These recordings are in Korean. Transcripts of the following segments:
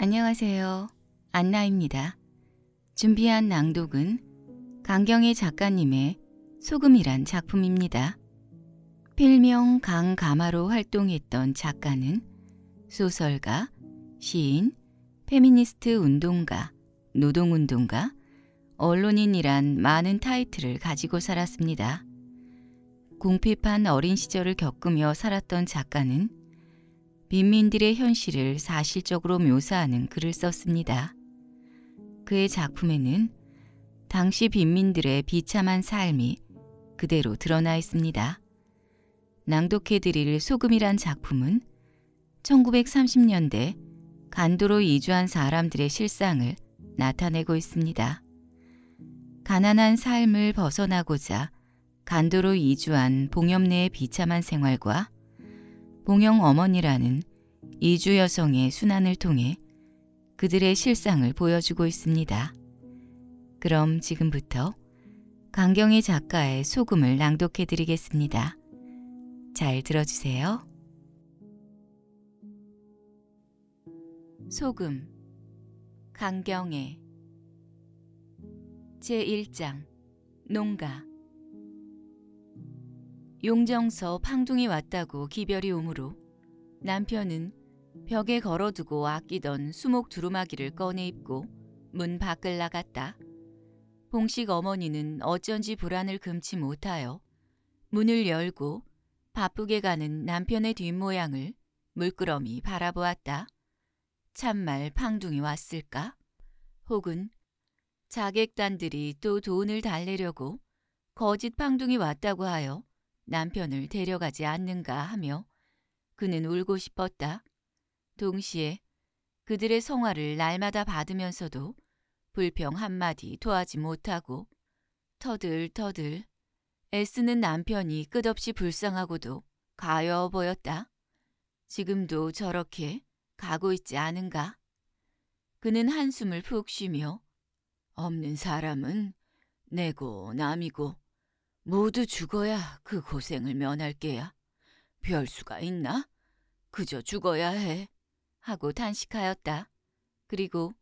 안녕하세요. 안나입니다. 준비한 낭독은 강경희 작가님의 소금이란 작품입니다. 필명 강가마로 활동했던 작가는 소설가, 시인, 페미니스트 운동가, 노동운동가, 언론인이란 많은 타이틀을 가지고 살았습니다. 궁핍한 어린 시절을 겪으며 살았던 작가는 빈민들의 현실을 사실적으로 묘사하는 글을 썼습니다. 그의 작품에는 당시 빈민들의 비참한 삶이 그대로 드러나 있습니다. 낭독해드릴 소금이란 작품은 1930년대 간도로 이주한 사람들의 실상을 나타내고 있습니다. 가난한 삶을 벗어나고자 간도로 이주한 봉염내의 비참한 생활과 봉영 어머니라는 이주 여성의 순환을 통해 그들의 실상을 보여주고 있습니다. 그럼 지금부터 강경희 작가의 소금을 낭독해 드리겠습니다. 잘 들어주세요. 소금 강경애 제1장 농가 용정서 팡둥이 왔다고 기별이 오므로 남편은 벽에 걸어두고 아끼던 수목 두루마기를 꺼내 입고 문 밖을 나갔다. 봉식 어머니는 어쩐지 불안을 금치 못하여 문을 열고 바쁘게 가는 남편의 뒷모양을 물끄러미 바라보았다. 참말 팡둥이 왔을까? 혹은 자객단들이 또 돈을 달래려고 거짓 팡둥이 왔다고 하여 남편을 데려가지 않는가 하며 그는 울고 싶었다. 동시에 그들의 성화를 날마다 받으면서도 불평 한마디 토하지 못하고 터들터들 애쓰는 남편이 끝없이 불쌍하고도 가여워 보였다. 지금도 저렇게 가고 있지 않은가? 그는 한숨을 푹 쉬며 없는 사람은 내고 남이고 모두 죽어야 그 고생을 면할 게야. 별 수가 있나? 그저 죽어야 해. 하고 단식하였다. 그리고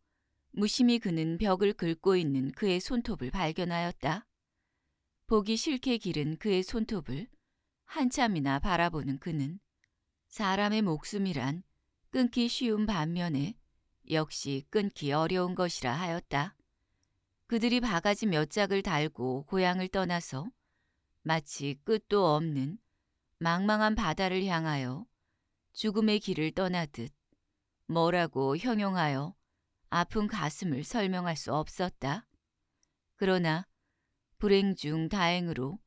무심히 그는 벽을 긁고 있는 그의 손톱을 발견하였다. 보기 싫게 기른 그의 손톱을 한참이나 바라보는 그는 사람의 목숨이란 끊기 쉬운 반면에 역시 끊기 어려운 것이라 하였다. 그들이 바가지 몇 짝을 달고 고향을 떠나서 마치 끝도 없는 망망한 바다를 향하여 죽음의 길을 떠나듯 뭐라고 형용하여 아픈 가슴을 설명할 수 없었다. 그러나 불행 중 다행으로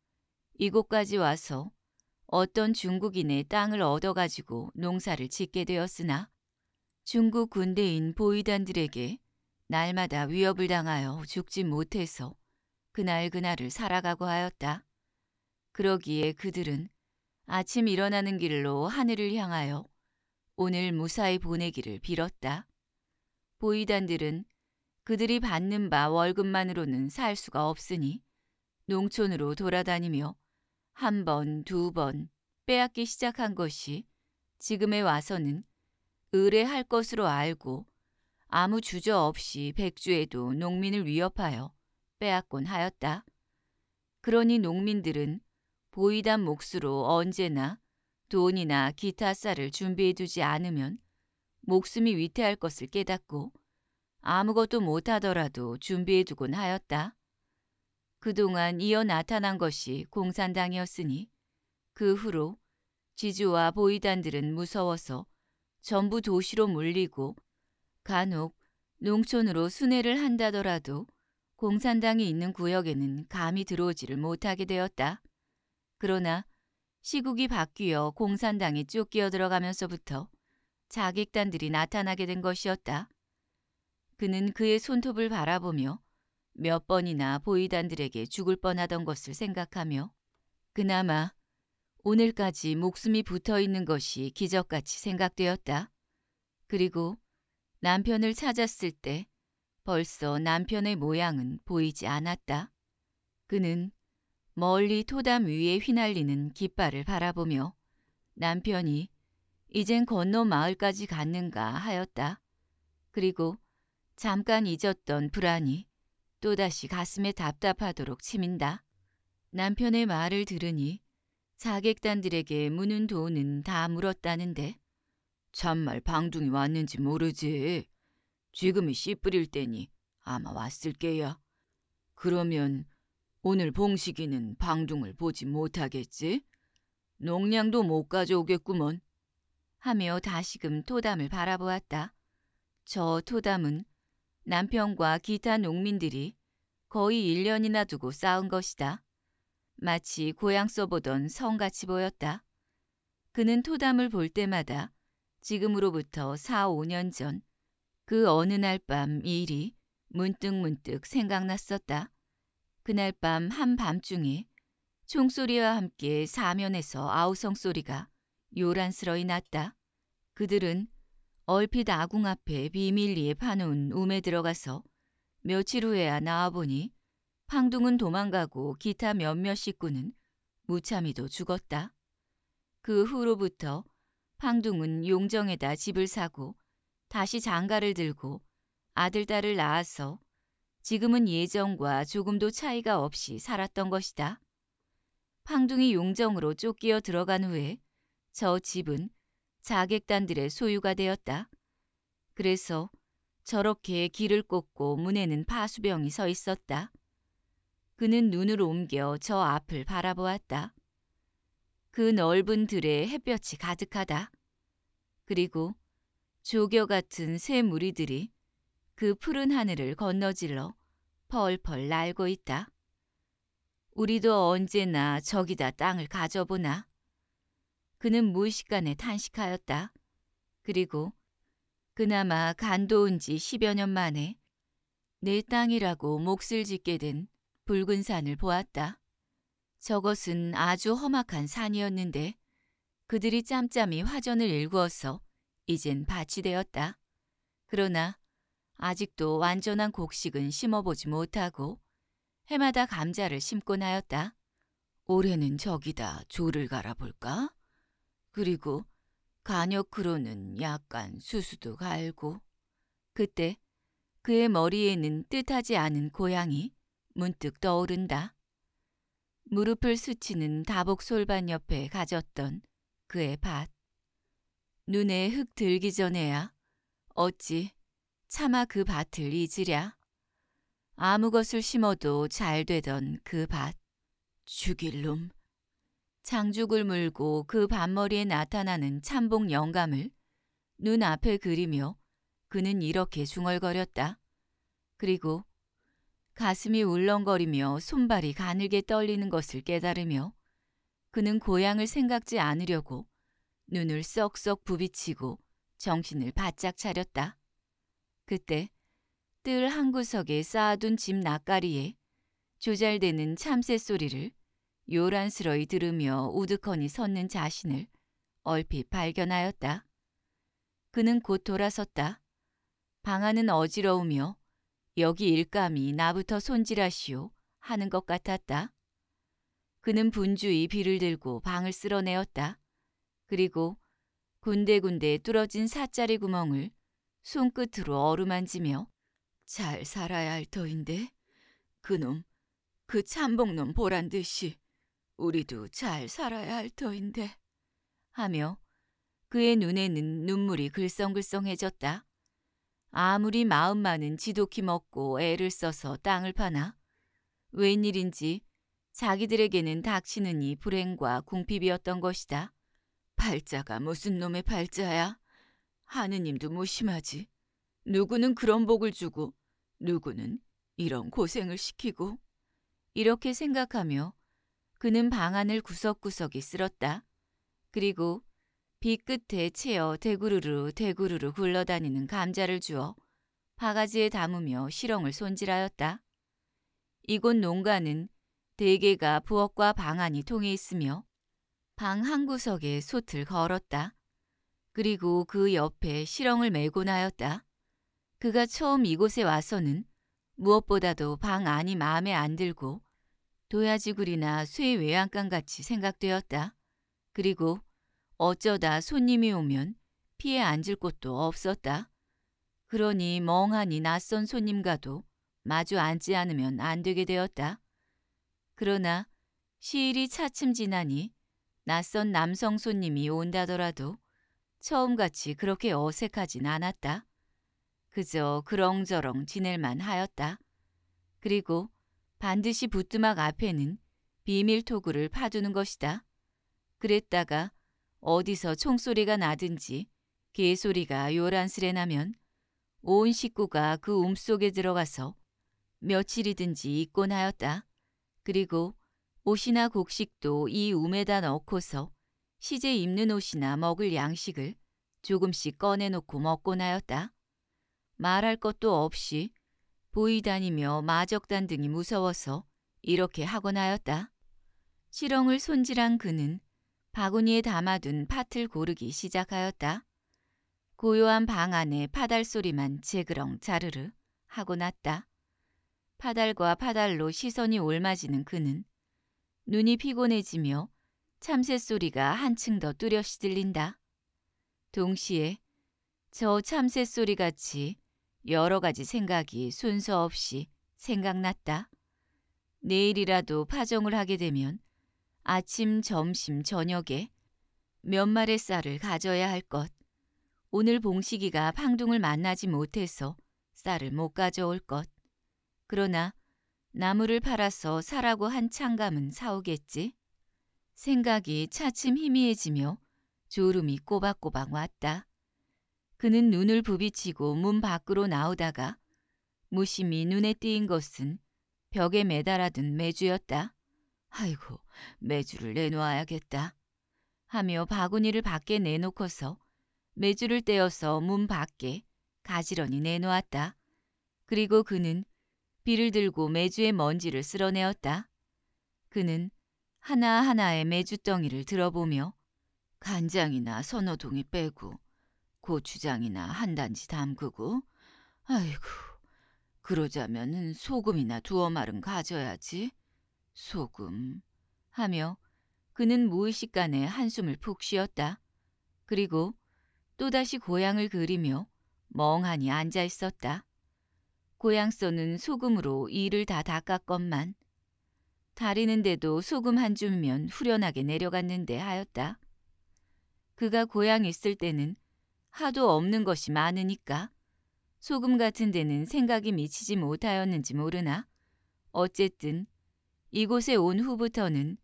이곳까지 와서 어떤 중국인의 땅을 얻어가지고 농사를 짓게 되었으나 중국 군대인 보위단들에게 날마다 위협을 당하여 죽지 못해서 그날 그날을 살아가고 하였다. 그러기에 그들은 아침 일어나는 길로 하늘을 향하여 오늘 무사히 보내기를 빌었다. 보이단들은 그들이 받는 바 월급만으로는 살 수가 없으니 농촌으로 돌아다니며 한 번, 두 번 빼앗기 시작한 것이 지금에 와서는 의뢰할 것으로 알고 아무 주저 없이 백주에도 농민을 위협하여 빼앗곤 하였다. 그러니 농민들은 보이단 몫으로 언제나 돈이나 기타 쌀을 준비해두지 않으면 목숨이 위태할 것을 깨닫고 아무것도 못하더라도 준비해두곤 하였다. 그동안 이어 나타난 것이 공산당이었으니 그 후로 지주와 보이단들은 무서워서 전부 도시로 물리고 간혹 농촌으로 순회를 한다더라도 공산당이 있는 구역에는 감히 들어오지를 못하게 되었다. 그러나 시국이 바뀌어 공산당이 쭉 끼어들어가면서부터 자객단들이 나타나게 된 것이었다. 그는 그의 손톱을 바라보며 몇 번이나 보이단들에게 죽을 뻔하던 것을 생각하며 그나마 오늘까지 목숨이 붙어 있는 것이 기적같이 생각되었다. 그리고 남편을 찾았을 때 벌써 남편의 모양은 보이지 않았다. 그는 멀리 토담 위에 휘날리는 깃발을 바라보며 남편이 이젠 건너 마을까지 갔는가 하였다. 그리고 잠깐 잊었던 불안이 또다시 가슴에 답답하도록 치민다. 남편의 말을 들으니 자객단들에게 무는 돈은 다 물었다는데 참말 방둥이 왔는지 모르지. 지금이 씨 뿌릴 때니 아마 왔을 게요 그러면 오늘 봉식이는 방둥을 보지 못하겠지? 농량도 못 가져오겠구먼. 하며 다시금 토담을 바라보았다. 저 토담은 남편과 기타 농민들이 거의 1년이나 두고 쌓은 것이다. 마치 고향 써보던 성같이 보였다. 그는 토담을 볼 때마다 지금으로부터 4, 5년 전 그 어느 날 밤 일이 문득 문득 생각났었다. 그날 밤 한밤중에 총소리와 함께 사면에서 아우성 소리가 요란스러이 났다. 그들은 얼핏 아궁 앞에 비밀리에 파놓은 움에 들어가서 며칠 후에야 나와보니 팡둥은 도망가고 기타 몇몇 식구는 무참히도 죽었다. 그 후로부터 팡둥은 용정에다 집을 사고 다시 장가를 들고 아들 딸을 낳아서 지금은 예전과 조금도 차이가 없이 살았던 것이다. 팡둥이 용정으로 쫓기어 들어간 후에 저 집은 자객단들의 소유가 되었다. 그래서 저렇게 길을 꽂고 문에는 파수병이 서 있었다. 그는 눈을 옮겨 저 앞을 바라보았다. 그 넓은 들에 햇볕이 가득하다. 그리고 조겨 같은 새 무리들이 그 푸른 하늘을 건너질러 펄펄 날고 있다. 우리도 언제나 저기다 땅을 가져보나. 그는 무의식간에 탄식하였다. 그리고 그나마 간도운 지십여년 만에 내 땅이라고 몫을 짓게 된 붉은 산을 보았다. 저것은 아주 험악한 산이었는데 그들이 짬짬이 화전을 일구어서 이젠 밭이 되었다. 그러나 아직도 완전한 곡식은 심어보지 못하고 해마다 감자를 심곤 하였다. 올해는 저기다 조를 갈아볼까? 그리고 간역크로는 약간 수수도 갈고 그때 그의 머리에는 뜻하지 않은 고양이 문득 떠오른다. 무릎을 스치는 다복 솔반 옆에 가졌던 그의 밭. 눈에 흙 들기 전에야 어찌 차마 그 밭을 잊으랴. 아무 것을 심어도 잘 되던 그 밭. 죽일 놈. 장죽을 물고 그 밭머리에 나타나는 참복 영감을 눈앞에 그리며 그는 이렇게 중얼거렸다. 그리고 가슴이 울렁거리며 손발이 가늘게 떨리는 것을 깨달으며 그는 고향을 생각지 않으려고 눈을 썩썩 부비치고 정신을 바짝 차렸다. 그때 뜰 한 구석에 쌓아둔 집 낯가리에 조잘대는 참새 소리를 요란스러이 들으며 우드커니 섰는 자신을 얼핏 발견하였다. 그는 곧 돌아섰다. 방안은 어지러우며 여기 일감이 나부터 손질하시오 하는 것 같았다. 그는 분주히 비를 들고 방을 쓸어내었다. 그리고 군데군데 뚫어진 사짜리 구멍을 손끝으로 어루만지며 잘 살아야 할 터인데 그놈 그 참복놈 보란 듯이 우리도 잘 살아야 할 터인데 하며 그의 눈에는 눈물이 글썽글썽해졌다. 아무리 마음만은 지독히 먹고 애를 써서 땅을 파나 웬일인지 자기들에게는 닥치는 이 불행과 궁핍이었던 것이다. 팔자가 무슨 놈의 팔자야? 하느님도 무심하지. 누구는 그런 복을 주고 누구는 이런 고생을 시키고 이렇게 생각하며 그는 방안을 구석구석이 쓸었다. 그리고 비 끝에 채어 대구르르 대구르르 굴러다니는 감자를 주어 바가지에 담으며 실렁을 손질하였다. 이곳 농가는 대개가 부엌과 방안이 통해 있으며 방 한 구석에 솥을 걸었다. 그리고 그 옆에 실렁을메고나였다 그가 처음 이곳에 와서는 무엇보다도 방 안이 마음에 안 들고 도야지굴이나 쇠 외양간 같이 생각되었다. 그리고 어쩌다 손님이 오면 피해 앉을 곳도 없었다. 그러니 멍하니 낯선 손님과도 마주 앉지 않으면 안 되게 되었다. 그러나 시일이 차츰 지나니 낯선 남성 손님이 온다더라도 처음같이 그렇게 어색하진 않았다. 그저 그렁저렁 지낼만 하였다. 그리고 반드시 부뚜막 앞에는 비밀 토구를 파두는 것이다. 그랬다가 어디서 총소리가 나든지 개소리가 요란스레 나면 온 식구가 그 움속에 들어가서 며칠이든지 있곤 하였다. 그리고 옷이나 곡식도 이 움에다 넣고서 시제 입는 옷이나 먹을 양식을 조금씩 꺼내놓고 먹곤 하였다. 말할 것도 없이 보이다니며 마적단 등이 무서워서 이렇게 하곤 하였다. 시렁을 손질한 그는 바구니에 담아둔 팥을 고르기 시작하였다. 고요한 방 안에 파달 소리만 제그렁 자르르 하고 났다. 파달과 파달로 시선이 올맞지는 그는 눈이 피곤해지며 참새 소리가 한층 더 뚜렷이 들린다. 동시에 저 참새 소리 같이 여러 가지 생각이 순서 없이 생각났다. 내일이라도 파종을 하게 되면 아침, 점심, 저녁에 몇 마리 쌀을 가져야 할 것. 오늘 봉식이가 팡둥을 만나지 못해서 쌀을 못 가져올 것. 그러나 나무를 팔아서 사라고 한 창감은 사오겠지. 생각이 차츰 희미해지며 졸음이 꼬박꼬박 왔다. 그는 눈을 부비치고 문 밖으로 나오다가 무심히 눈에 띄인 것은 벽에 매달아둔 매주였다. 아이고, 매주를 내놓아야겠다. 하며 바구니를 밖에 내놓고서 매주를 떼어서 문 밖에 가지런히 내놓았다. 그리고 그는 비를 들고 매주의 먼지를 쓸어내었다. 그는 하나하나의 메주덩이를 들어보며 간장이나 선너 동이 빼고 고추장이나 한 단지 담그고 아이고 그러자면은 소금이나 두어 마은 가져야지 소금 하며 그는 무의식간에 한숨을 푹 쉬었다. 그리고 또다시 고향을 그리며 멍하니 앉아 있었다. 고향 써는 소금으로 이를 다 닦았건만 다리는데도 소금 한 줌면 후련하게 내려갔는데 하였다. 그가 고향 있을 때는 하도 없는 것이 많으니까 소금 같은 데는 생각이 미치지 못하였는지 모르나 어쨌든 이곳에 온 후부터는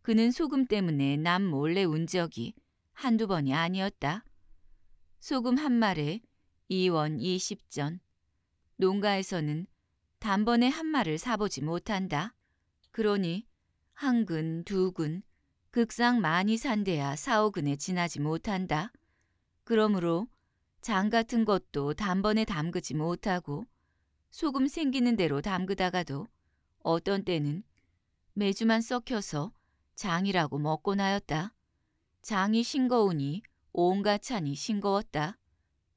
그는 소금 때문에 남 몰래 운 적이 한두 번이 아니었다. 소금 한 말에 2원 20전. 농가에서는 단번에 한 말을 사보지 못한다. 그러니 한 근, 두 근, 극상 많이 산대야 사오근에 지나지 못한다. 그러므로 장 같은 것도 단번에 담그지 못하고 소금 생기는 대로 담그다가도 어떤 때는 매주만 썩혀서 장이라고 먹곤 하였다. 장이 싱거우니 온갖 찬이 싱거웠다.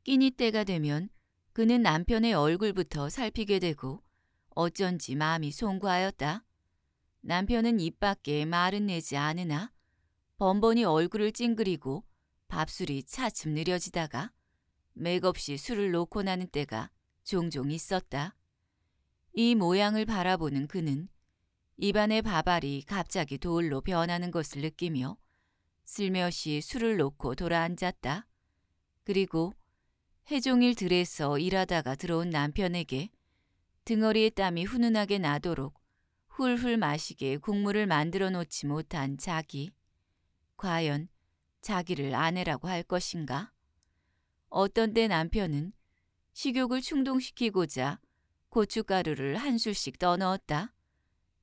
끼니 때가 되면 그는 남편의 얼굴부터 살피게 되고 어쩐지 마음이 송구하였다. 남편은 입 밖에 말은 내지 않으나 번번이 얼굴을 찡그리고 밥술이 차츰 느려지다가 맥없이 술을 놓고 나는 때가 종종 있었다. 이 모양을 바라보는 그는 입안의 밥알이 갑자기 돌로 변하는 것을 느끼며 슬며시 술을 놓고 돌아앉았다. 그리고 해종일 들에서 일하다가 들어온 남편에게 등어리의 땀이 훈훈하게 나도록 훌훌 마시게 국물을 만들어 놓지 못한 자기. 과연 자기를 아내라고 할 것인가? 어떤 때 남편은 식욕을 충동시키고자 고춧가루를 한 술씩 떠넣었다.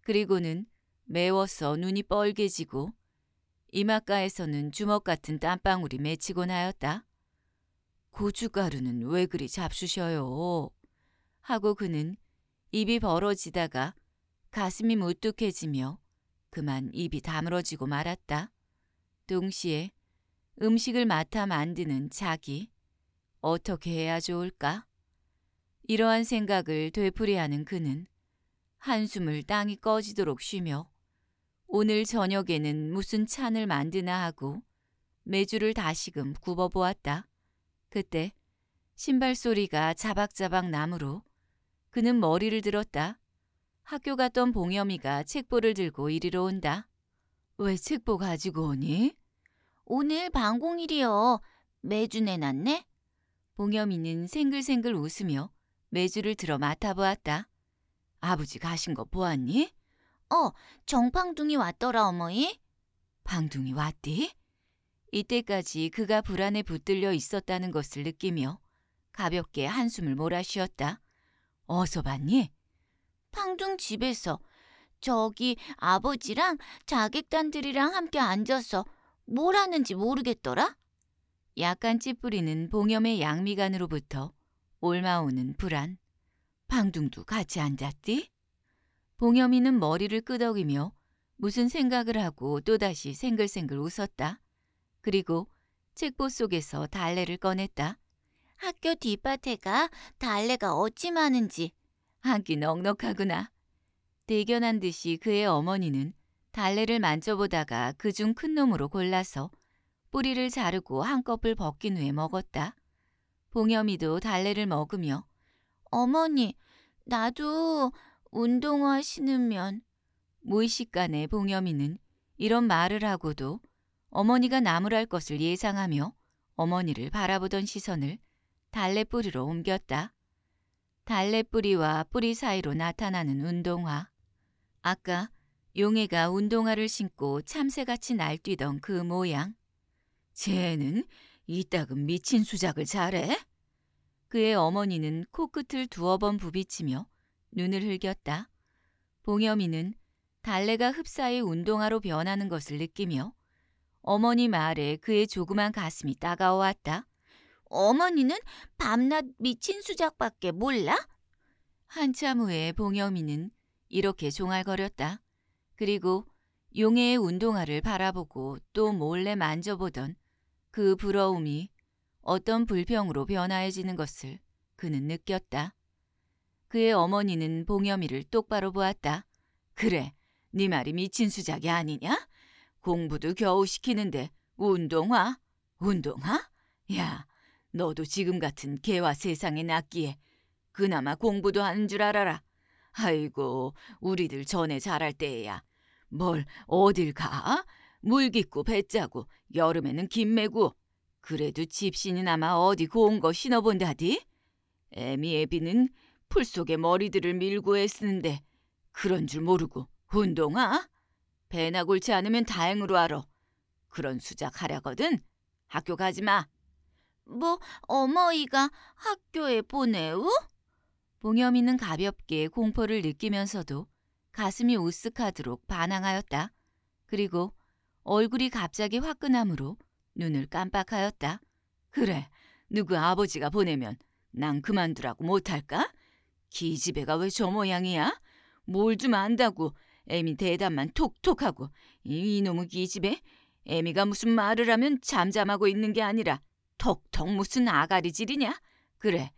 그리고는 매워서 눈이 뻘개지고 이마가에서는 주먹 같은 땀방울이 맺히곤 하였다. 고춧가루는 왜 그리 잡수셔요? 하고 그는 입이 벌어지다가 가슴이 무뚝해지며 그만 입이 다물어지고 말았다. 동시에 음식을 맡아 만드는 자기 어떻게 해야 좋을까? 이러한 생각을 되풀이하는 그는 한숨을 땅이 꺼지도록 쉬며 오늘 저녁에는 무슨 찬을 만드나 하고 매주를 다시금 굽어보았다. 그때 신발 소리가 자박자박 나므로 그는 머리를 들었다. 학교 갔던 봉염이가 책보를 들고 이리로 온다. 왜 책보 가지고 오니? 오늘 방공일이요. 매주 내놨네? 봉염이는 생글생글 웃으며 매주를 들어 맡아보았다. 아버지 가신 거 보았니? 어, 정팡둥이 왔더라, 어머니. 방둥이 왔디? 이때까지 그가 불안에 붙들려 있었다는 것을 느끼며 가볍게 한숨을 몰아쉬었다. 어서 봤니? 방중 집에서 저기 아버지랑 자객단들이랑 함께 앉아서 뭘 하는지 모르겠더라? 약간 찌푸리는 봉염의 양미간으로부터 올마오는 불안. 방둥도 같이 앉았디? 봉염이는 머리를 끄덕이며 무슨 생각을 하고 또다시 생글생글 웃었다. 그리고 책보 속에서 달래를 꺼냈다. 학교 뒷밭에가 달래가 어찌 많은지 한끼 넉넉하구나. 대견한 듯이 그의 어머니는 달래를 만져보다가 그중 큰 놈으로 골라서 뿌리를 자르고 한 껍을 벗긴 후에 먹었다. 봉염이도 달래를 먹으며 어머니, 나도 운동화 신으면 무의식간에 봉염이는 이런 말을 하고도 어머니가 나무랄 것을 예상하며 어머니를 바라보던 시선을 달래 뿌리로 옮겼다. 달래 뿌리와 뿌리 사이로 나타나는 운동화. 아까 용해가 운동화를 신고 참새같이 날뛰던 그 모양. 쟤는 이따금 미친 수작을 잘해? 그의 어머니는 코끝을 두어 번 부비치며 눈을 흘겼다. 봉염이는 달래가 흡사해 운동화로 변하는 것을 느끼며 어머니 말에 그의 조그만 가슴이 따가워왔다. 어머니는 밤낮 미친 수작밖에 몰라? 한참 후에 봉여미는 이렇게 종알거렸다. 그리고 용의 운동화를 바라보고 또 몰래 만져보던 그 부러움이 어떤 불평으로 변화해지는 것을 그는 느꼈다. 그의 어머니는 봉여미를 똑바로 보았다. 그래, 네 말이 미친 수작이 아니냐? 공부도 겨우 시키는데 운동화? 운동화? 야, 너도 지금 같은 개와 세상에 낳기에 그나마 공부도 하는 줄 알아라. 아이고, 우리들 전에 자랄 때야. 에뭘 어딜 가? 물 깊고 배 짜고 여름에는 김 매고 그래도 집신이나마 어디 고운 거 신어본다디? 애미 애비는 풀 속에 머리들을 밀고 애쓰는데 그런 줄 모르고 운동아 배나 골치 않으면 다행으로 알아. 그런 수작 하려거든. 학교 가지 마. 뭐 어머이가 학교에 보내우? 봉염이는 가볍게 공포를 느끼면서도 가슴이 우스카도록 반항하였다. 그리고 얼굴이 갑자기 화끈함으로 눈을 깜빡하였다. 그래, 누구 아버지가 보내면 난 그만두라고 못할까? 기집애가 왜 저 모양이야? 뭘 좀 안다고 애미 대답만 톡톡하고 이, 이놈의 기집애? 애미가 무슨 말을 하면 잠잠하고 있는 게 아니라 톡톡 무슨 아가리질이냐? 그래,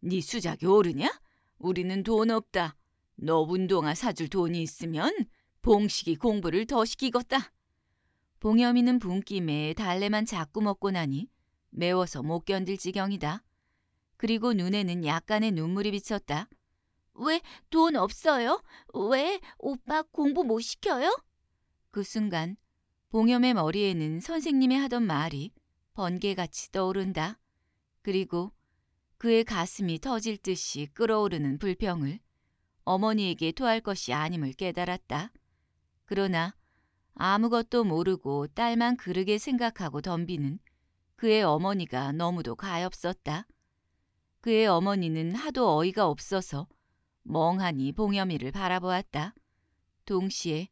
네 수작이 오르냐? 우리는 돈 없다. 너 운동화 사줄 돈이 있으면 봉식이 공부를 더 시키겠다. 봉염이는 분김에 달래만 자꾸 먹고 나니 매워서 못 견딜 지경이다. 그리고 눈에는 약간의 눈물이 비쳤다. 왜 돈 없어요? 왜 오빠 공부 못 시켜요? 그 순간 봉염의 머리에는 선생님이 하던 말이 번개같이 떠오른다. 그리고 그의 가슴이 터질 듯이 끓어오르는 불평을 어머니에게 토할 것이 아님을 깨달았다. 그러나 아무것도 모르고 딸만 그르게 생각하고 덤비는 그의 어머니가 너무도 가엾었다. 그의 어머니는 하도 어이가 없어서 멍하니 봉염이를 바라보았다. 동시에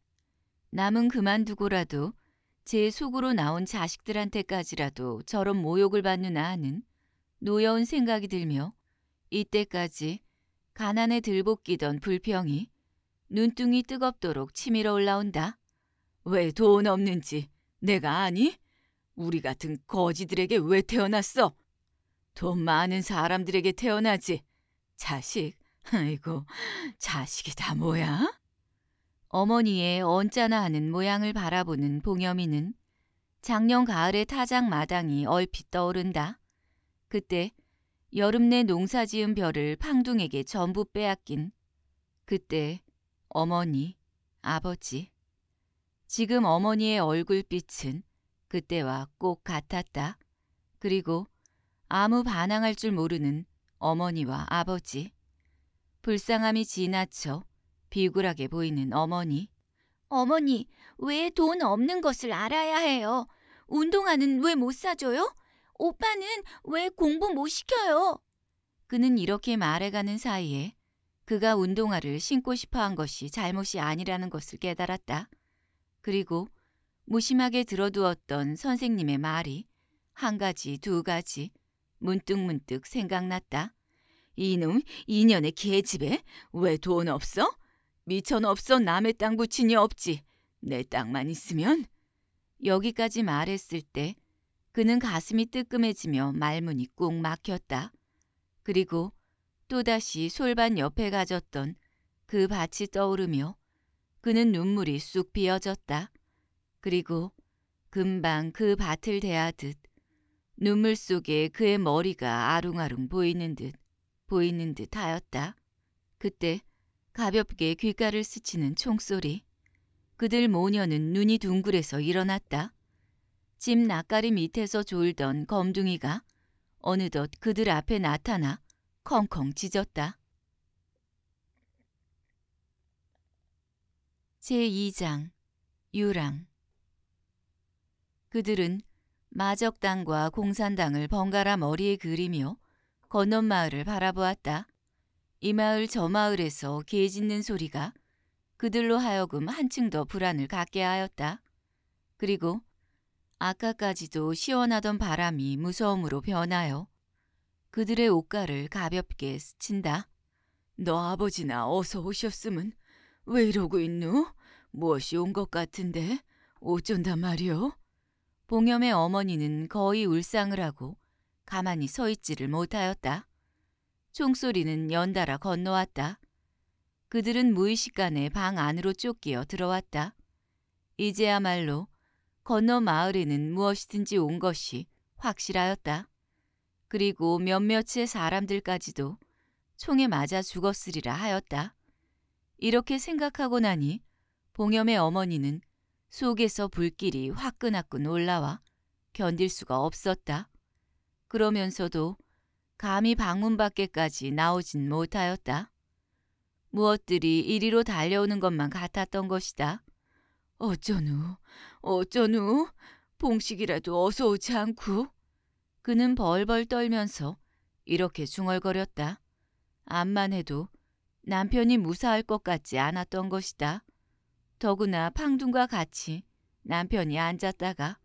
남은 그만두고라도 제 속으로 나온 자식들한테까지라도 저런 모욕을 받는 아는 노여운 생각이 들며 이때까지 가난에 들볶이던 불평이 눈뚱이 뜨겁도록 치밀어 올라온다. 왜 돈 없는지 내가 아니? 우리 같은 거지들에게 왜 태어났어? 돈 많은 사람들에게 태어나지. 자식, 아이고, 자식이 다 뭐야? 어머니의 언짢아 하는 모양을 바라보는 봉여미는 작년 가을의 타작 마당이 얼핏 떠오른다. 그때 여름 내 농사 지은 벼를 팡둥에게 전부 빼앗긴 그때 어머니, 아버지. 지금 어머니의 얼굴빛은 그때와 꼭 같았다. 그리고 아무 반항할 줄 모르는 어머니와 아버지. 불쌍함이 지나쳐 비굴하게 보이는 어머니. 어머니, 왜 돈 없는 것을 알아야 해요? 운동화는 왜 못 사줘요? 오빠는 왜 공부 못 시켜요? 그는 이렇게 말해가는 사이에 그가 운동화를 신고 싶어 한 것이 잘못이 아니라는 것을 깨달았다. 그리고 무심하게 들어두었던 선생님의 말이 한 가지, 두 가지, 문득문득 생각났다. 이놈, 이년의 개집에 왜 돈 없어? 미천 없어 남의 땅 부친이 없지. 내 땅만 있으면? 여기까지 말했을 때 그는 가슴이 뜨끔해지며 말문이 꾹 막혔다. 그리고 또다시 솔반 옆에 가졌던 그 밭이 떠오르며 그는 눈물이 쑥 비어졌다. 그리고 금방 그 밭을 대하듯 눈물 속에 그의 머리가 아롱아롱 보이는 듯 보이는 듯 하였다. 그때 가볍게 귓가를 스치는 총소리. 그들 모녀는 눈이 둥글해서 일어났다. 집낯가림 밑에서 졸던 검둥이가 어느덧 그들 앞에 나타나 컹컹 짖었다. 제2장 유랑 그들은 마적당과 공산당을 번갈아 머리에 그리며 건넌 마을을 바라보았다. 이 마을 저 마을에서 개 짖는 소리가 그들로 하여금 한층 더 불안을 갖게 하였다. 그리고 아까까지도 시원하던 바람이 무서움으로 변하여 그들의 옷가를 가볍게 스친다. 너 아버지나 어서 오셨으면왜 이러고 있누? 무엇이 온 것 같은데 어쩐단 말이오? 봉염의 어머니는 거의 울상을 하고 가만히 서 있지를 못하였다. 총소리는 연달아 건너왔다. 그들은 무의식간에 방 안으로 쫓기어 들어왔다. 이제야말로 건너 마을에는 무엇이든지 온 것이 확실하였다. 그리고 몇몇의 사람들까지도 총에 맞아 죽었으리라 하였다. 이렇게 생각하고 나니 봉염의 어머니는 속에서 불길이 화끈화끈 올라와 견딜 수가 없었다. 그러면서도 감히 방문 밖에까지 나오진 못하였다. 무엇들이 이리로 달려오는 것만 같았던 것이다. 어쩌누, 어쩌누, 봉식이라도 어서 오지 않고. 그는 벌벌 떨면서 이렇게 중얼거렸다. 암만 해도 남편이 무사할 것 같지 않았던 것이다. 더구나 팡둥과 같이 남편이 앉았다가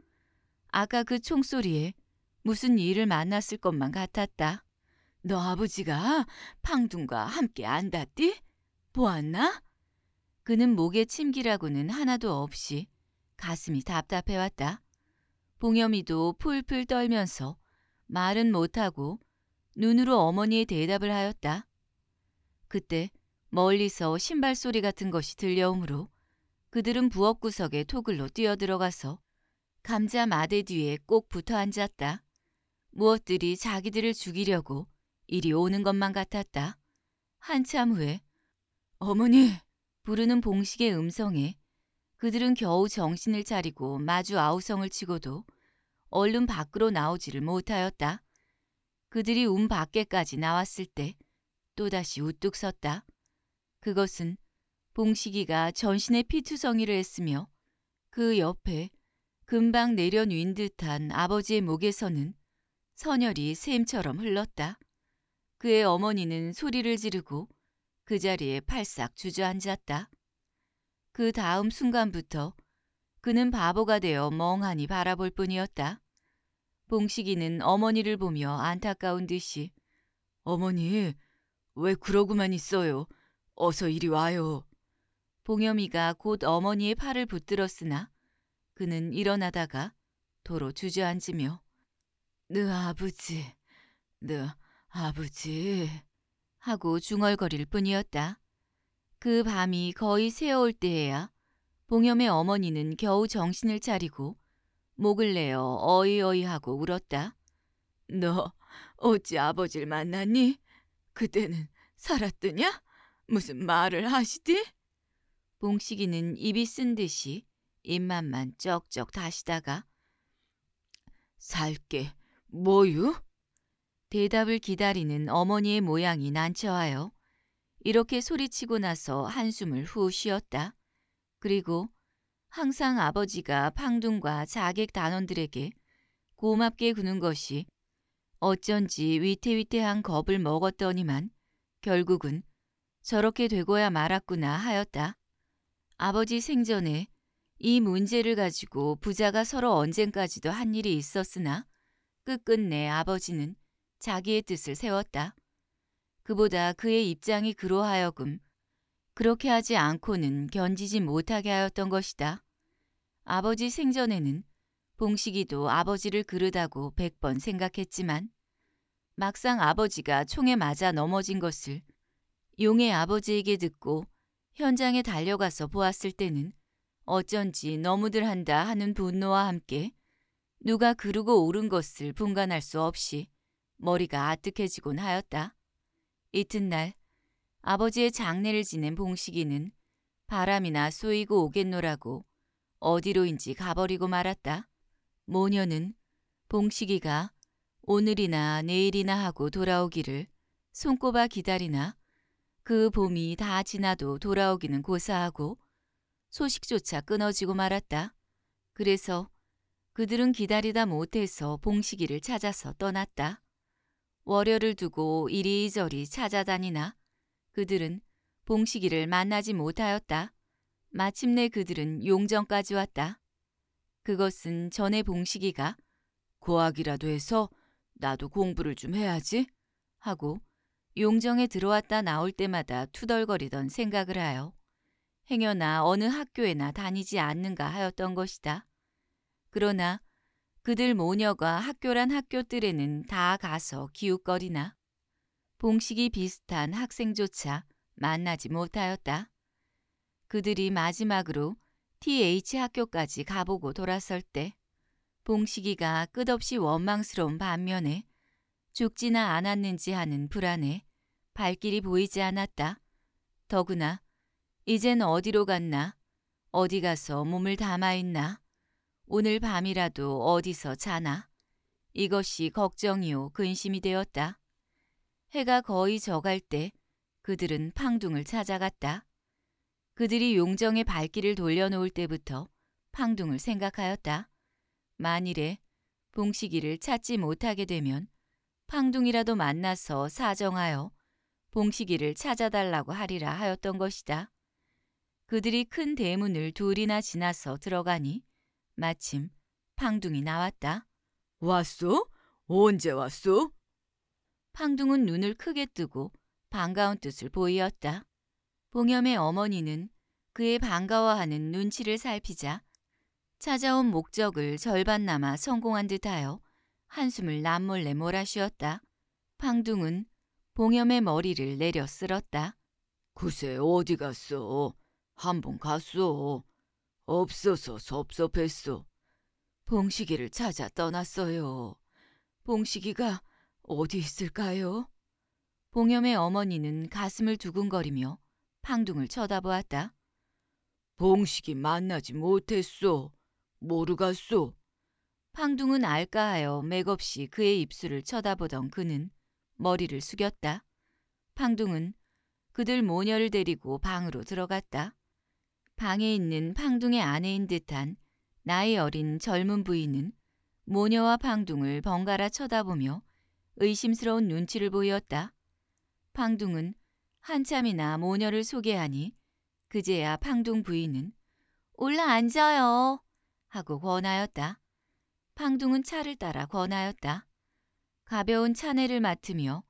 아까 그 총소리에 무슨 일을 만났을 것만 같았다. 너 아버지가 팡둥과 함께 안다띠? 보았나? 그는 목에 침기라고는 하나도 없이 가슴이 답답해왔다. 봉염이도 풀풀 떨면서 말은 못하고 눈으로 어머니의 대답을 하였다. 그때 멀리서 신발 소리 같은 것이 들려오므로 그들은 부엌 구석에 토글로 뛰어들어가서 감자 마대 뒤에 꼭 붙어 앉았다. 무엇들이 자기들을 죽이려고 일이 오는 것만 같았다. 한참 후에 어머니 부르는 봉식의 음성에 그들은 겨우 정신을 차리고 마주 아우성을 치고도 얼른 밖으로 나오지를 못하였다. 그들이 운 밖에까지 나왔을 때 또다시 우뚝 섰다. 그것은 봉식이가 전신에 피투성이를 했으며 그 옆에 금방 내려놓인 듯한 아버지의 목에서는 선혈이 샘처럼 흘렀다. 그의 어머니는 소리를 지르고 그 자리에 팔싹 주저앉았다. 그 다음 순간부터 그는 바보가 되어 멍하니 바라볼 뿐이었다. 봉식이는 어머니를 보며 안타까운 듯이 어머니 왜 그러고만 있어요. 어서 이리 와요. 봉염이가 곧 어머니의 팔을 붙들었으나 그는 일어나다가 도로 주저앉으며 너 아버지 너 아버지 하고 중얼거릴 뿐이었다. 그 밤이 거의 새어올 때에야 봉염의 어머니는 겨우 정신을 차리고 목을 내어 어이어이 하고 울었다. 너 어찌 아버지를 만났니? 그때는 살았더냐? 무슨 말을 하시디? 봉식이는 입이 쓴 듯이 입맛만 쩍쩍 다시다가 살게 뭐유? 대답을 기다리는 어머니의 모양이 난처하여 이렇게 소리치고 나서 한숨을 후 쉬었다. 그리고 항상 아버지가 팡둥과 자객 단원들에게 고맙게 구는 것이 어쩐지 위태위태한 겁을 먹었더니만 결국은 저렇게 되고야 말았구나 하였다. 아버지 생전에 이 문제를 가지고 부자가 서로 언젠까지도 한 일이 있었으나 끝끝내 아버지는 자기의 뜻을 세웠다. 그보다 그의 입장이 그러하여금 그렇게 하지 않고는 견디지 못하게 하였던 것이다. 아버지 생전에는 봉식이도 아버지를 그르다고 백 번 생각했지만 막상 아버지가 총에 맞아 넘어진 것을 용의 아버지에게 듣고 현장에 달려가서 보았을 때는 어쩐지 너무들 한다 하는 분노와 함께 누가 그르고 옳은 것을 분간할 수 없이 머리가 아뜩해지곤 하였다. 이튿날 아버지의 장례를 지낸 봉식이는 바람이나 쏘이고 오겠노라고 어디로인지 가버리고 말았다. 모녀는 봉식이가 오늘이나 내일이나 하고 돌아오기를 손꼽아 기다리나 그 봄이 다 지나도 돌아오기는 고사하고 소식조차 끊어지고 말았다. 그래서 그들은 기다리다 못해서 봉식이를 찾아서 떠났다. 월요를 두고 이리저리 찾아다니나 그들은 봉식이를 만나지 못하였다. 마침내 그들은 용정까지 왔다. 그것은 전에 봉식이가 고학이라도 해서 나도 공부를 좀 해야지 하고 용정에 들어왔다 나올 때마다 투덜거리던 생각을 하여 행여나 어느 학교에나 다니지 않는가 하였던 것이다. 그러나 그들 모녀가 학교란 학교 들에는다 가서 기웃거리나 봉식이 비슷한 학생조차 만나지 못하였다. 그들이 마지막으로 TH 학교까지 가보고 돌아설 때 봉식이가 끝없이 원망스러운 반면에 죽지나 않았는지 하는 불안에 발길이 보이지 않았다. 더구나 이젠 어디로 갔나 어디 가서 몸을 담아있나 오늘 밤이라도 어디서 자나? 이것이 걱정이요 근심이 되었다. 해가 거의 저갈때 그들은 팡둥을 찾아갔다. 그들이 용정의 발길을 돌려놓을 때부터 팡둥을 생각하였다. 만일에 봉식이를 찾지 못하게 되면 팡둥이라도 만나서 사정하여 봉식이를 찾아달라고 하리라 하였던 것이다. 그들이 큰 대문을 둘이나 지나서 들어가니 마침 팡둥이 나왔다. 왔소? 언제 왔소? 팡둥은 눈을 크게 뜨고 반가운 뜻을 보이었다. 봉염의 어머니는 그의 반가워하는 눈치를 살피자 찾아온 목적을 절반 남아 성공한 듯하여 한숨을 남몰래 몰아쉬었다. 팡둥은 봉염의 머리를 내려 쓸었다. 글쎄 어디 갔소? 한번 갔소. 없어서 섭섭했어. 봉식이를 찾아 떠났어요. 봉식이가 어디 있을까요? 봉염의 어머니는 가슴을 두근거리며 팡둥을 쳐다보았다. 봉식이 만나지 못했소. 모르갔소 팡둥은 알까 하여 맥없이 그의 입술을 쳐다보던 그는 머리를 숙였다. 팡둥은 그들 모녀를 데리고 방으로 들어갔다. 방에 있는 팡둥의 아내인 듯한 나이 어린 젊은 부인은 모녀와 팡둥을 번갈아 쳐다보며 의심스러운 눈치를 보였다. 팡둥은 한참이나 모녀를 소개하니 그제야 팡둥 부인은 올라 앉아요 하고 권하였다. 팡둥은 차를 따라 권하였다. 가벼운 차내를 맡으며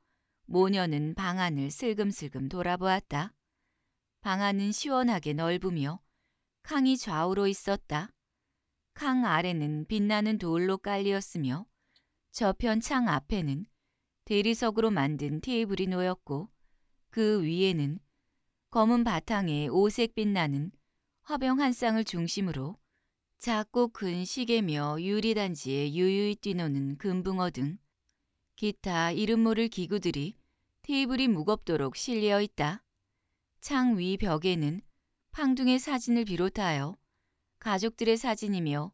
모녀는 방 안을 슬금슬금 돌아보았다. 방 안은 시원하게 넓으며 캉이 좌우로 있었다. 캉 아래는 빛나는 돌로 깔리었으며 저편 창 앞에는 대리석으로 만든 테이블이 놓였고 그 위에는 검은 바탕에 오색 빛나는 화병 한 쌍을 중심으로 작고 큰 시계며 유리단지에 유유히 뛰노는 금붕어 등 기타 이름 모를 기구들이 테이블이 무겁도록 실려 있다. 창위 벽에는 팡둥의 사진을 비롯하여 가족들의 사진이며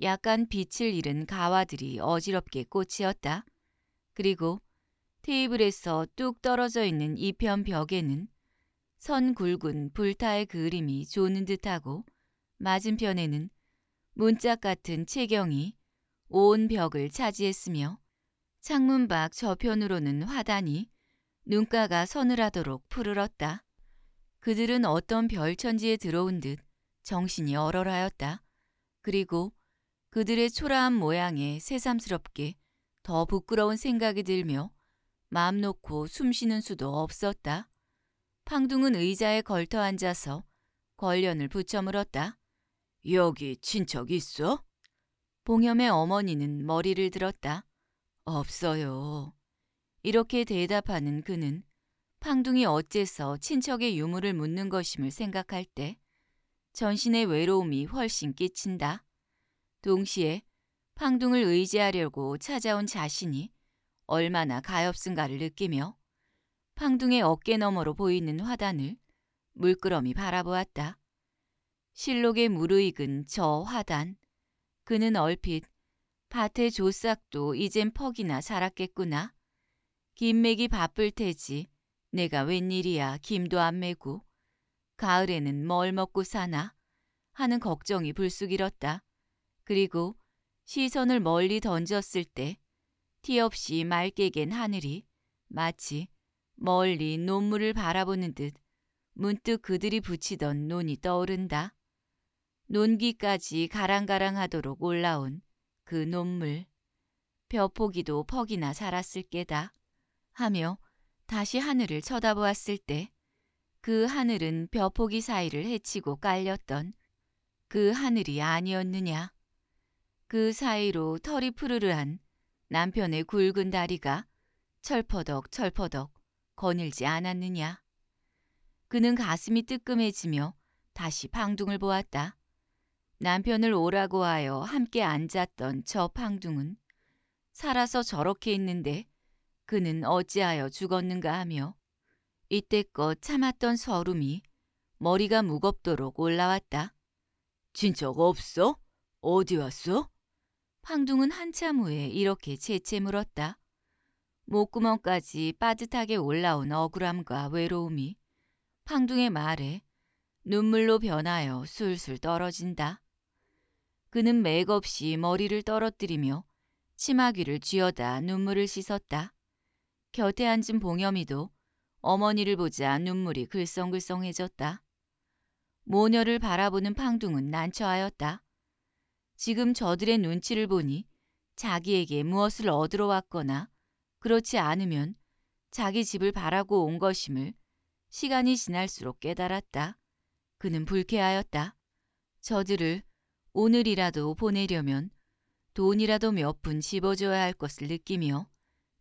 약간 빛을 잃은 가와들이 어지럽게 꽂히었다. 그리고 테이블에서 뚝 떨어져 있는 이 편 벽에는 선 굵은 불타의 그림이 조는 듯하고 맞은편에는 문짝 같은 체경이온 벽을 차지했으며 창문 밖 저편으로는 화단이 눈가가 서늘하도록 푸르렀다. 그들은 어떤 별천지에 들어온 듯 정신이 얼얼하였다. 그리고 그들의 초라한 모양에 새삼스럽게 더 부끄러운 생각이 들며 마음 놓고 숨쉬는 수도 없었다. 팡둥은 의자에 걸터 앉아서 걸련을 붙여물었다. 여기 친척 있어? 봉염의 어머니는 머리를 들었다. 없어요. 이렇게 대답하는 그는 팡둥이 어째서 친척의 유물을 묻는 것임을 생각할 때 전신의 외로움이 훨씬 끼친다. 동시에 팡둥을 의지하려고 찾아온 자신이 얼마나 가엾은가를 느끼며 팡둥의 어깨 너머로 보이는 화단을 물끄러미 바라보았다. 실록에 무르익은 저 화단. 그는 얼핏 밭의 조싹도 이젠 퍽이나 살았겠구나. 김맥이 바쁠 테지 내가 웬일이야 김도 안 메고 가을에는 뭘 먹고 사나 하는 걱정이 불쑥 일었다. 그리고 시선을 멀리 던졌을 때 티 없이 맑게 갠 하늘이 마치 멀리 논물을 바라보는 듯 문득 그들이 붙이던 논이 떠오른다. 논기까지 가랑가랑하도록 올라온 그 논물. 벼포기도 퍽이나 살았을 게다. 하며 다시 하늘을 쳐다보았을 때 그 하늘은 벼포기 사이를 헤치고 깔렸던 그 하늘이 아니었느냐. 그 사이로 털이 푸르르한 남편의 굵은 다리가 철퍼덕 철퍼덕 거닐지 않았느냐. 그는 가슴이 뜨끔해지며 다시 팡둥을 보았다. 남편을 오라고 하여 함께 앉았던 저 팡둥은 살아서 저렇게 있는데 그는 어찌하여 죽었는가 하며 이때껏 참았던 서름이 머리가 무겁도록 올라왔다. 진척 없어? 어디 왔어? 황둥은 한참 후에 이렇게 채채 물었다. 목구멍까지 빠듯하게 올라온 억울함과 외로움이 황둥의 말에 눈물로 변하여 술술 떨어진다. 그는 맥없이 머리를 떨어뜨리며 치마귀를 쥐어다 눈물을 씻었다. 곁에 앉은 봉염이도 어머니를 보자 눈물이 글썽글썽해졌다. 모녀를 바라보는 팡둥은 난처하였다. 지금 저들의 눈치를 보니 자기에게 무엇을 얻으러 왔거나 그렇지 않으면 자기 집을 바라고 온 것임을 시간이 지날수록 깨달았다. 그는 불쾌하였다. 저들을 오늘이라도 보내려면 돈이라도 몇푼 집어줘야 할 것을 느끼며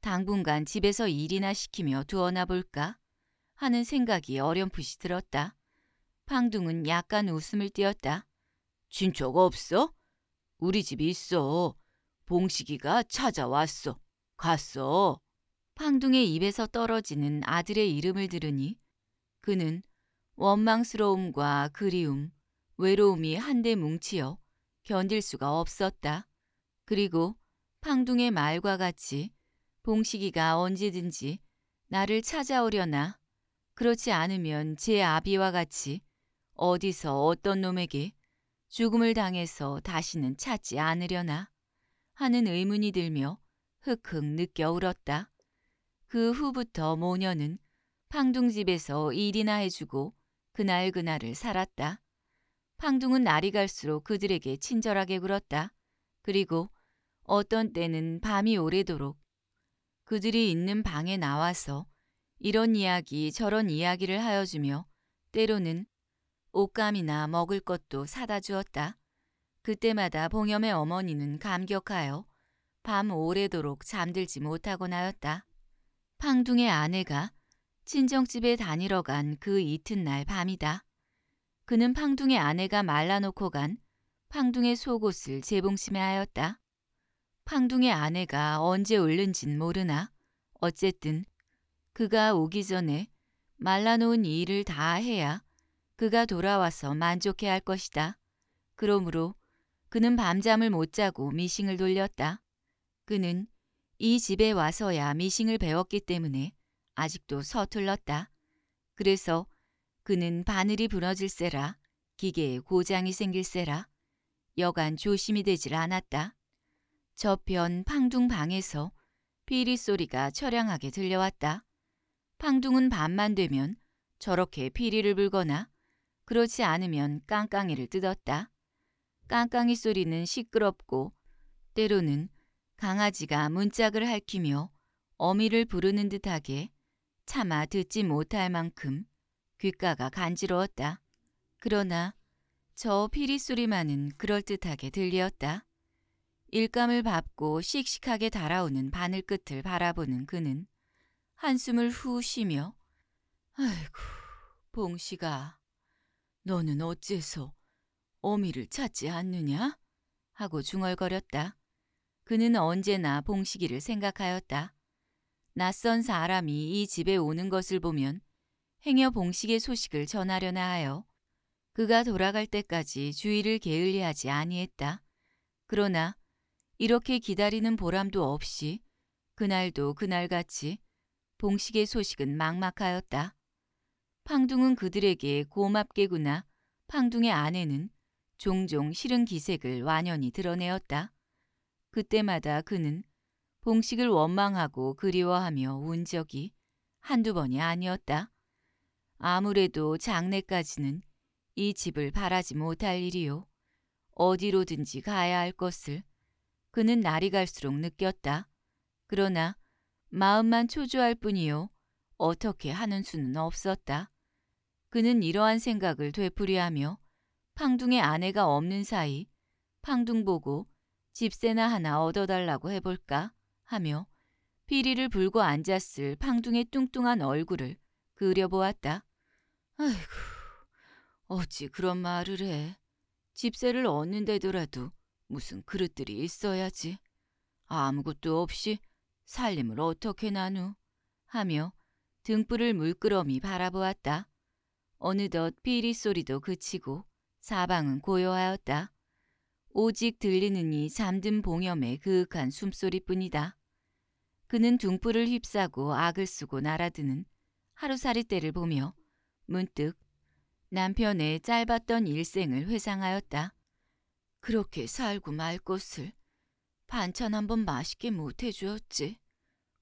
당분간 집에서 일이나 시키며 두어나 볼까 하는 생각이 어렴풋이 들었다. 방둥은 약간 웃음을 띄었다. 진척 없어? 우리 집 있어. 봉식이가 찾아왔어. 갔어. 방둥의 입에서 떨어지는 아들의 이름을 들으니 그는 원망스러움과 그리움, 외로움이 한데 뭉치어 견딜 수가 없었다. 그리고 팡둥의 말과 같이 봉식이가 언제든지 나를 찾아오려나 그렇지 않으면 제 아비와 같이 어디서 어떤 놈에게 죽음을 당해서 다시는 찾지 않으려나 하는 의문이 들며 흑흑 느껴 울었다. 그 후부터 모녀는 팡둥집에서 일이나 해주고 그날 그날을 살았다. 팡둥은 날이 갈수록 그들에게 친절하게 굴었다. 그리고 어떤 때는 밤이 오래도록 그들이 있는 방에 나와서 이런 이야기 저런 이야기를 하여주며 때로는 옷감이나 먹을 것도 사다 주었다. 그때마다 봉염의 어머니는 감격하여 밤 오래도록 잠들지 못하곤 하였다. 팡둥의 아내가 친정집에 다니러 간 그 이튿날 밤이다. 그는 팡둥의 아내가 말라놓고 간 팡둥의 속옷을 재봉심해 하였다. 황둥의 아내가 언제 울는진 모르나 어쨌든 그가 오기 전에 말라놓은 일을 다 해야 그가 돌아와서 만족해 할 것이다. 그러므로 그는 밤잠을 못 자고 미싱을 돌렸다. 그는 이 집에 와서야 미싱을 배웠기 때문에 아직도 서툴렀다. 그래서 그는 바늘이 부러질세라 기계에 고장이 생길세라 여간 조심이 되질 않았다. 저편 팡둥 방에서 비리 소리가 처량하게 들려왔다. 팡둥은 밤만 되면 저렇게 비리를 불거나 그렇지 않으면 깡깡이를 뜯었다. 깡깡이 소리는 시끄럽고 때로는 강아지가 문짝을 할히며 어미를 부르는 듯하게 차마 듣지 못할 만큼 귓가가 간지러웠다. 그러나 저 피리 소리만은 그럴듯하게 들리었다. 일감을 밟고 씩씩하게 달아오는 바늘 끝을 바라보는 그는 한숨을 후 쉬며 아이고 봉씨가 너는 어째서 어미를 찾지 않느냐? 하고 중얼거렸다. 그는 언제나 봉식이를 생각하였다. 낯선 사람이 이 집에 오는 것을 보면 행여 봉식의 소식을 전하려나 하여 그가 돌아갈 때까지 주의를 게을리하지 아니했다. 그러나 이렇게 기다리는 보람도 없이 그날도 그날같이 봉식의 소식은 막막하였다. 팡둥은 그들에게 고맙게구나 팡둥의 아내는 종종 싫은 기색을 완연히 드러내었다. 그때마다 그는 봉식을 원망하고 그리워하며 운 적이 한두 번이 아니었다. 아무래도 장례까지는 이 집을 바라지 못할 일이요. 어디로든지 가야 할 것을 그는 날이 갈수록 느꼈다. 그러나 마음만 초조할 뿐이요. 어떻게 하는 수는 없었다. 그는 이러한 생각을 되풀이하며 팡둥의 아내가 없는 사이 팡둥 보고 집세나 하나 얻어달라고 해볼까 하며 비리를 불고 앉았을 팡둥의 뚱뚱한 얼굴을 그려보았다. 아이고 어찌 그런 말을 해. 집세를 얻는데더라도 무슨 그릇들이 있어야지. 아무것도 없이 살림을 어떻게 나누? 하며 등불을 물끄러미 바라보았다. 어느덧 비리 소리도 그치고 사방은 고요하였다. 오직 들리는이 잠든 봉염의 그윽한 숨소리뿐이다. 그는 둥불을 휩싸고 악을 쓰고 날아드는 하루살이 때를 보며 문득 남편의 짧았던 일생을 회상하였다. 그렇게 살고 말 것을 반찬 한번 맛있게 못 해주었지.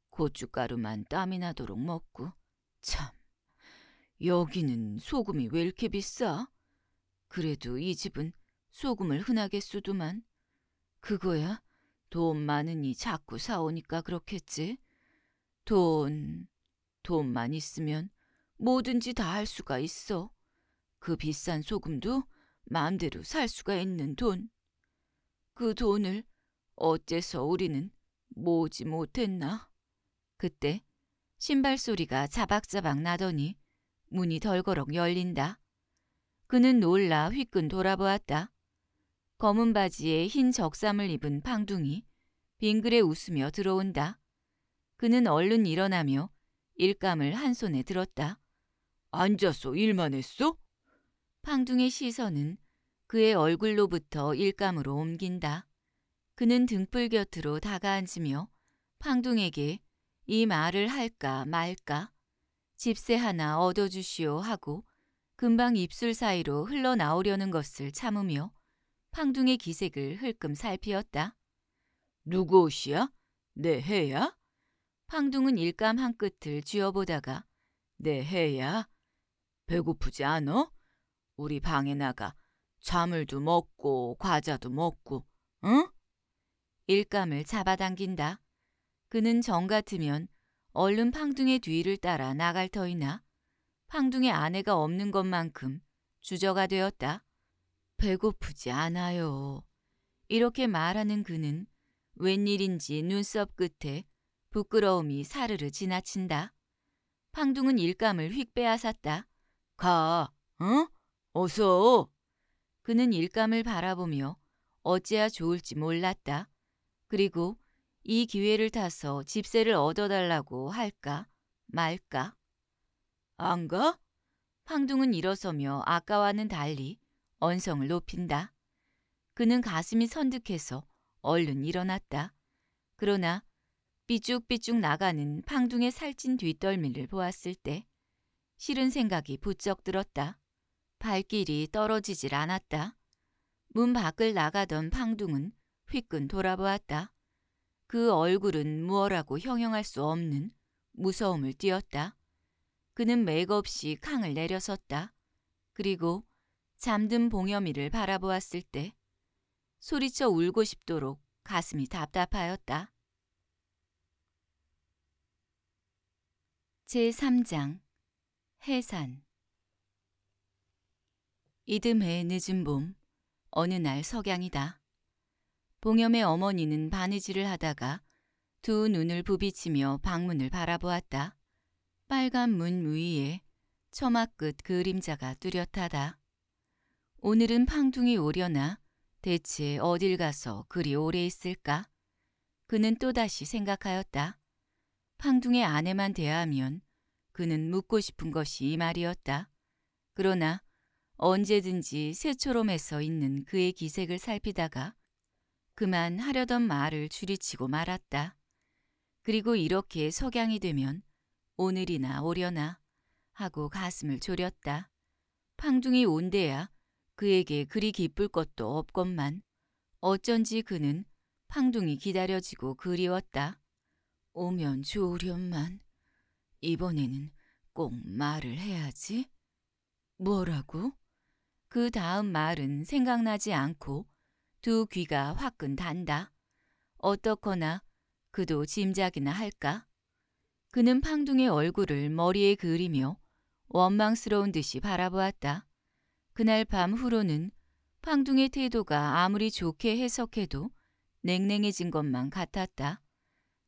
고춧가루만 땀이 나도록 먹고 참 여기는 소금이 왜 이렇게 비싸? 그래도 이 집은 소금을 흔하게 쓰더만 그거야 돈 많으니 자꾸 사오니까 그렇겠지. 돈, 돈만 있으면 뭐든지 다 할 수가 있어. 그 비싼 소금도 마음대로 살 수가 있는 돈. 그 돈을 어째서 우리는 모지 못했나? 그때 신발 소리가 자박자박 나더니 문이 덜거럭 열린다. 그는 놀라 휘끈 돌아보았다. 검은 바지에 흰 적삼을 입은 팡둥이 빙그레 웃으며 들어온다. 그는 얼른 일어나며 일감을 한 손에 들었다. 앉아서 일만 했어? 팡둥의 시선은 그의 얼굴로부터 일감으로 옮긴다. 그는 등불 곁으로 다가앉으며 팡둥에게 이 말을 할까 말까 집세 하나 얻어주시오 하고 금방 입술 사이로 흘러나오려는 것을 참으며 팡둥의 기색을 흘끔 살피었다. 누구 옷이야? 내 해야? 팡둥은 일감 한 끝을 쥐어보다가 내 해야? 배고프지 않어? 우리 방에 나가 자물도 먹고 과자도 먹고 응? 일감을 잡아당긴다. 그는 정 같으면 얼른 팡둥의 뒤를 따라 나갈 터이나 팡둥의 아내가 없는 것만큼 주저가 되었다. 배고프지 않아요. 이렇게 말하는 그는 웬일인지 눈썹 끝에 부끄러움이 사르르 지나친다. 팡둥은 일감을 휙 빼앗았다. 가, 응? 어서! 그는 일감을 바라보며 어찌야 좋을지 몰랐다. 그리고 이 기회를 타서 집세를 얻어달라고 할까 말까? 안 가? 황둥은 일어서며 아까와는 달리 언성을 높인다. 그는 가슴이 선득해서 얼른 일어났다. 그러나 삐죽삐죽 나가는 팡둥의 살찐 뒷덜미를 보았을 때 싫은 생각이 부쩍 들었다. 발길이 떨어지질 않았다. 문 밖을 나가던 팡둥은 휘끈 돌아보았다. 그 얼굴은 무어라고 형용할 수 없는 무서움을 띄었다. 그는 맥없이 강을 내려섰다. 그리고 잠든 봉여미를 바라보았을 때 소리쳐 울고 싶도록 가슴이 답답하였다. 제3장 해산 이듬해 늦은 봄 어느 날 석양이다. 봉염의 어머니는 바느질을 하다가 두 눈을 부비치며 방문을 바라보았다. 빨간 문 위에 처마 끝 그림자가 뚜렷하다. 오늘은 팡둥이 오려나 대체 어딜 가서 그리 오래 있을까? 그는 또다시 생각하였다. 팡둥의 아내만 대하면 그는 묻고 싶은 것이 이 말이었다. 그러나 언제든지 새처럼 애써 있는 그의 기색을 살피다가 그만 하려던 말을 줄이치고 말았다. 그리고 이렇게 석양이 되면 오늘이나 오려나 하고 가슴을 졸였다. 팡둥이 온대야 그에게 그리 기쁠 것도 없건만 어쩐지 그는 팡둥이 기다려지고 그리웠다. 오면 좋으련만 이번에는 꼭 말을 해야지. 뭐라고? 그 다음 말은 생각나지 않고 두 귀가 화끈 단다. 어떻거나 그도 짐작이나 할까? 그는 팡둥의 얼굴을 머리에 그리며 원망스러운 듯이 바라보았다. 그날 밤 후로는 팡둥의 태도가 아무리 좋게 해석해도 냉랭해진 것만 같았다.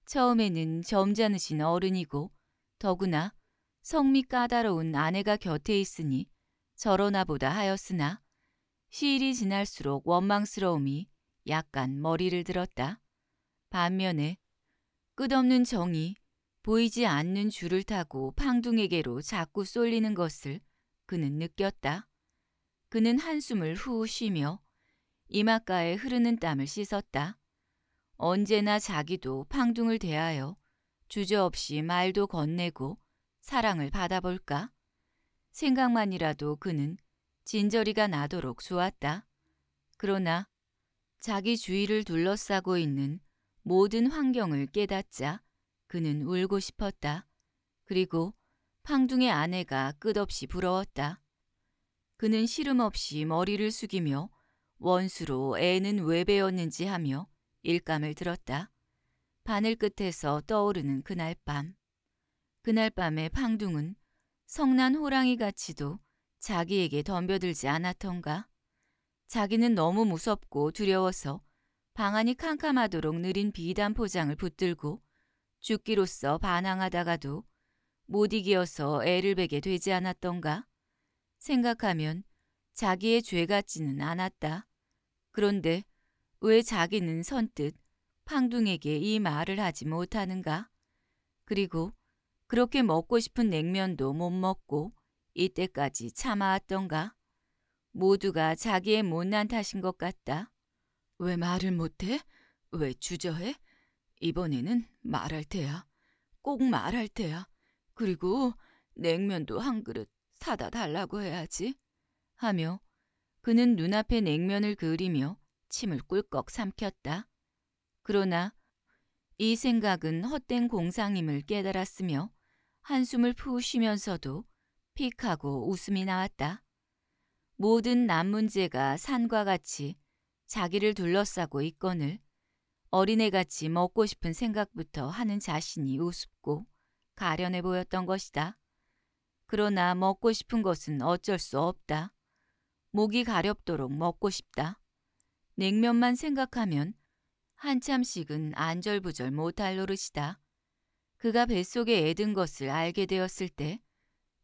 처음에는 점잖으신 어른이고 더구나 성미 까다로운 아내가 곁에 있으니 저러나 보다 하였으나 시일이 지날수록 원망스러움이 약간 머리를 들었다. 반면에 끝없는 정이 보이지 않는 줄을 타고 팡둥에게로 자꾸 쏠리는 것을 그는 느꼈다. 그는 한숨을 후 쉬며 이마가에 흐르는 땀을 씻었다. 언제나 자기도 팡둥을 대하여 주저없이 말도 건네고 사랑을 받아볼까? 생각만이라도 그는 진저리가 나도록 쏘았다. 그러나 자기 주위를 둘러싸고 있는 모든 환경을 깨닫자 그는 울고 싶었다. 그리고 팡둥의 아내가 끝없이 부러웠다. 그는 시름없이 머리를 숙이며 원수로 애는 왜 배웠는지 하며 일감을 들었다. 바늘 끝에서 떠오르는 그날 밤. 그날 밤에 팡둥은 성난 호랑이 같이도 자기에게 덤벼들지 않았던가. 자기는 너무 무섭고 두려워서 방안이 캄캄하도록 느린 비단 포장을 붙들고 죽기로써 반항하다가도 못이겨서 애를 베게 되지 않았던가. 생각하면 자기의 죄 같지는 않았다. 그런데 왜 자기는 선뜻 팡둥에게 이 말을 하지 못하는가? 그리고 그렇게 먹고 싶은 냉면도 못 먹고 이때까지 참아왔던가? 모두가 자기의 못난 탓인 것 같다. 왜 말을 못해? 왜 주저해? 이번에는 말할 테야. 꼭 말할 테야. 그리고 냉면도 한 그릇 사다 달라고 해야지. 하며 그는 눈앞에 냉면을 그리며 침을 꿀꺽 삼켰다. 그러나 이 생각은 헛된 공상임을 깨달았으며 한숨을 푹시면서도 픽하고 웃음이 나왔다. 모든 난 문제가 산과 같이 자기를 둘러싸고 있거늘 어린애같이 먹고 싶은 생각부터 하는 자신이 우습고 가련해 보였던 것이다. 그러나 먹고 싶은 것은 어쩔 수 없다. 목이 가렵도록 먹고 싶다. 냉면만 생각하면 한참씩은 안절부절 못할 노릇이다. 그가 뱃속에 애든 것을 알게 되었을 때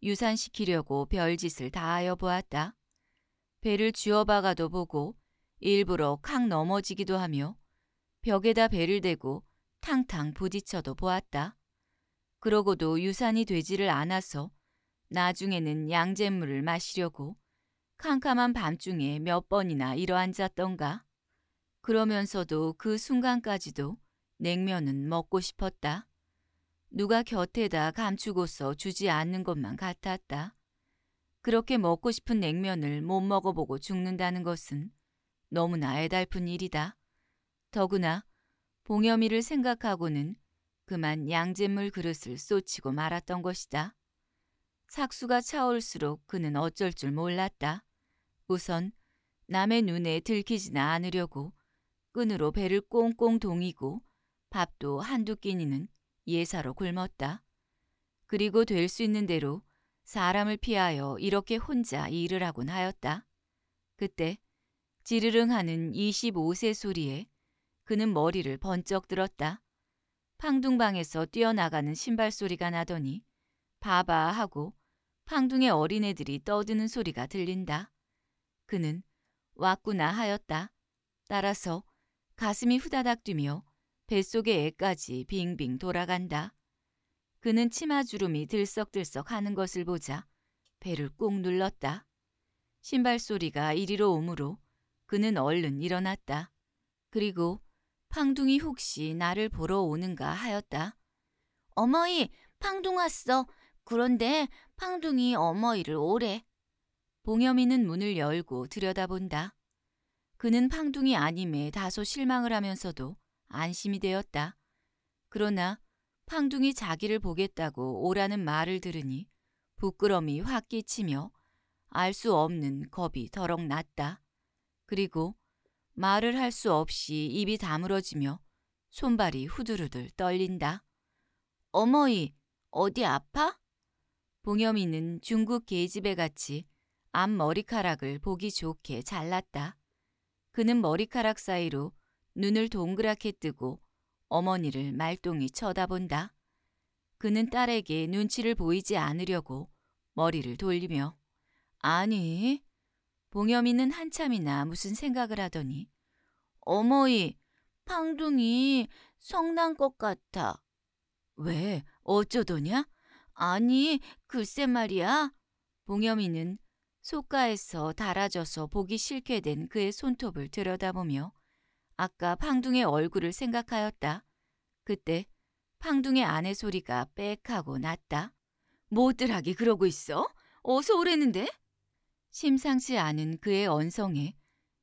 유산시키려고 별짓을 다하여 보았다. 배를 쥐어박아도 보고 일부러 칵 넘어지기도 하며 벽에다 배를 대고 탕탕 부딪혀도 보았다. 그러고도 유산이 되지를 않아서 나중에는 양잿물을 마시려고 캄캄한 밤중에 몇 번이나 일어앉았던가. 그러면서도 그 순간까지도 냉면은 먹고 싶었다. 누가 곁에다 감추고서 주지 않는 것만 같았다. 그렇게 먹고 싶은 냉면을 못 먹어보고 죽는다는 것은 너무나 애달픈 일이다. 더구나 봉염이를 생각하고는 그만 양잿물 그릇을 쏟치고 말았던 것이다. 착수가 차올수록 그는 어쩔 줄 몰랐다. 우선 남의 눈에 들키지나 않으려고 끈으로 배를 꽁꽁 동이고 밥도 한두 끼니는 예사로 굶었다. 그리고 될 수 있는 대로 사람을 피하여 이렇게 혼자 일을 하곤 하였다. 그때 지르릉 하는 25세 소리에 그는 머리를 번쩍 들었다. 팡둥방에서 뛰어나가는 신발 소리가 나더니 바바 하고 팡둥의 어린애들이 떠드는 소리가 들린다. 그는 왔구나 하였다. 따라서 가슴이 후다닥 뛰며 뱃속의 애까지 빙빙 돌아간다. 그는 치마 주름이 들썩들썩 하는 것을 보자 배를 꾹 눌렀다. 신발 소리가 이리로 오므로 그는 얼른 일어났다. 그리고 팡둥이 혹시 나를 보러 오는가 하였다. 어머이 팡둥 왔어. 그런데 팡둥이 어머이를 오래. 봉염이는 문을 열고 들여다본다. 그는 팡둥이 아님에 다소 실망을 하면서도 안심이 되었다. 그러나 팡둥이 자기를 보겠다고 오라는 말을 들으니 부끄러움이확 끼치며 알 수 없는 겁이 더럭 났다. 그리고 말을 할 수 없이 입이 다물어지며 손발이 후들후들 떨린다. 어머이, 어디 아파? 봉염이는 중국 계집애 같이 앞머리카락을 보기 좋게 잘랐다. 그는 머리카락 사이로 눈을 동그랗게 뜨고 어머니를 말똥이 쳐다본다. 그는 딸에게 눈치를 보이지 않으려고 머리를 돌리며 아니 봉염이는 한참이나 무슨 생각을 하더니 어머이 팡둥이 성난 것 같아. 왜 어쩌더냐? 아니 글쎄 말이야. 봉염이는 소가에서 달아져서 보기 싫게 된 그의 손톱을 들여다보며 아까 팡둥의 얼굴을 생각하였다. 그때 팡둥의 아내 소리가 빽하고 났다. 뭐들하기 그러고 있어? 어서 오랬는데? 심상치 않은 그의 언성에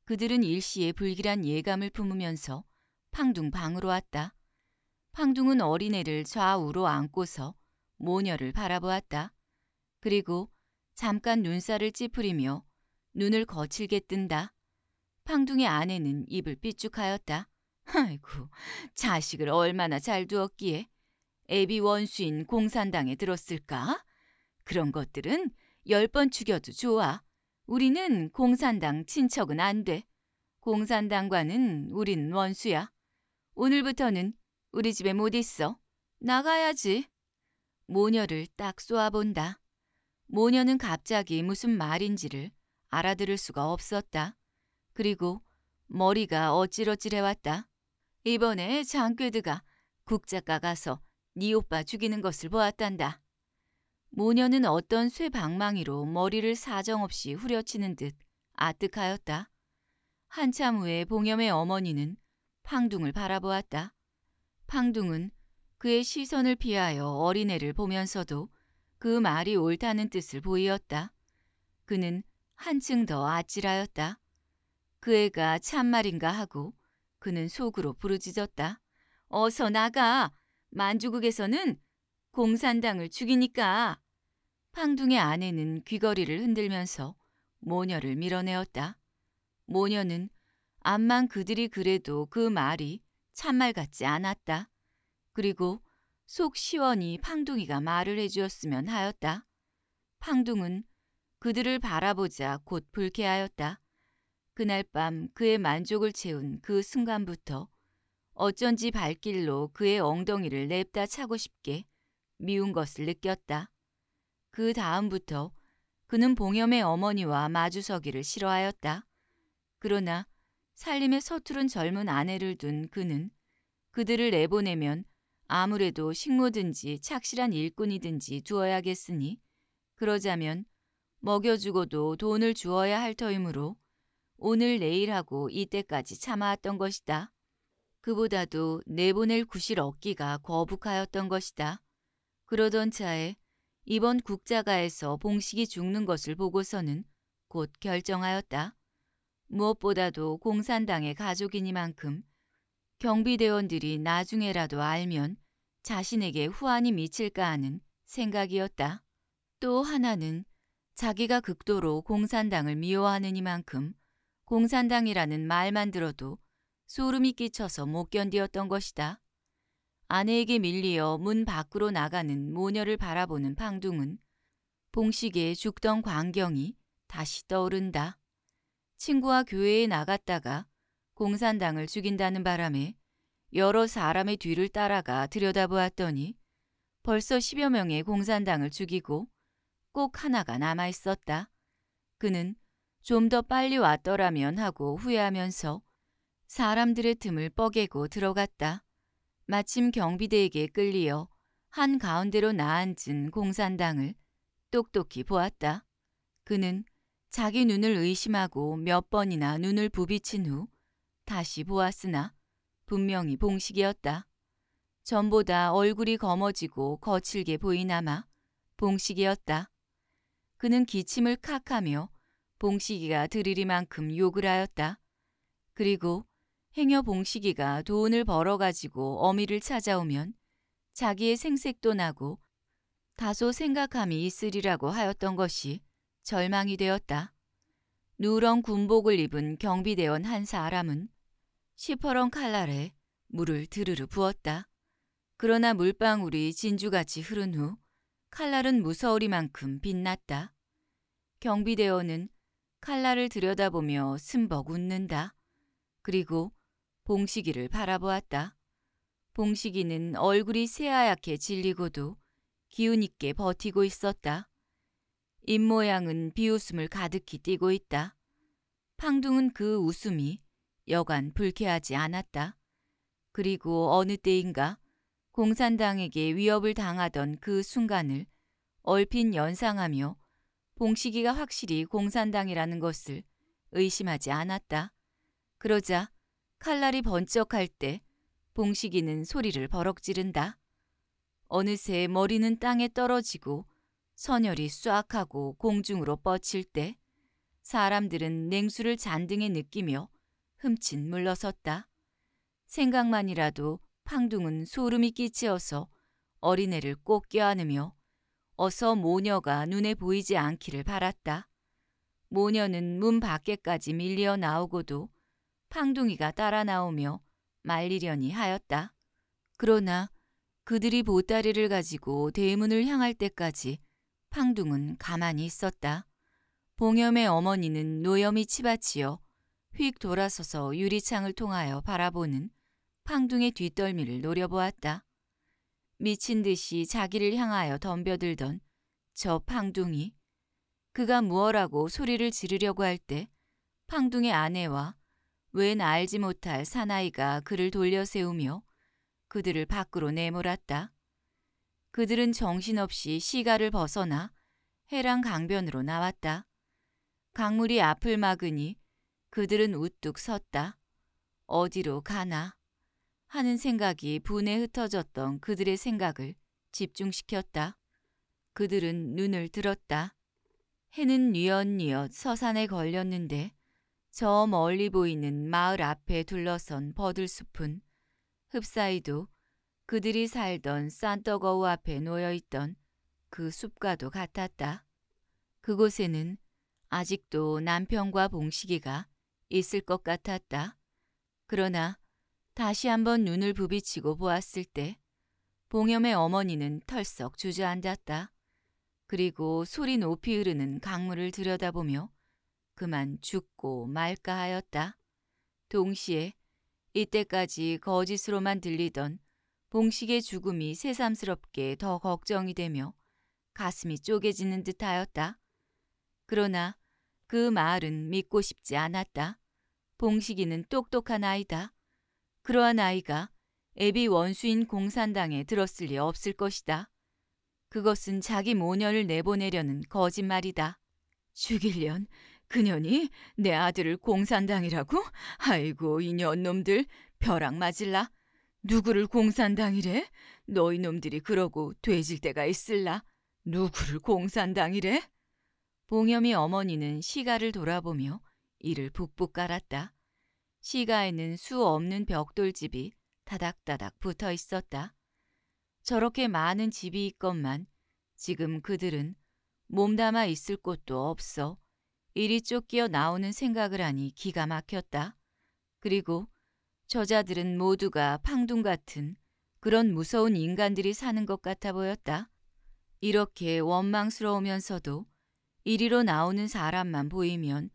그들은 일시에 불길한 예감을 품으면서 팡둥 방으로 왔다. 팡둥은 어린애를 좌우로 안고서 모녀를 바라보았다. 그리고 잠깐 눈살을 찌푸리며 눈을 거칠게 뜬다. 황둥이 아내는 입을 삐죽하였다. 아이고, 자식을 얼마나 잘 두었기에 애비 원수인 공산당에 들었을까? 그런 것들은 열 번 죽여도 좋아. 우리는 공산당 친척은 안 돼. 공산당과는 우린 원수야. 오늘부터는 우리 집에 못 있어. 나가야지. 모녀를 딱 쏘아본다. 모녀는 갑자기 무슨 말인지를 알아들을 수가 없었다. 그리고 머리가 어찌러찌해왔다. 이번에 장괴드가 국작가 가서 네 오빠 죽이는 것을 보았단다. 모녀는 어떤 쇠방망이로 머리를 사정없이 후려치는 듯 아뜩하였다. 한참 후에 봉염의 어머니는 팡둥을 바라보았다. 팡둥은 그의 시선을 피하여 어린애를 보면서도 그 말이 옳다는 뜻을 보이었다. 그는 한층 더 아찔하였다. 그 애가 참말인가 하고 그는 속으로 부르짖었다. 어서 나가. 만주국에서는 공산당을 죽이니까. 팡둥의 아내는 귀걸이를 흔들면서 모녀를 밀어내었다. 모녀는 암만 그들이 그래도 그 말이 참말 같지 않았다. 그리고 속 시원히 팡둥이가 말을 해주었으면 하였다. 팡둥은 그들을 바라보자 곧 불쾌하였다. 그날 밤 그의 만족을 채운 그 순간부터 어쩐지 발길로 그의 엉덩이를 냅다 차고 싶게 미운 것을 느꼈다. 그 다음부터 그는 봉염의 어머니와 마주서기를 싫어하였다. 그러나 살림에 서투른 젊은 아내를 둔 그는 그들을 내보내면 아무래도 식모든지 착실한 일꾼이든지 두어야겠으니 그러자면 먹여주고도 돈을 주어야 할 터이므로 오늘 내일하고 이때까지 참아왔던 것이다. 그보다도 내보낼 구실 얻기가 거북하였던 것이다. 그러던 차에 이번 국자가에서 봉식이 죽는 것을 보고서는 곧 결정하였다. 무엇보다도 공산당의 가족이니만큼 경비대원들이 나중에라도 알면 자신에게 후환이 미칠까 하는 생각이었다. 또 하나는 자기가 극도로 공산당을 미워하는 이만큼 공산당이라는 말만 들어도 소름이 끼쳐서 못 견디었던 것이다. 아내에게 밀리어 문 밖으로 나가는 모녀를 바라보는 팡둥은 봉식에 죽던 광경이 다시 떠오른다. 친구와 교회에 나갔다가 공산당을 죽인다는 바람에 여러 사람의 뒤를 따라가 들여다보았더니 벌써 1여 명의 공산당을 죽이고 꼭 하나가 남아있었다. 그는 좀더 빨리 왔더라면 하고 후회하면서 사람들의 틈을 뻐개고 들어갔다. 마침 경비대에게 끌리어 한가운데로 나앉은 공산당을 똑똑히 보았다. 그는 자기 눈을 의심하고 몇 번이나 눈을 부비친 후 다시 보았으나 분명히 봉식이었다. 전보다 얼굴이 검어지고 거칠게 보이나마 봉식이었다. 그는 기침을 칵 하며 봉식이가 드리리만큼 욕을 하였다. 그리고 행여 봉식이가 돈을 벌어가지고 어미를 찾아오면 자기의 생색도 나고 다소 생각함이 있으리라고 하였던 것이 절망이 되었다. 누런 군복을 입은 경비대원 한 사람은 시퍼런 칼날에 물을 드르르 부었다. 그러나 물방울이 진주같이 흐른 후 칼날은 무서우리만큼 빛났다. 경비대원은 칼라를 들여다보며 숨벅 웃는다. 그리고 봉식이를 바라보았다. 봉식이는 얼굴이 새하얗게 질리고도 기운 있게 버티고 있었다. 입모양은 비웃음을 가득히 띠고 있다. 팡둥은 그 웃음이 여간 불쾌하지 않았다. 그리고 어느 때인가 공산당에게 위협을 당하던 그 순간을 얼핏 연상하며 봉식이가 확실히 공산당이라는 것을 의심하지 않았다. 그러자 칼날이 번쩍할 때 봉식이는 소리를 버럭 지른다. 어느새 머리는 땅에 떨어지고 선열이 쏵하고 공중으로 뻗칠 때 사람들은 냉수를 잔등에 느끼며 흠칫 물러섰다. 생각만이라도 팡둥은 소름이 끼치어서 어린애를 꼭 껴안으며 어서 모녀가 눈에 보이지 않기를 바랐다. 모녀는 문 밖에까지 밀려 나오고도 팡둥이가 따라 나오며 말리려니 하였다. 그러나 그들이 보따리를 가지고 대문을 향할 때까지 팡둥은 가만히 있었다. 봉염의 어머니는 노염이 치받치어 휙 돌아서서 유리창을 통하여 바라보는 팡둥의 뒷덜미를 노려보았다. 미친 듯이 자기를 향하여 덤벼들던 저 팡둥이 그가 무어라고 소리를 지르려고 할 때 팡둥의 아내와 웬 알지 못할 사나이가 그를 돌려세우며 그들을 밖으로 내몰았다. 그들은 정신없이 시가를 벗어나 해랑 강변으로 나왔다. 강물이 앞을 막으니 그들은 우뚝 섰다. 어디로 가나. 하는 생각이 분에 흩어졌던 그들의 생각을 집중시켰다. 그들은 눈을 들었다. 해는 뉘엿뉘엿 서산에 걸렸는데 저 멀리 보이는 마을 앞에 둘러선 버들숲은 흡사히도 그들이 살던 산떡어우 앞에 놓여있던 그 숲과도 같았다. 그곳에는 아직도 남편과 봉식이가 있을 것 같았다. 그러나 다시 한번 눈을 부비치고 보았을 때 봉염의 어머니는 털썩 주저앉았다. 그리고 소리 높이 흐르는 강물을 들여다보며 그만 죽고 말까 하였다. 동시에 이때까지 거짓으로만 들리던 봉식의 죽음이 새삼스럽게 더 걱정이 되며 가슴이 쪼개지는 듯 하였다. 그러나 그 말은 믿고 싶지 않았다. 봉식이는 똑똑한 아이다. 그러한 아이가 애비 원수인 공산당에 들었을 리 없을 것이다. 그것은 자기 모녀를 내보내려는 거짓말이다. 죽일년 그년이 내 아들을 공산당이라고? 아이고 이년놈들 벼락 맞을라. 누구를 공산당이래? 너희 놈들이 그러고 돼질 때가 있을라. 누구를 공산당이래? 봉염이 어머니는 시가를 돌아보며 이를 북북 깔았다. 시가에는 수 없는 벽돌집이 다닥다닥 붙어 있었다. 저렇게 많은 집이 있건만 지금 그들은 몸담아 있을 곳도 없어 이리 쫓기어 나오는 생각을 하니 기가 막혔다. 그리고 저자들은 모두가 팡둥 같은 그런 무서운 인간들이 사는 것 같아 보였다. 이렇게 원망스러우면서도 이리로 나오는 사람만 보이면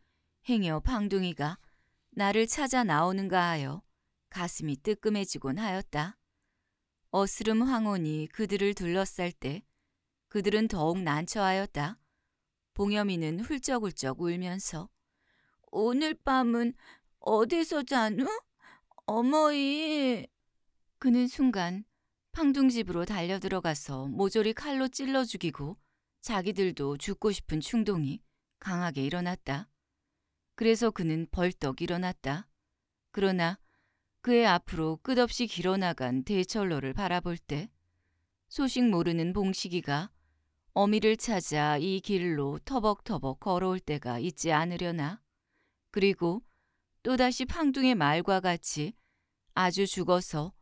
행여 팡둥이가 나를 찾아 나오는가 하여 가슴이 뜨끔해지곤 하였다. 어스름 황혼이 그들을 둘러쌀 때 그들은 더욱 난처하였다. 봉염이는 훌쩍훌쩍 울면서 오늘 밤은 어디서 자누? 어머이! 그는 순간 팡둥집으로 달려 들어가서 모조리 칼로 찔러 죽이고 자기들도 죽고 싶은 충동이 강하게 일어났다. 그래서 그는 벌떡 일어났다. 그러나 그의 앞으로 끝없이 길어나간 대철로를 바라볼 때 소식 모르는 봉식이가 어미를 찾아 이 길로 터벅터벅 걸어올 때가 있지 않으려나. 그리고 또다시 팡둥의 말과 같이 아주 죽어서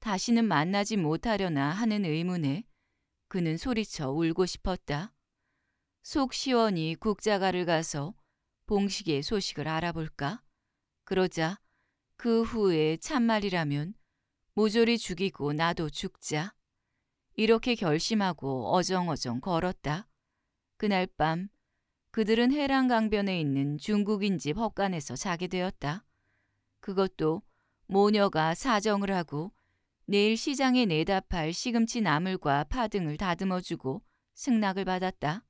다시는 만나지 못하려나 하는 의문에 그는 소리쳐 울고 싶었다. 속 시원히 국자가를 가서 봉식의 소식을 알아볼까? 그러자 그 후에 참말이라면 모조리 죽이고 나도 죽자. 이렇게 결심하고 어정어정 걸었다. 그날 밤 그들은 해랑강변에 있는 중국인 집 헛간에서 자게 되었다. 그것도 모녀가 사정을 하고 내일 시장에 내다 팔 시금치 나물과 파 등을 다듬어주고 승낙을 받았다.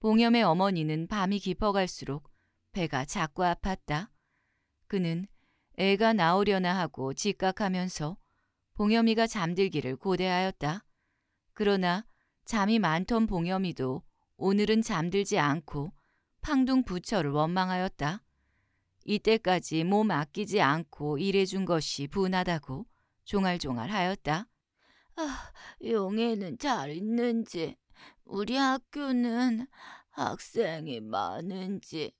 봉염의 어머니는 밤이 깊어갈수록 배가 자꾸 아팠다. 그는 애가 나오려나 하고 직각하면서 봉염이가 잠들기를 고대하였다. 그러나 잠이 많던 봉염이도 오늘은 잠들지 않고 팡둥 부처를 원망하였다. 이때까지 몸 아끼지 않고 일해준 것이 분하다고 종알종알 하였다. 아, 용애는 잘 있는지 우리 학교는 학생이 많은지.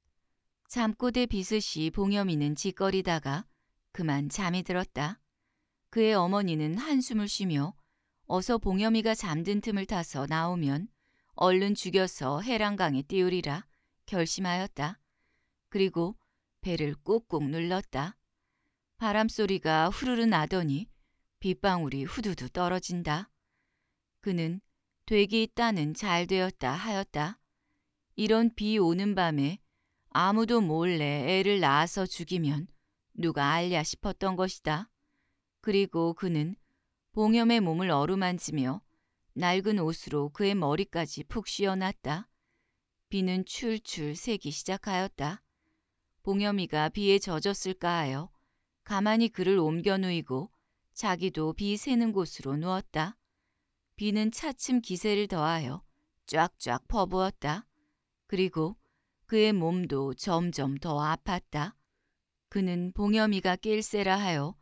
잠꼬대 비스시 봉염이는 짓거리다가 그만 잠이 들었다. 그의 어머니는 한숨을 쉬며 어서 봉염이가 잠든 틈을 타서 나오면 얼른 죽여서 해랑강에 띄우리라 결심하였다. 그리고 배를 꾹꾹 눌렀다. 바람소리가 후루루 나더니 빗방울이 후두두 떨어진다. 그는 되기 있다는잘 되었다 하였다. 이런 비 오는 밤에 아무도 몰래 애를 낳아서 죽이면 누가 알랴 싶었던 것이다. 그리고 그는 봉염의 몸을 어루만지며 낡은 옷으로 그의 머리까지 푹 씌어놨다. 비는 출출 새기 시작하였다. 봉염이가 비에 젖었을까 하여 가만히 그를 옮겨 누이고 자기도 비 새는 곳으로 누웠다. 비는 차츰 기세를 더하여 쫙쫙 퍼부었다. 그리고 그의 몸도 점점 더 아팠다. 그는 봉염이가 낄세라 하여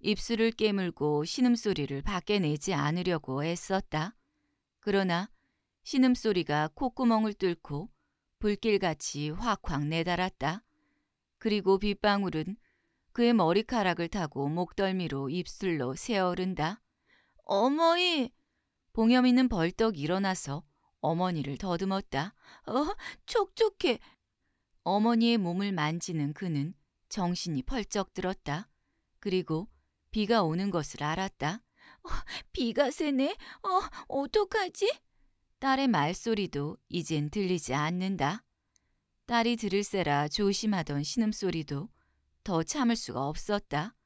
입술을 깨물고 신음소리를 밖에 내지 않으려고 애썼다. 그러나 신음소리가 콧구멍을 뚫고 불길같이 확확 내달았다. 그리고 빗방울은 그의 머리카락을 타고 목덜미로 입술로 새어른다. 어머이 봉염미는 벌떡 일어나서 어머니를 더듬었다. 어, 촉촉해. 어머니의 몸을 만지는 그는 정신이 펄쩍 들었다. 그리고 비가 오는 것을 알았다. 어, 비가 세네 어, 어떡하지? 딸의 말소리도 이젠 들리지 않는다. 딸이 들을세라 조심하던 신음소리도 더 참을 수가 없었다.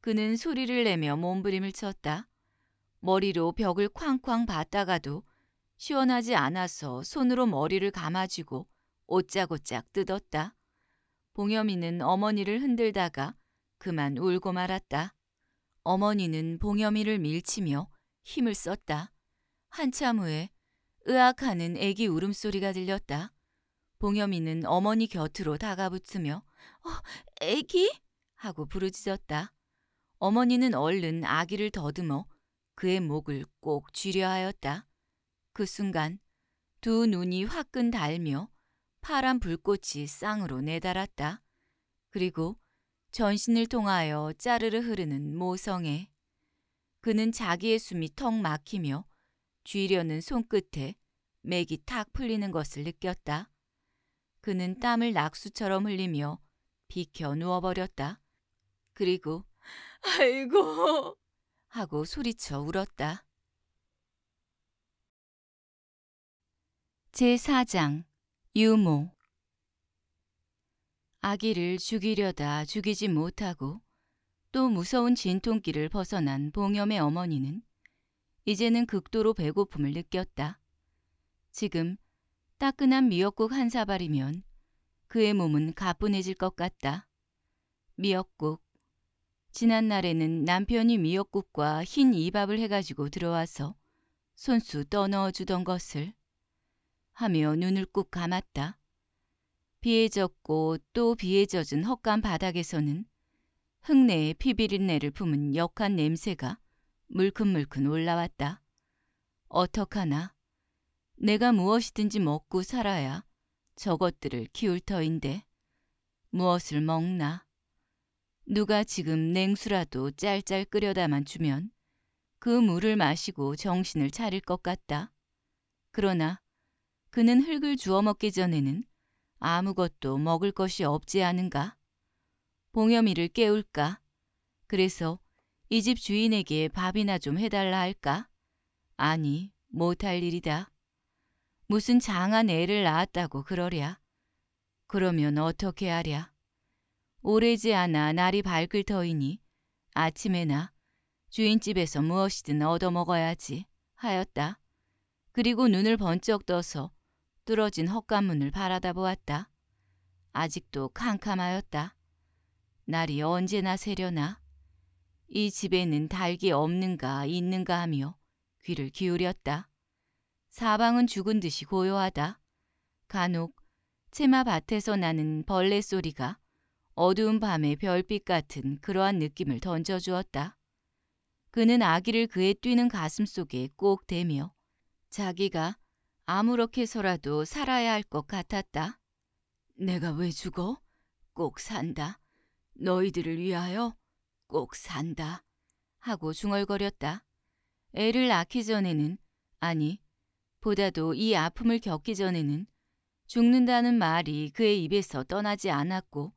그는 소리를 내며 몸부림을 쳤다. 머리로 벽을 쾅쾅 받다가도 시원하지 않아서 손으로 머리를 감아쥐고 오짝오짝 뜯었다. 봉염이는 어머니를 흔들다가 그만 울고 말았다. 어머니는 봉염이를 밀치며 힘을 썼다. 한참 후에 으악하는 애기 울음소리가 들렸다. 봉염이는 어머니 곁으로 다가붙으며 어, 애기? 하고 부르짖었다. 어머니는 얼른 아기를 더듬어 그의 목을 꼭 쥐려 하였다. 그 순간 두 눈이 화끈 달며 파란 불꽃이 쌍으로 내달았다. 그리고 전신을 통하여 짜르르 흐르는 모성에 그는 자기의 숨이 턱 막히며 쥐려는 손끝에 맥이 탁 풀리는 것을 느꼈다. 그는 땀을 낙수처럼 흘리며 비켜 누워버렸다. 그리고 아이고 하고 소리쳐 울었다. 제4장 유모 아기를 죽이려다 죽이지 못하고 또 무서운 진통길을 벗어난 봉염의 어머니는 이제는 극도로 배고픔을 느꼈다. 지금 따끈한 미역국 한 사발이면 그의 몸은 가뿐해질 것 같다. 미역국, 지난날에는 남편이 미역국과 흰 이밥을 해가지고 들어와서 손수 떠넣어주던 것을 하며 눈을 꾹 감았다. 비에 젖고 또 비에 젖은 헛간 바닥에서는 흙내에 피비린내를 품은 역한 냄새가 물큰물큰 올라왔다. 어떡하나. 내가 무엇이든지 먹고 살아야 저것들을 키울 터인데 무엇을 먹나. 누가 지금 냉수라도 짤짤 끓여다만 주면 그 물을 마시고 정신을 차릴 것 같다. 그러나 그는 흙을 주워 먹기 전에는 아무것도 먹을 것이 없지 않은가? 봉염이를 깨울까? 그래서 이 집 주인에게 밥이나 좀 해달라 할까? 아니, 못할 일이다. 무슨 장한 애를 낳았다고 그러랴. 그러면 어떻게 하랴? 오래지 않아 날이 밝을 터이니 아침에나 주인집에서 무엇이든 얻어먹어야지 하였다. 그리고 눈을 번쩍 떠서 뚫어진 헛간문을 바라다 보았다. 아직도 캄캄하였다. 날이 언제나 새려나. 이 집에는 닭이 없는가 있는가 하며 귀를 기울였다. 사방은 죽은 듯이 고요하다. 간혹 채마 밭에서 나는 벌레 소리가 어두운 밤의 별빛 같은 그러한 느낌을 던져주었다. 그는 아기를 그의 뛰는 가슴 속에 꼭 대며 자기가 아무렇게서라도 살아야 할 것 같았다. 내가 왜 죽어? 꼭 산다. 너희들을 위하여 꼭 산다. 하고 중얼거렸다. 애를 낳기 전에는 아니 보다도 이 아픔을 겪기 전에는 죽는다는 말이 그의 입에서 떠나지 않았고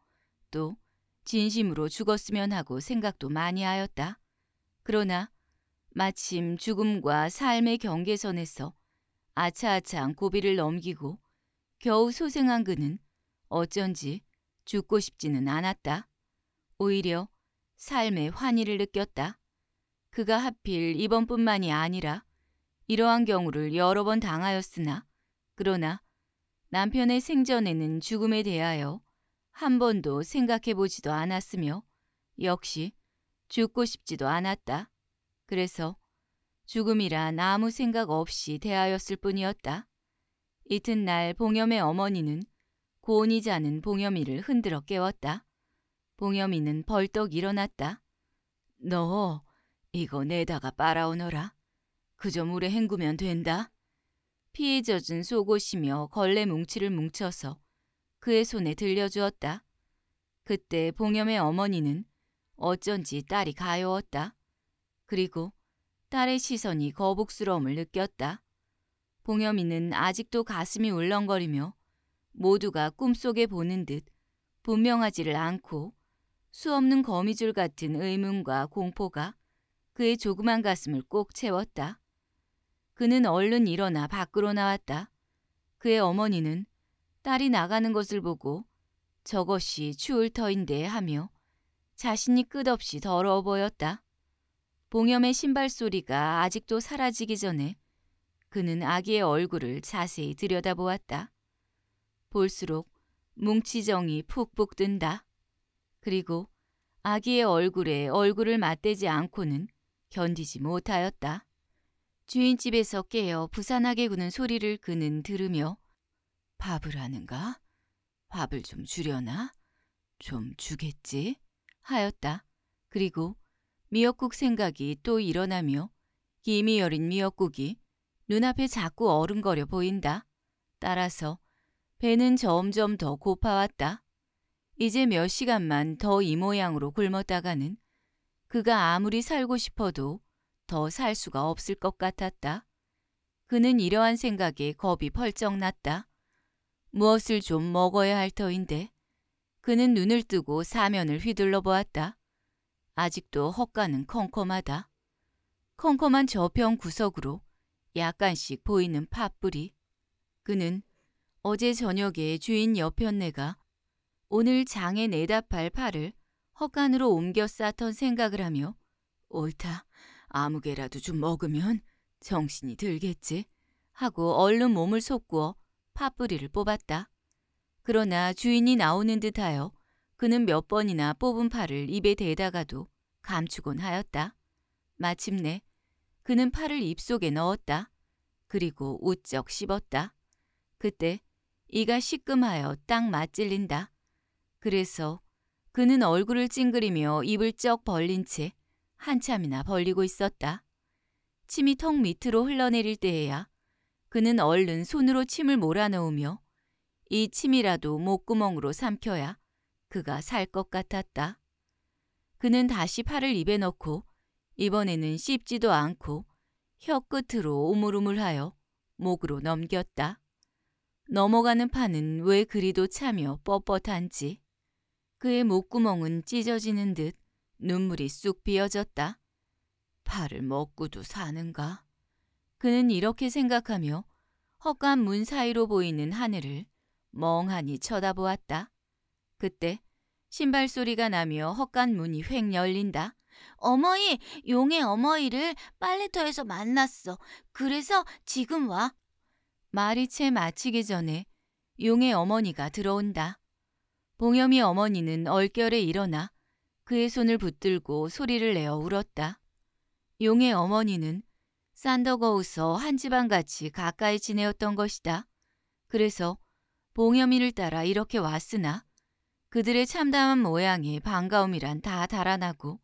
것도 진심으로 죽었으면 하고 생각도 많이 하였다. 그러나 마침 죽음과 삶의 경계선에서 아차아차한 고비를 넘기고 겨우 소생한 그는 어쩐지 죽고 싶지는 않았다. 오히려 삶의 환희를 느꼈다. 그가 하필 이번뿐만이 아니라 이러한 경우를 여러 번 당하였으나 그러나 남편의 생전에는 죽음에 대하여 한 번도 생각해 보지도 않았으며 역시 죽고 싶지도 않았다. 그래서 죽음이란 아무 생각 없이 대하였을 뿐이었다. 이튿날 봉염의 어머니는 고온이 자는 봉염이를 흔들어 깨웠다. 봉염이는 벌떡 일어났다. 너 이거 내다가 빨아오너라. 그저 물에 헹구면 된다. 피에 젖은 속옷이며 걸레 뭉치를 뭉쳐서 그의 손에 들려주었다. 그때 봉염의 어머니는 어쩐지 딸이 가여웠다. 그리고 딸의 시선이 거북스러움을 느꼈다. 봉염이는 아직도 가슴이 울렁거리며 모두가 꿈속에 보는 듯 분명하지를 않고 수없는 거미줄 같은 의문과 공포가 그의 조그만 가슴을 꼭 채웠다. 그는 얼른 일어나 밖으로 나왔다. 그의 어머니는 딸이 나가는 것을 보고 저것이 추울 터인데 하며 자신이 끝없이 더러워 보였다. 봉염의 신발 소리가 아직도 사라지기 전에 그는 아기의 얼굴을 자세히 들여다보았다. 볼수록 뭉치정이 푹푹 든다. 그리고 아기의 얼굴에 얼굴을 맞대지 않고는 견디지 못하였다. 주인집에서 깨어 부산하게 구는 소리를 그는 들으며 밥을 하는가? 밥을 좀 주려나? 좀 주겠지? 하였다. 그리고 미역국 생각이 또 일어나며 김이 여린 미역국이 눈앞에 자꾸 어른거려 보인다. 따라서 배는 점점 더 고파왔다. 이제 몇 시간만 더 이 모양으로 굶었다가는 그가 아무리 살고 싶어도 더 살 수가 없을 것 같았다. 그는 이러한 생각에 겁이 펄쩍 났다. 무엇을 좀 먹어야 할 터인데 그는 눈을 뜨고 사면을 휘둘러 보았다. 아직도 헛간은 컴컴하다. 컴컴한 저편 구석으로 약간씩 보이는 팥불이. 그는 어제 저녁에 주인 여편네가 오늘 장에 내다팔 파를 헛간으로 옮겨 쌓던 생각을 하며 옳다. 아무개라도 좀 먹으면 정신이 들겠지 하고 얼른 몸을 솟구어 파뿌리를 뽑았다. 그러나 주인이 나오는 듯하여 그는 몇 번이나 뽑은 팔을 입에 대다가도 감추곤 하였다. 마침내 그는 팔을 입속에 넣었다. 그리고 우쩍 씹었다. 그때 이가 시끔하여 딱맞질린다 그래서 그는 얼굴을 찡그리며 입을 쩍 벌린 채 한참이나 벌리고 있었다. 침이 턱 밑으로 흘러내릴 때에야 그는 얼른 손으로 침을 몰아넣으며 이 침이라도 목구멍으로 삼켜야 그가 살 것 같았다. 그는 다시 팔을 입에 넣고 이번에는 씹지도 않고 혀 끝으로 오물오물하여 목으로 넘겼다. 넘어가는 판은 왜 그리도 차며 뻣뻣한지 그의 목구멍은 찢어지는 듯 눈물이 쑥 비어졌다. 팔을 먹고도 사는가? 그는 이렇게 생각하며 헛간 문 사이로 보이는 하늘을 멍하니 쳐다보았다. 그때 신발 소리가 나며 헛간 문이 휙 열린다. 어머니, 용의 어머니를 빨래터에서 만났어. 그래서 지금 와. 말이 채 마치기 전에 용의 어머니가 들어온다. 봉염이 어머니는 얼결에 일어나 그의 손을 붙들고 소리를 내어 울었다. 용의 어머니는 산더거우서 한 집안같이 가까이 지내었던 것이다. 그래서 봉염이를 따라 이렇게 왔으나 그들의 참담한 모양에 반가움이란 다 달아나고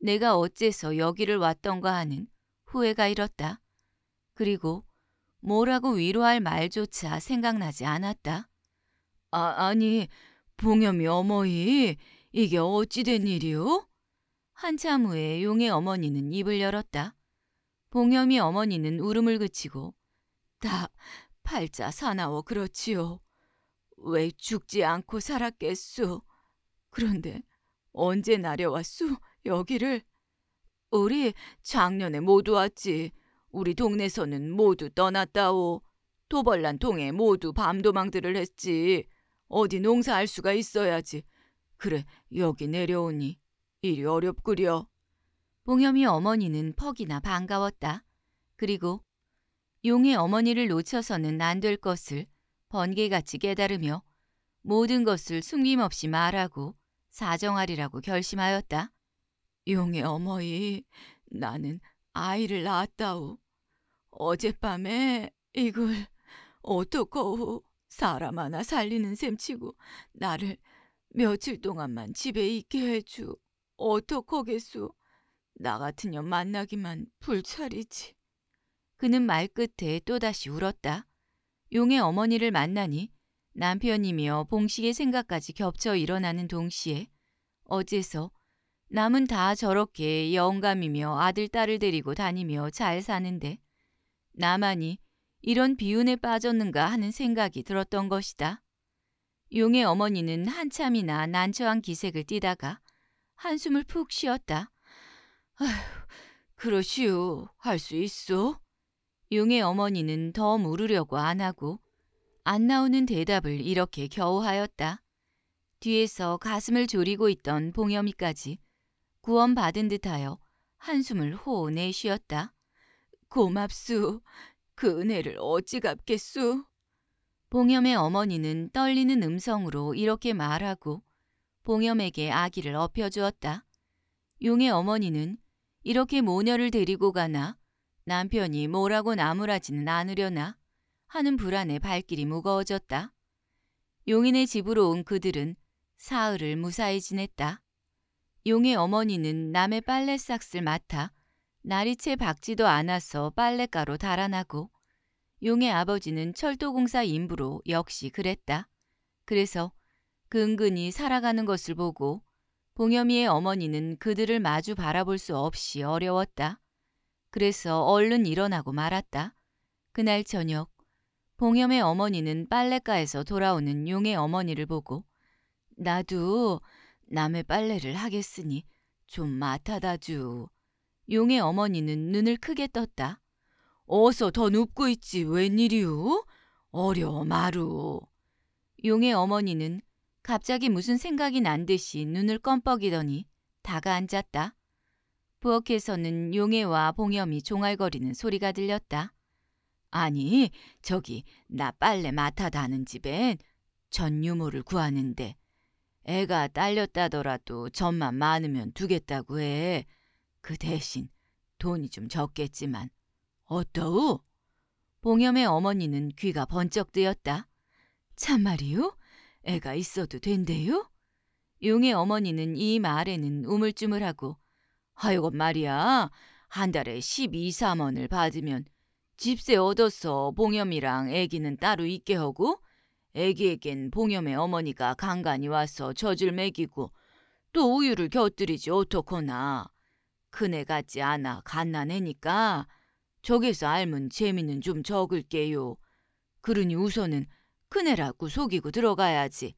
내가 어째서 여기를 왔던가 하는 후회가 일었다. 그리고 뭐라고 위로할 말조차 생각나지 않았다. 아, 아니, 봉염이 어머니, 이게 어찌된 일이오? 한참 후에 용의 어머니는 입을 열었다. 봉염이 어머니는 울음을 그치고 다 팔자 사나워 그렇지요. 왜 죽지 않고 살았겠수. 그런데 언제 나려왔수 여기를. 우리 작년에 모두 왔지. 우리 동네서는 모두 떠났다오. 도벌난 동에 모두 밤도망들을 했지. 어디 농사할 수가 있어야지. 그래 여기 내려오니 일이 어렵구려. 봉현이 어머니는 퍽이나 반가웠다. 그리고 용의 어머니를 놓쳐서는 안 될 것을 번개같이 깨달으며 모든 것을 숨김없이 말하고 사정하리라고 결심하였다. 용의 어머니, 나는 아이를 낳았다오. 어젯밤에 이걸 어떡하오. 사람 하나 살리는 셈치고 나를 며칠 동안만 집에 있게 해주. 어떡하겠소. 나 같은 년 만나기만 불찰이지. 그는 말끝에 또다시 울었다. 용의 어머니를 만나니 남편이며 봉식의 생각까지 겹쳐 일어나는 동시에 어째서 남은 다 저렇게 영감이며 아들 딸을 데리고 다니며 잘 사는데 나만이 이런 비운에 빠졌는가 하는 생각이 들었던 것이다. 용의 어머니는 한참이나 난처한 기색을 띠다가 한숨을 푹 쉬었다. 아휴, 그러시오. 할 수 있어? 용의 어머니는 더 물으려고 안 하고 안 나오는 대답을 이렇게 겨우 하였다. 뒤에서 가슴을 졸이고 있던 봉염이까지 구원받은 듯하여 한숨을 호호 내쉬었다. 고맙소그 은혜를 어찌 갚겠소 봉염의 어머니는 떨리는 음성으로 이렇게 말하고 봉염에게 아기를 업혀주었다. 용의 어머니는 이렇게 모녀를 데리고 가나 남편이 뭐라고 나무라지는 않으려나 하는 불안에 발길이 무거워졌다. 용인의 집으로 온 그들은 사흘을 무사히 지냈다. 용의 어머니는 남의 빨래 싹스를 맡아 나리채 박지도 않아서 빨래가로 달아나고 용의 아버지는 철도공사 임부로 역시 그랬다. 그래서 근근히 살아가는 것을 보고 봉염이의 어머니는 그들을 마주 바라볼 수 없이 어려웠다. 그래서 얼른 일어나고 말았다. 그날 저녁 봉염의 어머니는 빨래가에서 돌아오는 용의 어머니를 보고 나도 남의 빨래를 하겠으니 좀 맡아다 주. 용의 어머니는 눈을 크게 떴다. 어서 더 눕고 있지 웬일이오? 어려워 마루. 용의 어머니는 갑자기 무슨 생각이 난 듯이 눈을 껌뻑이더니 다가앉았다. 부엌에서는 용해와 봉염이 종알거리는 소리가 들렸다. 아니, 저기 나 빨래 맡아다 는 집엔 전 유모를 구하는데 애가 딸렸다더라도 전만 많으면 두겠다고 해. 그 대신 돈이 좀 적겠지만 어떠우? 봉염의 어머니는 귀가 번쩍 뜨였다. 참말이요? 애가 있어도 된대요? 용의 어머니는 이 말에는 우물쭈물하고 하여간 말이야 한 달에 12, 3원을 받으면 집세 얻어서 봉염이랑 애기는 따로 있게 하고 애기에겐 봉염의 어머니가 간간히 와서 젖을 먹이고 또 우유를 곁들이지 어떡하나. 큰 애 같지 않아 갓난애니까 저기서 알면 재미는 좀 적을게요. 그러니 우선은 큰애라고 속이고 들어가야지.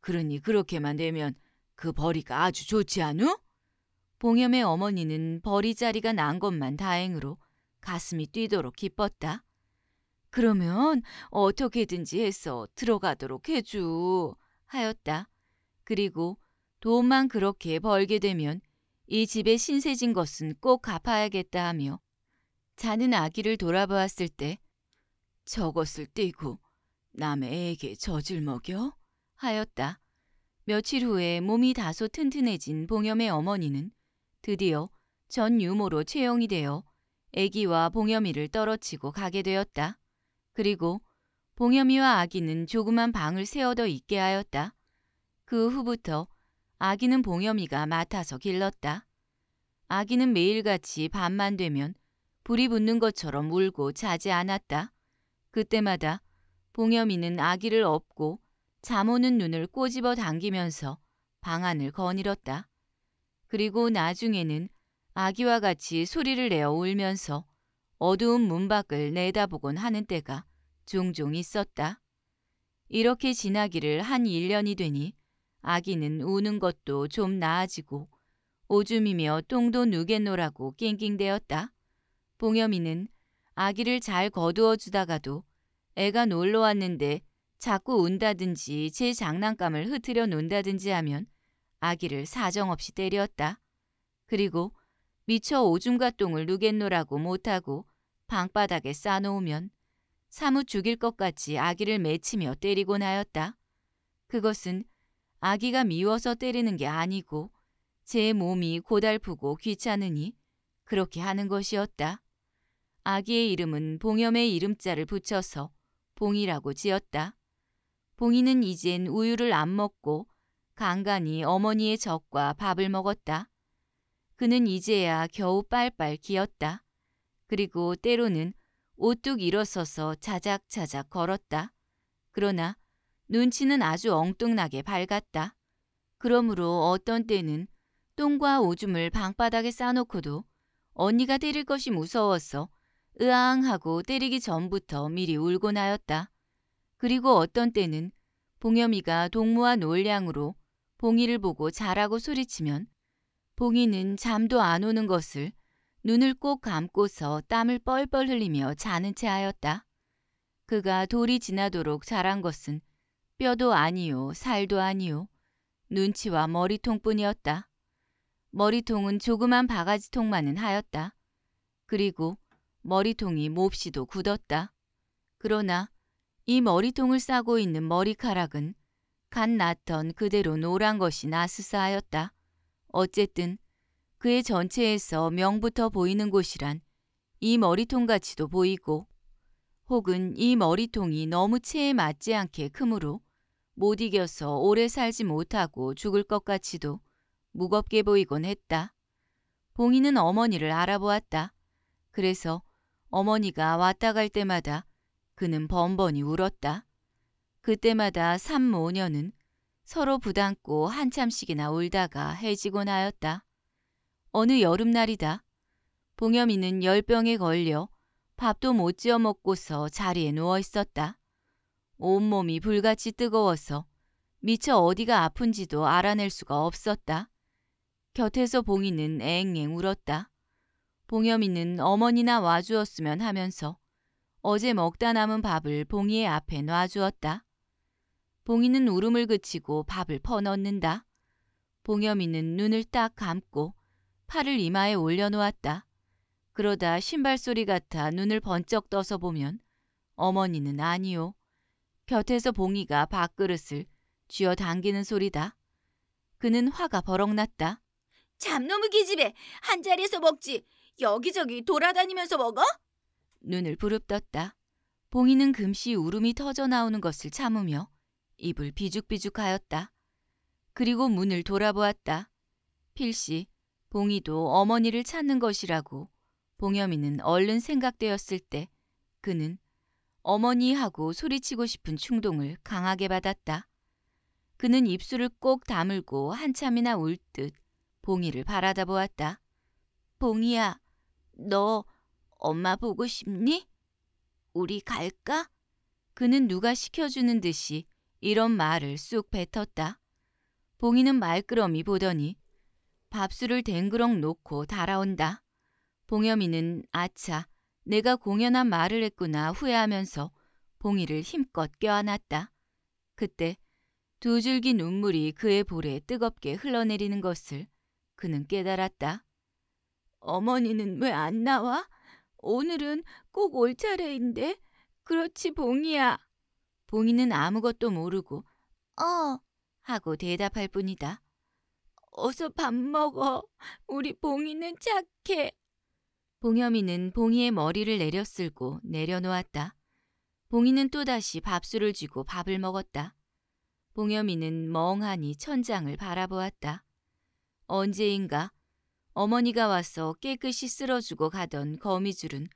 그러니 그렇게만 되면 그 벌이가 아주 좋지 않우? 봉염의 어머니는 벌이 자리가 난 것만 다행으로 가슴이 뛰도록 기뻤다. 그러면 어떻게든지 해서 들어가도록 해주 하였다. 그리고 돈만 그렇게 벌게 되면 이 집에 신세진 것은 꼭 갚아야겠다 하며 자는 아기를 돌아보았을 때 저것을 떼고 남의 애에게 젖을 먹여? 하였다. 며칠 후에 몸이 다소 튼튼해진 봉염의 어머니는 드디어 전 유모로 채용이 되어 아기와 봉염이를 떨어치고 가게 되었다. 그리고 봉염이와 아기는 조그만 방을 세워둬 있게 하였다. 그 후부터 아기는 봉염이가 맡아서 길렀다. 아기는 매일같이 밤만 되면 불이 붙는 것처럼 울고 자지 않았다. 그때마다 봉염이는 아기를 업고 잠오는 눈을 꼬집어 당기면서 방안을 거닐었다. 그리고 나중에는 아기와 같이 소리를 내어 울면서 어두운 문 밖을 내다보곤 하는 때가 종종 있었다. 이렇게 지나기를 한 1년이 되니 아기는 우는 것도 좀 나아지고 오줌이며 똥도 누겠노라고 낑낑대었다. 봉염이는 아기를 잘 거두어 주다가도 애가 놀러 왔는데 자꾸 운다든지 제 장난감을 흐트려 논다든지 하면 아기를 사정없이 때렸다. 그리고 미처 오줌과 똥을 누겠노라고 못하고 방바닥에 싸놓으면 사뭇 죽일 것 같이 아기를 맺히며 때리곤 하였다. 그것은 아기가 미워서 때리는 게 아니고 제 몸이 고달프고 귀찮으니 그렇게 하는 것이었다. 아기의 이름은 봉염의 이름자를 붙여서 봉이라고 지었다. 봉이는 이젠 우유를 안 먹고 간간히 어머니의 젖과 밥을 먹었다. 그는 이제야 겨우 빨빨 기었다. 그리고 때로는 오뚝 일어서서 자작자작 걸었다. 그러나 눈치는 아주 엉뚱나게 밝았다. 그러므로 어떤 때는 똥과 오줌을 방바닥에 싸놓고도 언니가 때릴 것이 무서워서 으앙 하고 때리기 전부터 미리 울곤 하였다. 그리고 어떤 때는 봉염이가 동무와 놀량으로 봉이를 보고 자라고 소리치면 봉이는 잠도 안 오는 것을 눈을 꼭 감고서 땀을 뻘뻘 흘리며 자는 채 하였다. 그가 돌이 지나도록 자란 것은 뼈도 아니요 살도 아니요 눈치와 머리통뿐이었다. 머리통은 조그만 바가지통만은 하였다. 그리고 머리통이 몹시도 굳었다. 그러나 이 머리통을 싸고 있는 머리카락은 갓 났던 그대로 노란 것이 나스사하였다. 어쨌든 그의 전체에서 명부터 보이는 곳이란 이 머리통같이도 보이고 혹은 이 머리통이 너무 체에 맞지 않게 크므로 못 이겨서 오래 살지 못하고 죽을 것 같이도 무겁게 보이곤 했다. 봉이는 어머니를 알아보았다. 그래서 어머니가 왔다 갈 때마다 그는 번번이 울었다. 그때마다 삼모녀는 서로 부담고 한참씩이나 울다가 해지고나였다 어느 여름날이다. 봉염이는 열병에 걸려 밥도 못 지어 먹고서 자리에 누워 있었다. 온몸이 불같이 뜨거워서 미처 어디가 아픈지도 알아낼 수가 없었다. 곁에서 봉이는 앵앵 울었다. 봉염이는 어머니나 와주었으면 하면서 어제 먹다 남은 밥을 봉이의 앞에 놔주었다. 봉이는 울음을 그치고 밥을 퍼넣는다. 봉염이는 눈을 딱 감고 팔을 이마에 올려놓았다. 그러다 신발 소리 같아 눈을 번쩍 떠서 보면 어머니는 아니요. 곁에서 봉이가 밥그릇을 쥐어 당기는 소리다. 그는 화가 버럭났다. 잠놈의 기집애! 한 자리에서 먹지! 여기저기 돌아다니면서 먹어? 눈을 부릅떴다. 봉이는 금시 울음이 터져 나오는 것을 참으며 입을 비죽비죽하였다. 그리고 문을 돌아보았다. 필시, 봉이도 어머니를 찾는 것이라고 봉염이는 얼른 생각되었을 때 그는 어머니하고 소리치고 싶은 충동을 강하게 받았다. 그는 입술을 꼭 다물고 한참이나 울 듯 봉이를 바라다 보았다. 봉이야, 너 엄마 보고 싶니? 우리 갈까? 그는 누가 시켜주는 듯이 이런 말을 쑥 뱉었다. 봉이는 말끄러미 보더니 밥술을 댕그렁 놓고 달아온다. 봉염이는 아차 내가 공연한 말을 했구나 후회하면서 봉이를 힘껏 껴안았다. 그때 두 줄기 눈물이 그의 볼에 뜨겁게 흘러내리는 것을 그는 깨달았다. 어머니는 왜 안 나와? 오늘은 꼭 올 차례인데. 그렇지, 봉이야. 봉이는 아무것도 모르고 어 하고 대답할 뿐이다. 어서 밥 먹어. 우리 봉이는 착해. 봉염이는 봉이의 머리를 내려쓸고 내려놓았다. 봉이는 또다시 밥술을 쥐고 밥을 먹었다. 봉염이는 멍하니 천장을 바라보았다. 언제인가 어머니가 와서 깨끗이 쓸어주고 가던 거미줄은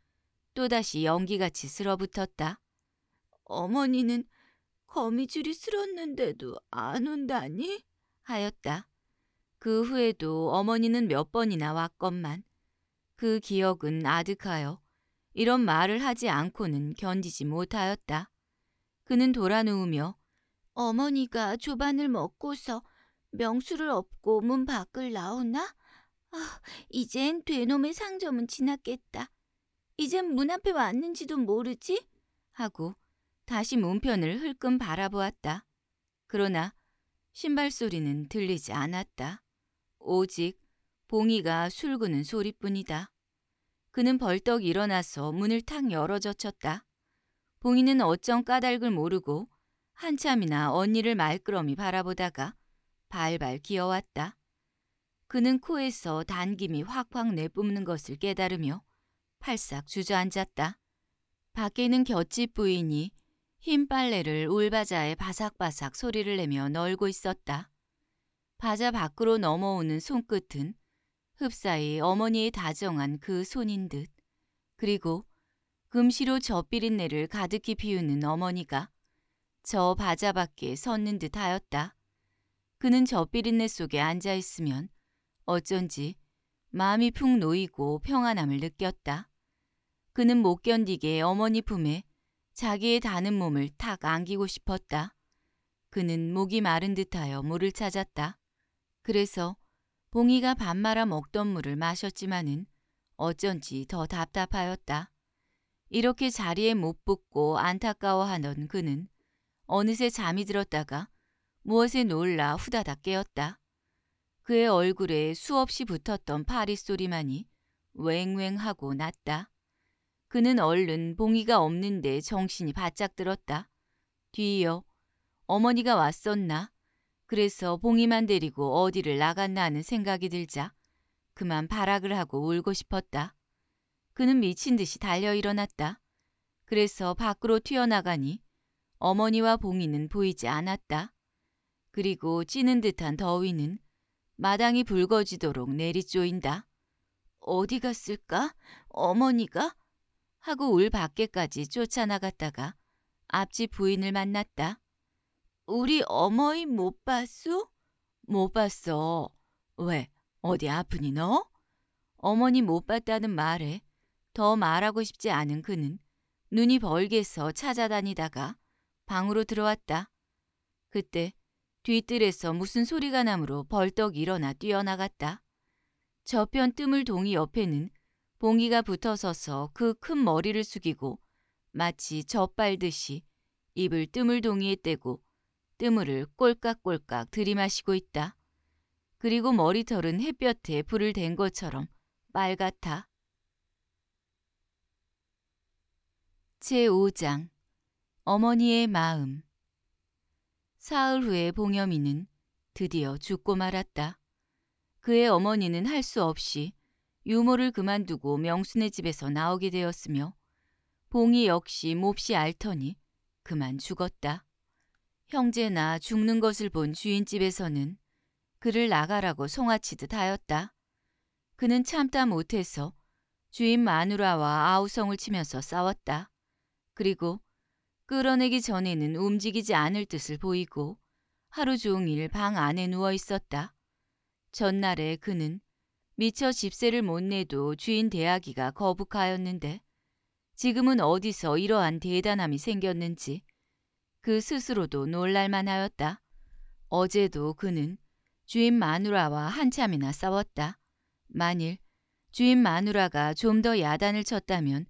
또다시 연기같이 쓸어붙었다. 어머니는 거미줄이 쓸었는데도 안 온다니? 하였다. 그 후에도 어머니는 몇 번이나 왔건만 그 기억은 아득하여 이런 말을 하지 않고는 견디지 못하였다. 그는 돌아 누우며 어머니가 조반을 먹고서 명수를 업고 문 밖을 나오나? 아, 이젠 되놈의 상점은 지났겠다. 이젠 문 앞에 왔는지도 모르지? 하고 다시 문편을 흘끔 바라보았다. 그러나 신발 소리는 들리지 않았다. 오직 봉이가 술구는 소리뿐이다. 그는 벌떡 일어나서 문을 탁 열어 젖혔다. 봉이는 어쩜 까닭을 모르고 한참이나 언니를 말끄러미 바라보다가 발발 기어왔다. 그는 코에서 단김이 확확 내뿜는 것을 깨달으며 팔싹 주저앉았다. 밖에는 곁집 부인이 흰 빨래를 울바자에 바삭바삭 소리를 내며 널고 있었다. 바자 밖으로 넘어오는 손끝은 흡사히 어머니의 다정한 그 손인 듯. 그리고 금시로 젖 비린내를 가득히 피우는 어머니가 저 바자 밖에 섰는 듯 하였다. 그는 젖 비린내 속에 앉아 있으면 어쩐지 마음이 푹 놓이고 평안함을 느꼈다. 그는 못 견디게 어머니 품에 자기의 다는 몸을 탁 안기고 싶었다. 그는 목이 마른 듯하여 물을 찾았다. 그래서 봉이가 밥 말아 먹던 물을 마셨지만은 어쩐지 더 답답하였다. 이렇게 자리에 못 붙고 안타까워하던 그는 어느새 잠이 들었다가 무엇에 놀라 후다닥 깨었다. 그의 얼굴에 수없이 붙었던 파리 소리만이 웽웽하고 났다. 그는 얼른 봉이가 없는데 정신이 바짝 들었다. 뒤이어 어머니가 왔었나? 그래서 봉이만 데리고 어디를 나갔나 하는 생각이 들자 그만 발악을 하고 울고 싶었다. 그는 미친 듯이 달려 일어났다. 그래서 밖으로 튀어나가니 어머니와 봉이는 보이지 않았다. 그리고 찌는 듯한 더위는 마당이 붉어지도록 내리쪼인다. 어디 갔을까? 어머니가? 하고 울 밖에까지 쫓아나갔다가 앞집 부인을 만났다. 우리 어머니 못 봤소? 못 봤어. 왜? 어디 아프니 너? 어머니 못 봤다는 말에 더 말하고 싶지 않은 그는 눈이 벌게서 찾아다니다가 방으로 들어왔다. 그때 뒤뜰에서 무슨 소리가 나므로 벌떡 일어나 뛰어나갔다. 저편 뜸을 동이 옆에는 봉이가 붙어서서 그 큰 머리를 숙이고 마치 젖빨듯이 입을 뜸을 동이에 떼고 뜸을 꼴깍꼴깍 들이마시고 있다. 그리고 머리털은 햇볕에 불을 댄 것처럼 빨갛다. 제5장 어머니의 마음 사흘 후에 봉염이는 드디어 죽고 말았다. 그의 어머니는 할 수 없이 유모를 그만두고 명순의 집에서 나오게 되었으며 봉이 역시 몹시 알터니 그만 죽었다. 형제나 죽는 것을 본 주인집에서는 그를 나가라고 송아치듯 하였다. 그는 참다 못해서 주인 마누라와 아우성을 치면서 싸웠다. 그리고 끌어내기 전에는 움직이지 않을 뜻을 보이고 하루 종일 방 안에 누워 있었다. 전날에 그는 미처 집세를 못 내도 주인 대하기가 거북하였는데 지금은 어디서 이러한 대단함이 생겼는지 그 스스로도 놀랄만 하였다. 어제도 그는 주인 마누라와 한참이나 싸웠다. 만일 주인 마누라가 좀 더 야단을 쳤다면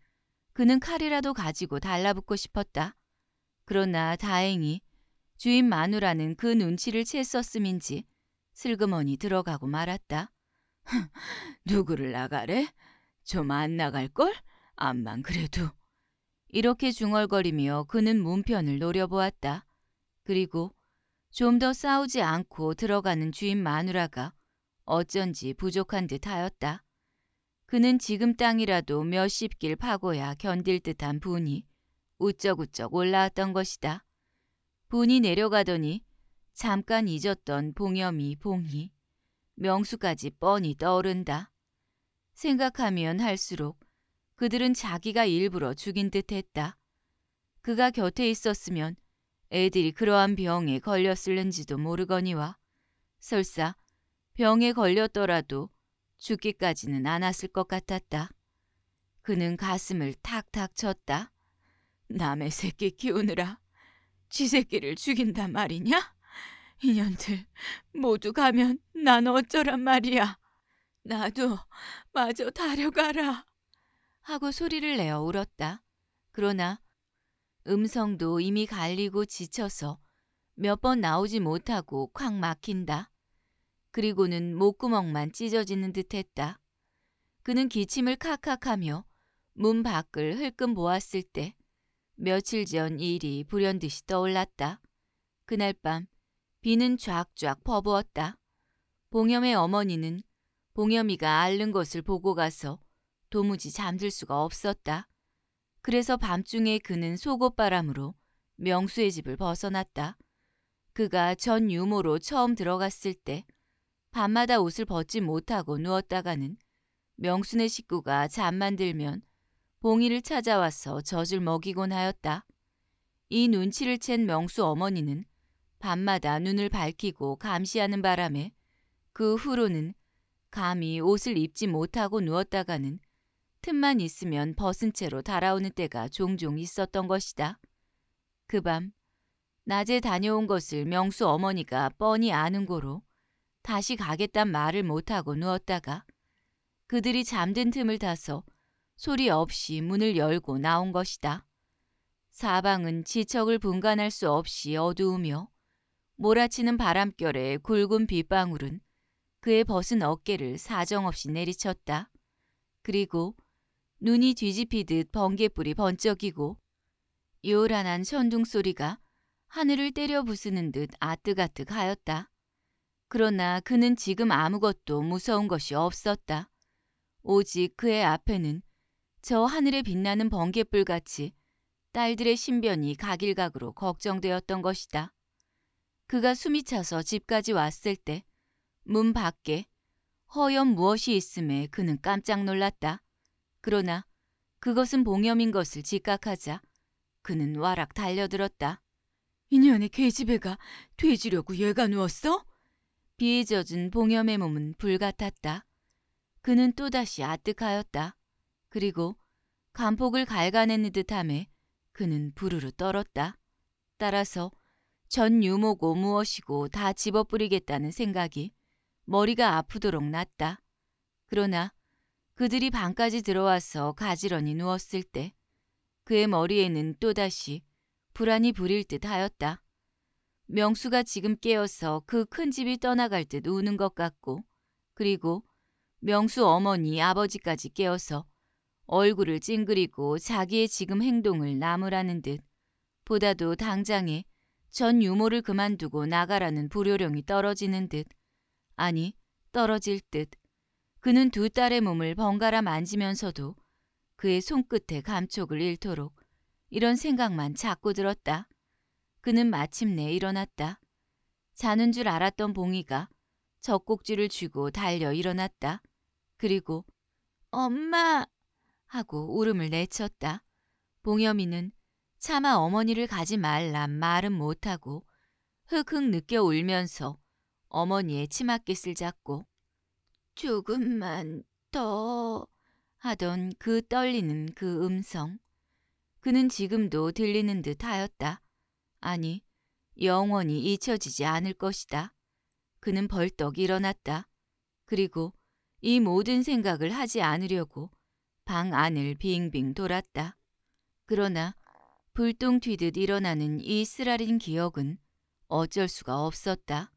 그는 칼이라도 가지고 달라붙고 싶었다. 그러나 다행히 주인 마누라는 그 눈치를 챘었음인지 슬그머니 들어가고 말았다. 누구를 나가래? 좀 안 나갈걸? 암만 그래도. 이렇게 중얼거리며 그는 문편을 노려보았다. 그리고 좀 더 싸우지 않고 들어가는 주인 마누라가 어쩐지 부족한 듯 하였다. 그는 지금 땅이라도 몇십 길 파고야 견딜 듯한 분이 우쩍우쩍 올라왔던 것이다. 분이 내려가더니 잠깐 잊었던 봉염이 봉이 명수까지 뻔히 떠오른다. 생각하면 할수록 그들은 자기가 일부러 죽인 듯 했다. 그가 곁에 있었으면 애들이 그러한 병에 걸렸을는지도 모르거니와 설사 병에 걸렸더라도 죽기까지는 않았을 것 같았다. 그는 가슴을 탁탁 쳤다. 남의 새끼 키우느라 지 새끼를 죽인단 말이냐? 이년들 모두 가면 난 어쩌란 말이야. 나도 마저 다려가라. 하고 소리를 내어 울었다. 그러나 음성도 이미 갈리고 지쳐서 몇 번 나오지 못하고 콱 막힌다. 그리고는 목구멍만 찢어지는 듯했다. 그는 기침을 칵칵하며 문 밖을 흘끔 보았을 때 며칠 전 일이 불현듯이 떠올랐다. 그날 밤 비는 쫙쫙 퍼부었다. 봉염의 어머니는 봉염이가 앓는 것을 보고 가서 도무지 잠들 수가 없었다. 그래서 밤중에 그는 속옷바람으로 명수의 집을 벗어났다. 그가 전 유모로 처음 들어갔을 때 밤마다 옷을 벗지 못하고 누웠다가는 명순의 식구가 잠만 들면 봉이를 찾아와서 젖을 먹이곤 하였다. 이 눈치를 챈 명수 어머니는 밤마다 눈을 밝히고 감시하는 바람에 그 후로는 감히 옷을 입지 못하고 누웠다가는 틈만 있으면 벗은 채로 달아오는 때가 종종 있었던 것이다. 그 밤 낮에 다녀온 것을 명수 어머니가 뻔히 아는 고로 다시 가겠단 말을 못하고 누웠다가 그들이 잠든 틈을 타서 소리 없이 문을 열고 나온 것이다. 사방은 지척을 분간할 수 없이 어두우며 몰아치는 바람결에 굵은 빗방울은 그의 벗은 어깨를 사정없이 내리쳤다. 그리고 눈이 뒤집히듯 번개불이 번쩍이고 요란한 천둥 소리가 하늘을 때려 부수는 듯아뜩아뜩 하였다. 그러나 그는 지금 아무것도 무서운 것이 없었다. 오직 그의 앞에는 저 하늘에 빛나는 번갯불 같이 딸들의 신변이 각일각으로 걱정되었던 것이다. 그가 숨이 차서 집까지 왔을 때문 밖에 허연 무엇이 있음에 그는 깜짝 놀랐다. 그러나 그것은 봉염인 것을 직각하자 그는 와락 달려들었다. 이년의 계집애가 돼지려고 얘가 누웠어? 비에 젖은 봉염의 몸은 불같았다. 그는 또다시 아득하였다. 그리고 간폭을 갈가내는 듯함에 그는 부르르 떨었다. 따라서 전 유모고 무엇이고 다 집어뿌리겠다는 생각이 머리가 아프도록 났다. 그러나 그들이 방까지 들어와서 가지런히 누웠을 때 그의 머리에는 또다시 불안이 부릴 듯 하였다. 명수가 지금 깨어서 그 큰 집이 떠나갈 듯 우는 것 같고 그리고 명수 어머니 아버지까지 깨어서 얼굴을 찡그리고 자기의 지금 행동을 나무라는 듯 보다도 당장에 전 유모를 그만두고 나가라는 불효령이 떨어지는 듯 아니 떨어질 듯 그는 두 딸의 몸을 번갈아 만지면서도 그의 손끝에 감촉을 잃도록 이런 생각만 자꾸 들었다. 그는 마침내 일어났다. 자는 줄 알았던 봉이가 젖꼭지를 쥐고 달려 일어났다. 그리고 엄마 하고 울음을 내쳤다. 봉염이는 차마 어머니를 가지 말란 말은 못하고 흑흑 느껴 울면서 어머니의 치맛깃을 잡고 조금만 더 하던 그 떨리는 그 음성. 그는 지금도 들리는 듯 하였다. 아니, 영원히 잊혀지지 않을 것이다. 그는 벌떡 일어났다. 그리고 이 모든 생각을 하지 않으려고 방 안을 빙빙 돌았다. 그러나 불똥 튀듯 일어나는 이 쓰라린 기억은 어쩔 수가 없었다.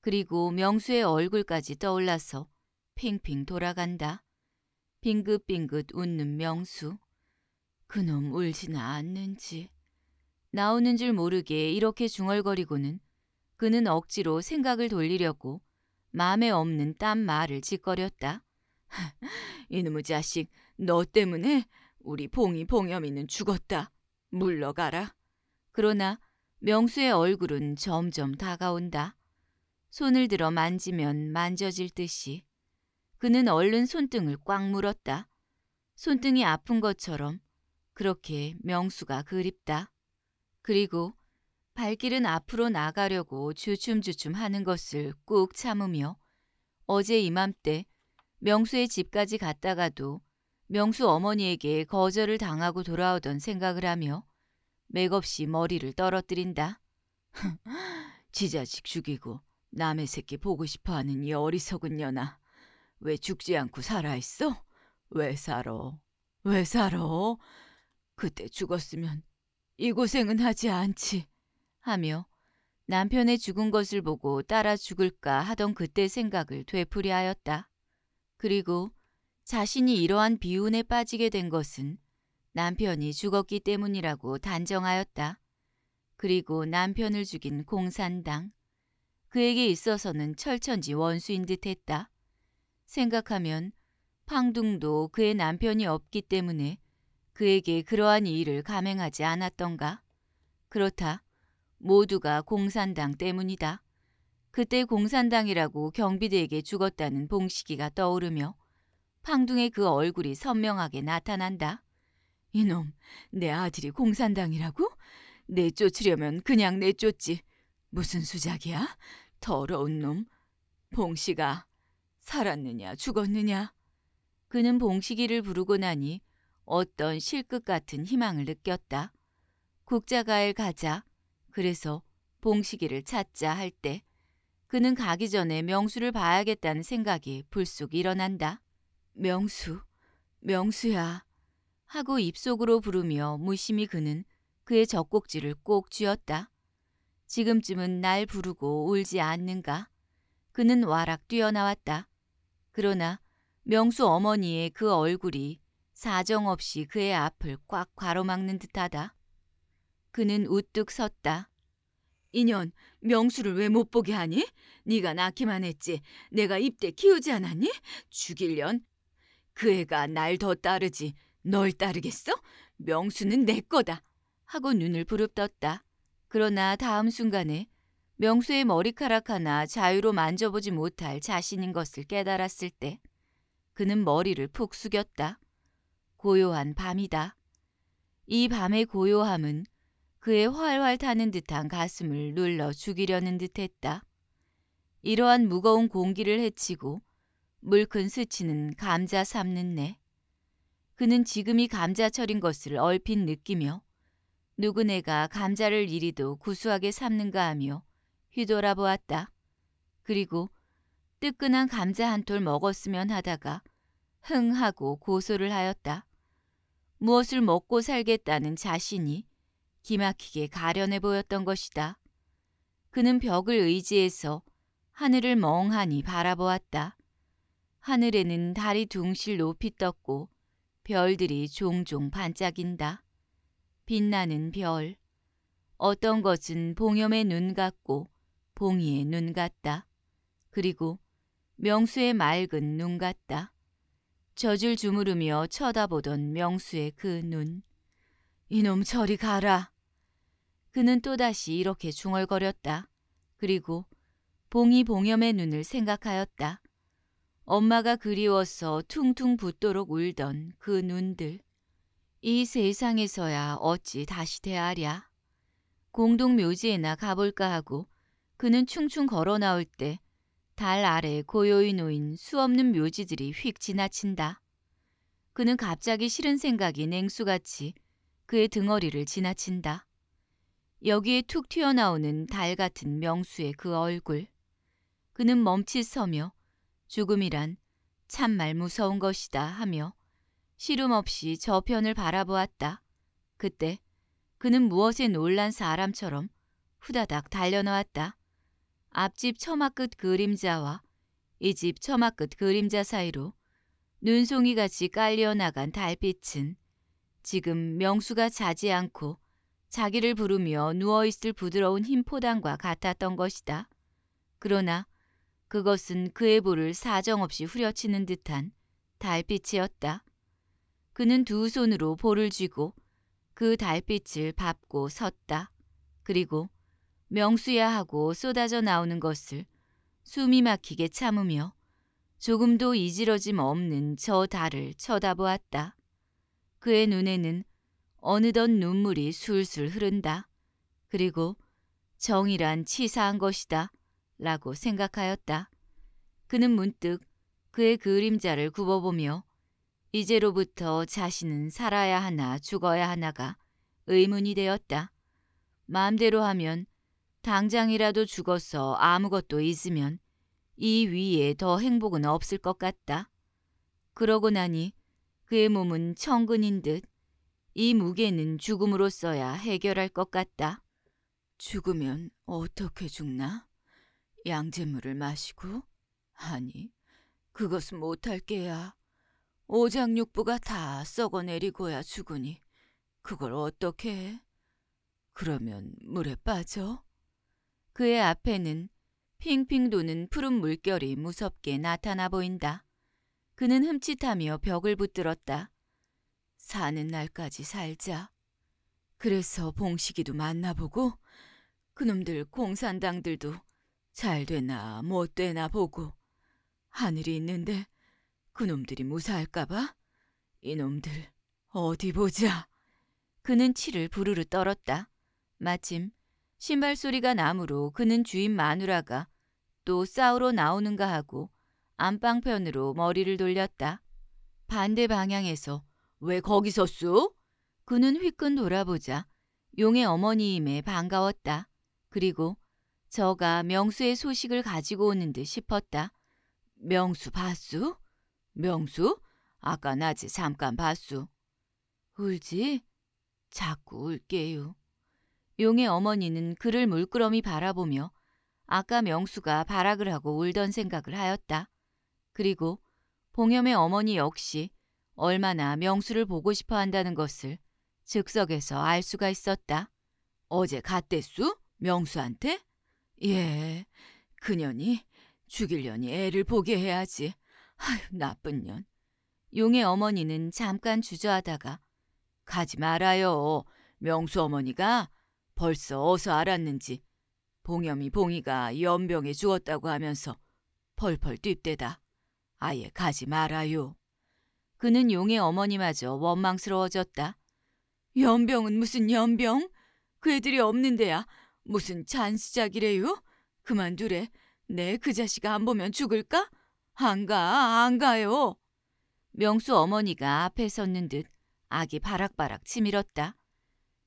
그리고 명수의 얼굴까지 떠올라서 핑핑 돌아간다. 빙긋빙긋 웃는 명수. 그놈 울지나 않는지. 나오는 줄 모르게 이렇게 중얼거리고는 그는 억지로 생각을 돌리려고 맘에 없는 딴 말을 짓거렸다. 이놈의 자식, 너 때문에 우리 봉이 봉염이는 죽었다. 물러가라. 그러나 명수의 얼굴은 점점 다가온다. 손을 들어 만지면 만져질 듯이. 그는 얼른 손등을 꽉 물었다. 손등이 아픈 것처럼 그렇게 명수가 그립다. 그리고 발길은 앞으로 나가려고 주춤주춤 하는 것을 꾹 참으며 어제 이맘때 명수의 집까지 갔다가도 명수 어머니에게 거절을 당하고 돌아오던 생각을 하며 맥없이 머리를 떨어뜨린다. 지자식 죽이고 남의 새끼 보고 싶어하는 이 어리석은 년아. 왜 죽지 않고 살아있어? 왜 살아? 왜 살아? 그때 죽었으면 이 고생은 하지 않지. 하며 남편의 죽은 것을 보고 따라 죽을까 하던 그때 생각을 되풀이하였다. 그리고 자신이 이러한 비운에 빠지게 된 것은 남편이 죽었기 때문이라고 단정하였다. 그리고 남편을 죽인 공산당. 그에게 있어서는 철천지 원수인 듯 했다. 생각하면 팡둥도 그의 남편이 없기 때문에 그에게 그러한 일을 감행하지 않았던가. 그렇다. 모두가 공산당 때문이다. 그때 공산당이라고 경비대에게 죽었다는 봉식이가 떠오르며 팡둥의 그 얼굴이 선명하게 나타난다. 이놈, 내 아들이 공산당이라고? 내쫓으려면 그냥 내쫓지. 무슨 수작이야? 더러운 놈. 봉식아, 살았느냐 죽었느냐? 그는 봉식이를 부르고 나니 어떤 실끝 같은 희망을 느꼈다. 국자가을 가자. 그래서 봉식이를 찾자 할때 그는 가기 전에 명수를 봐야겠다는 생각이 불쑥 일어난다. 명수, 명수야. 하고 입속으로 부르며 무심히 그는 그의 젖꼭지를 꼭 쥐었다. 지금쯤은 날 부르고 울지 않는가? 그는 와락 뛰어나왔다. 그러나 명수 어머니의 그 얼굴이 사정없이 그의 앞을 꽉 가로막는 듯하다. 그는 우뚝 섰다. 인연 명수를 왜 못 보게 하니? 네가 낳기만 했지 내가 입대 키우지 않았니? 죽일련그 애가 날 더 따르지 널 따르겠어? 명수는 내 거다 하고 눈을 부릅떴다. 그러나 다음 순간에 명수의 머리카락 하나 자유로 만져보지 못할 자신인 것을 깨달았을 때 그는 머리를 푹 숙였다. 고요한 밤이다. 이 밤의 고요함은 그의 활활 타는 듯한 가슴을 눌러 죽이려는 듯했다. 이러한 무거운 공기를 헤치고 물큰 스치는 감자 삶는 내. 그는 지금이 감자철인 것을 얼핏 느끼며 누구네가 감자를 이리도 구수하게 삶는가 하며 휘돌아보았다. 그리고 뜨끈한 감자 한 톨 먹었으면 하다가 흥하고 고소를 하였다. 무엇을 먹고 살겠다는 자신이 기막히게 가련해 보였던 것이다. 그는 벽을 의지해서 하늘을 멍하니 바라보았다. 하늘에는 달이 둥실 높이 떴고 별들이 종종 반짝인다. 빛나는 별. 어떤 것은 봉염의 눈 같고 봉이의 눈 같다. 그리고 명수의 맑은 눈 같다. 젖을 주무르며 쳐다보던 명수의 그 눈. 이놈 저리 가라. 그는 또다시 이렇게 중얼거렸다. 그리고 봉이 봉염의 눈을 생각하였다. 엄마가 그리워서 퉁퉁 붓도록 울던 그 눈들. 이 세상에서야 어찌 다시 대하랴. 공동묘지에나 가볼까 하고 그는 충충 걸어 나올 때 달 아래 고요히 놓인 수없는 묘지들이 휙 지나친다. 그는 갑자기 싫은 생각이 냉수같이 그의 등어리를 지나친다. 여기에 툭 튀어나오는 달 같은 명수의 그 얼굴. 그는 멈칫 서며 죽음이란 참 말 무서운 것이다 하며 시름 없이 저편을 바라보았다. 그때 그는 무엇에 놀란 사람처럼 후다닥 달려나왔다. 앞집 처마 끝 그림자와 이 집 처마 끝 그림자 사이로 눈송이같이 깔려 나간 달빛은 지금 명수가 자지 않고 자기를 부르며 누워있을 부드러운 흰 포단과 같았던 것이다. 그러나 그것은 그의 볼을 사정없이 후려치는 듯한 달빛이었다. 그는 두 손으로 볼을 쥐고 그 달빛을 밟고 섰다. 그리고 명수야 하고 쏟아져 나오는 것을 숨이 막히게 참으며 조금도 이지러짐 없는 저 달을 쳐다보았다. 그의 눈에는 어느덧 눈물이 술술 흐른다. 그리고 정이란 치사한 것이다. 라고 생각하였다. 그는 문득 그의 그림자를 굽어보며 이제로부터 자신은 살아야 하나 죽어야 하나가 의문이 되었다. 마음대로 하면 당장이라도 죽어서 아무것도 있으면 이 위에 더 행복은 없을 것 같다. 그러고 나니 그의 몸은 천근인듯 이 무게는 죽음으로 써야 해결할 것 같다. 죽으면 어떻게 죽나? 양재물을 마시고? 아니, 그것은 못할 게야. 오장육부가 다 썩어내리고야 죽으니 그걸 어떻게 해? 그러면 물에 빠져? 그의 앞에는 핑핑 도는 푸른 물결이 무섭게 나타나 보인다. 그는 흠칫하며 벽을 붙들었다. 사는 날까지 살자. 그래서 봉식이도 만나보고 그놈들 공산당들도 잘 되나 못 되나 보고 하늘이 있는데 그놈들이 무사할까봐 이놈들 어디 보자. 그는 치를 부르르 떨었다. 마침 신발 소리가 나므로 그는 주인 마누라가 또 싸우러 나오는가 하고 안방편으로 머리를 돌렸다. 반대 방향에서 왜 거기 서수 그는 휘끈 돌아보자 용의 어머니임에 반가웠다. 그리고 저가 명수의 소식을 가지고 오는 듯 싶었다. 명수 봤수? 명수? 아까 낮에 잠깐 봤수. 울지? 자꾸 울게요. 용의 어머니는 그를 물끄러미 바라보며 아까 명수가 발악을 하고 울던 생각을 하였다. 그리고 봉염의 어머니 역시 얼마나 명수를 보고 싶어 한다는 것을 즉석에서 알 수가 있었다. 어제 갔댔수? 명수한테? 예, 그년이 죽일년이 애를 보게 해야지. 아휴, 나쁜 년. 용의 어머니는 잠깐 주저하다가 가지 말아요. 명수 어머니가 벌써 어서 알았는지 봉염이 봉이가 연병에 죽었다고 하면서 펄펄 뛰대다 아예 가지 말아요. 그는 용의 어머니마저 원망스러워졌다. 연병은 무슨 연병? 그 애들이 없는데야 무슨 잔시작이래요? 그만두래. 내 그 자식 안 보면 죽을까? 안 가, 안 가요. 명수 어머니가 앞에 섰는 듯 아기 바락바락 치밀었다.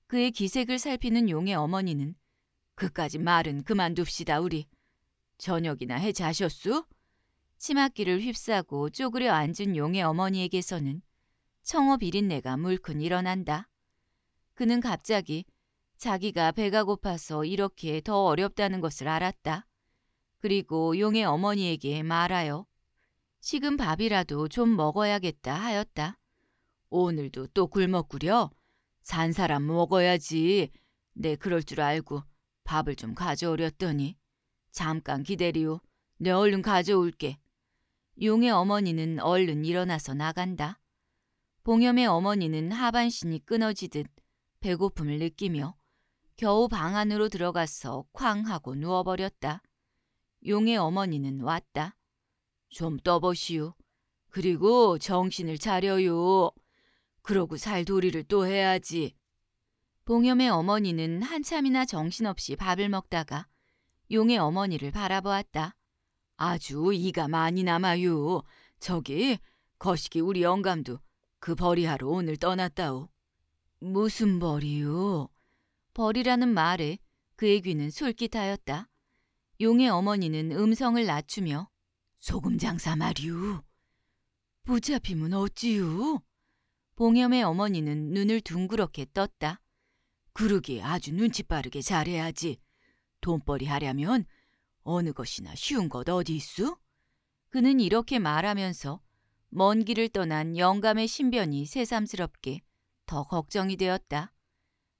그의 기색을 살피는 용의 어머니는 그까지 말은 그만둡시다 우리. 저녁이나 해자셨수? 치맛기를 휩싸고 쪼그려 앉은 용의 어머니에게서는 청어 비린내가 물큰 일어난다. 그는 갑자기 자기가 배가 고파서 이렇게 더 어렵다는 것을 알았다. 그리고 용의 어머니에게 말하여 식은 밥이라도 좀 먹어야겠다 하였다. 오늘도 또 굶었구려. 산 사람 먹어야지. 내 네, 그럴 줄 알고 밥을 좀 가져오렸더니 잠깐 기다리오. 내 네, 얼른 가져올게. 용의 어머니는 얼른 일어나서 나간다. 봉염의 어머니는 하반신이 끊어지듯 배고픔을 느끼며 겨우 방 안으로 들어가서 쾅 하고 누워버렸다. 용의 어머니는 왔다. 좀 떠보시오. 그리고 정신을 차려요. 그러고 살 도리를 또 해야지. 봉염의 어머니는 한참이나 정신없이 밥을 먹다가 용의 어머니를 바라보았다. 아주 이가 많이 남아요. 저기 거시기 우리 영감도 그 벌이하러 오늘 떠났다오. 무슨 벌이요? 벌이라는 말에 그의 귀는 솔깃하였다. 용의 어머니는 음성을 낮추며 소금 장사 말이오. 붙잡힘은 어찌요? 봉염의 어머니는 눈을 둥그렇게 떴다. 그러게 아주 눈치 빠르게 잘해야지. 돈벌이 하려면 어느 것이나 쉬운 것 어디 있수? 그는 이렇게 말하면서 먼 길을 떠난 영감의 신변이 새삼스럽게 더 걱정이 되었다.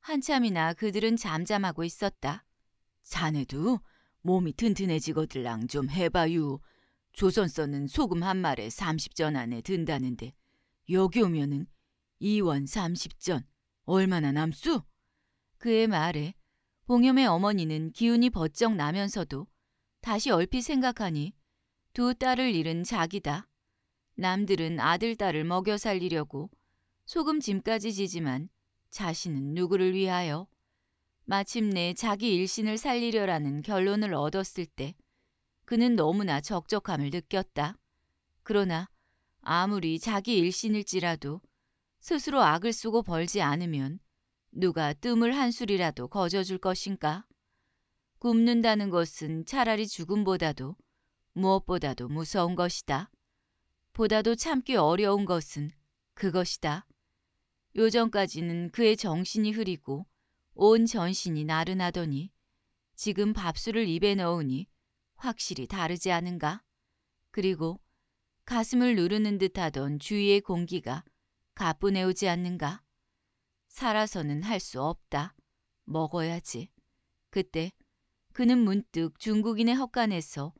한참이나 그들은 잠잠하고 있었다. 자네도 몸이 튼튼해지거들랑 좀 해봐유. 조선서는 소금 한 말에 30전 안에 든다는데 여기 오면은 2원 30전 얼마나 남수? 그의 말에 봉염의 어머니는 기운이 버쩍 나면서도 다시 얼핏 생각하니 두 딸을 잃은 자기다. 남들은 아들, 딸을 먹여 살리려고 소금짐까지 지지만 자신은 누구를 위하여 마침내 자기 일신을 살리려라는 결론을 얻었을 때 그는 너무나 적적함을 느꼈다. 그러나 아무리 자기 일신일지라도 스스로 악을 쓰고 벌지 않으면 누가 뜸을 한 술이라도 거저줄 것인가? 굶는다는 것은 차라리 죽음보다도 무엇보다도 무서운 것이다. 보다도 참기 어려운 것은 그것이다. 요전까지는 그의 정신이 흐리고 온 전신이 나른하더니 지금 밥술을 입에 넣으니 확실히 다르지 않은가? 그리고 가슴을 누르는 듯하던 주위의 공기가 가뿐해오지 않는가? 살아서는 할 수 없다. 먹어야지. 그때 그는 문득 중국인의 헛간에서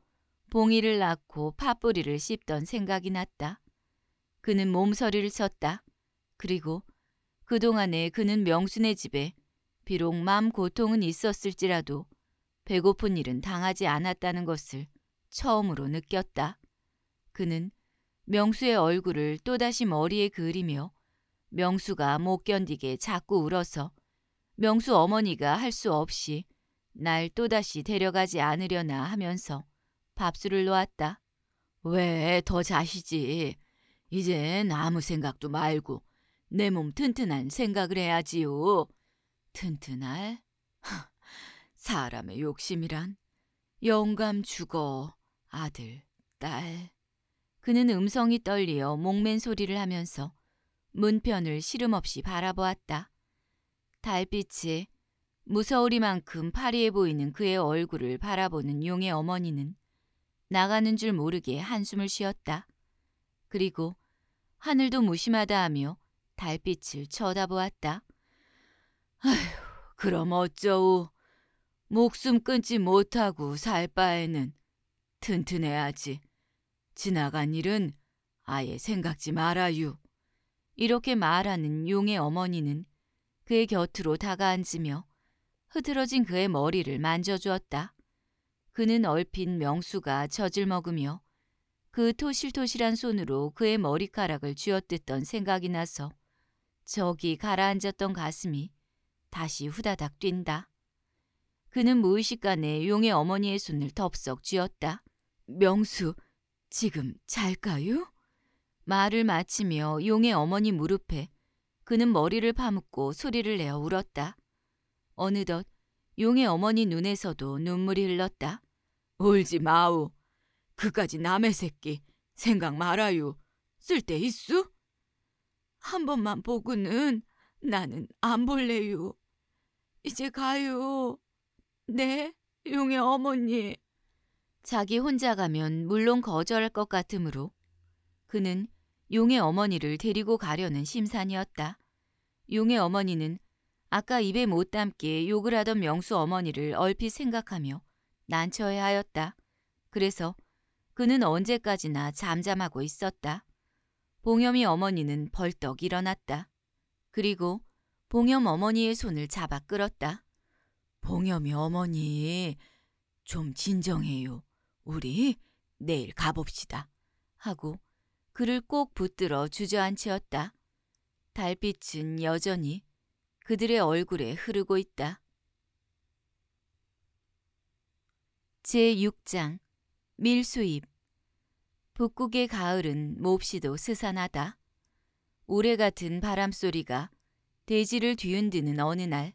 봉이를 낳고 팥뿌리를 씹던 생각이 났다. 그는 몸서리를 쳤다. 그리고 그동안에 그는 명순의 집에 비록 맘 고통은 있었을지라도 배고픈 일은 당하지 않았다는 것을 처음으로 느꼈다. 그는 명수의 얼굴을 또다시 머리에 그리며 명수가 못 견디게 자꾸 울어서 명수 어머니가 할 수 없이 날 또다시 데려가지 않으려나 하면서 밥술을 놓았다. 왜 더 자시지? 이젠 아무 생각도 말고 내 몸 튼튼한 생각을 해야지요. 튼튼할? 사람의 욕심이란 영감 죽어 아들 딸. 그는 음성이 떨리어 목맨 소리를 하면서 문편을 시름없이 바라보았다. 달빛이 무서우리만큼 파리해 보이는 그의 얼굴을 바라보는 용의 어머니는 나가는 줄 모르게 한숨을 쉬었다. 그리고 하늘도 무심하다 하며 달빛을 쳐다보았다. 아휴, 그럼 어쩌우. 목숨 끊지 못하고 살 바에는 튼튼해야지. 지나간 일은 아예 생각지 말아유. 이렇게 말하는 용의 어머니는 그의 곁으로 다가앉으며 흐트러진 그의 머리를 만져주었다. 그는 얼핀 명수가 젖을 먹으며 그 토실토실한 손으로 그의 머리카락을 쥐어뜯던 생각이 나서 저기 가라앉았던 가슴이 다시 후다닥 뛴다. 그는 무의식간에 용의 어머니의 손을 덥석 쥐었다. 명수, 지금 잘까요? 말을 마치며 용의 어머니 무릎에 그는 머리를 파묻고 소리를 내어 울었다. 어느덧 용의 어머니 눈에서도 눈물이 흘렀다. 울지 마오. 그까지 남의 새끼 생각 말아요. 쓸데 있수? 한 번만 보고는 나는 안 볼래요. 이제 가요. 네, 용의 어머니. 자기 혼자 가면 물론 거절할 것 같으므로 그는 용의 어머니를 데리고 가려는 심산이었다. 용의 어머니는 아까 입에 못 담게 욕을 하던 명수 어머니를 얼핏 생각하며 난처해하였다. 그래서 그는 언제까지나 잠잠하고 있었다. 봉염이 어머니는 벌떡 일어났다. 그리고 봉염 어머니의 손을 잡아 끌었다. 봉염이 어머니, 좀 진정해요. 우리 내일 가봅시다. 하고 그를 꼭 붙들어 주저앉혔다 달빛은 여전히 그들의 얼굴에 흐르고 있다. 제6장 밀수입 북극의 가을은 몹시도 스산하다. 오래 같은 바람소리가 대지를 뒤흔드는 어느 날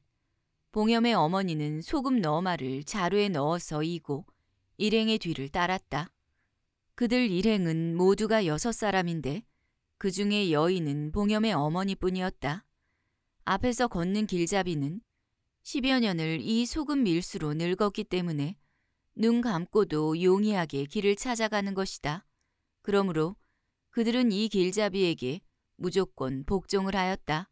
봉염의 어머니는 소금 너마를 자루에 넣어서 이고 일행의 뒤를 따랐다. 그들 일행은 모두가 여섯 사람인데 그 중에 여인은 봉염의 어머니뿐이었다. 앞에서 걷는 길잡이는 10여 년을 이 소금 밀수로 늙었기 때문에 눈 감고도 용이하게 길을 찾아가는 것이다. 그러므로 그들은 이 길잡이에게 무조건 복종을 하였다.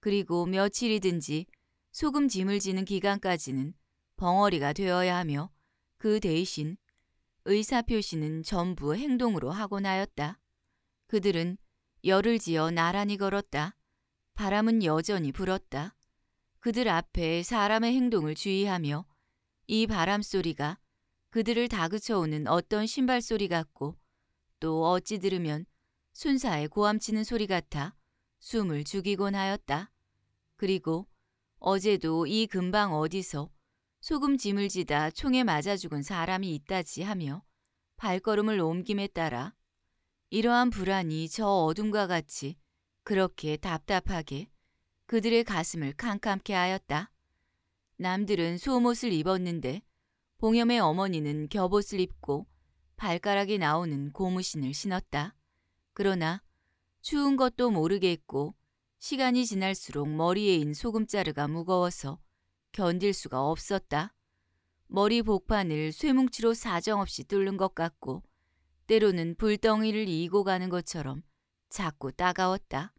그리고 며칠이든지 소금 짐을 지는 기간까지는 벙어리가 되어야 하며 그 대신 의사표시는 전부 행동으로 하곤 하였다. 그들은 열을 지어 나란히 걸었다. 바람은 여전히 불었다. 그들 앞에 사람의 행동을 주의하며 이 바람 소리가 그들을 다그쳐오는 어떤 신발 소리 같고 또 어찌 들으면 순사의 고함치는 소리 같아 숨을 죽이곤 하였다. 그리고 어제도 이 근방 어디서 소금 짐을 지다 총에 맞아 죽은 사람이 있다지 하며 발걸음을 옮김에 따라 이러한 불안이 저 어둠과 같이 그렇게 답답하게 그들의 가슴을 캄캄케 하였다. 남들은 소옷을 입었는데 봉염의 어머니는 겹옷을 입고 발가락에 나오는 고무신을 신었다. 그러나 추운 것도 모르겠고 시간이 지날수록 머리에 인 소금자루가 무거워서 견딜 수가 없었다. 머리 복판을 쇠뭉치로 사정없이 뚫는 것 같고 때로는 불덩이를 이고 가는 것처럼 자꾸 따가웠다.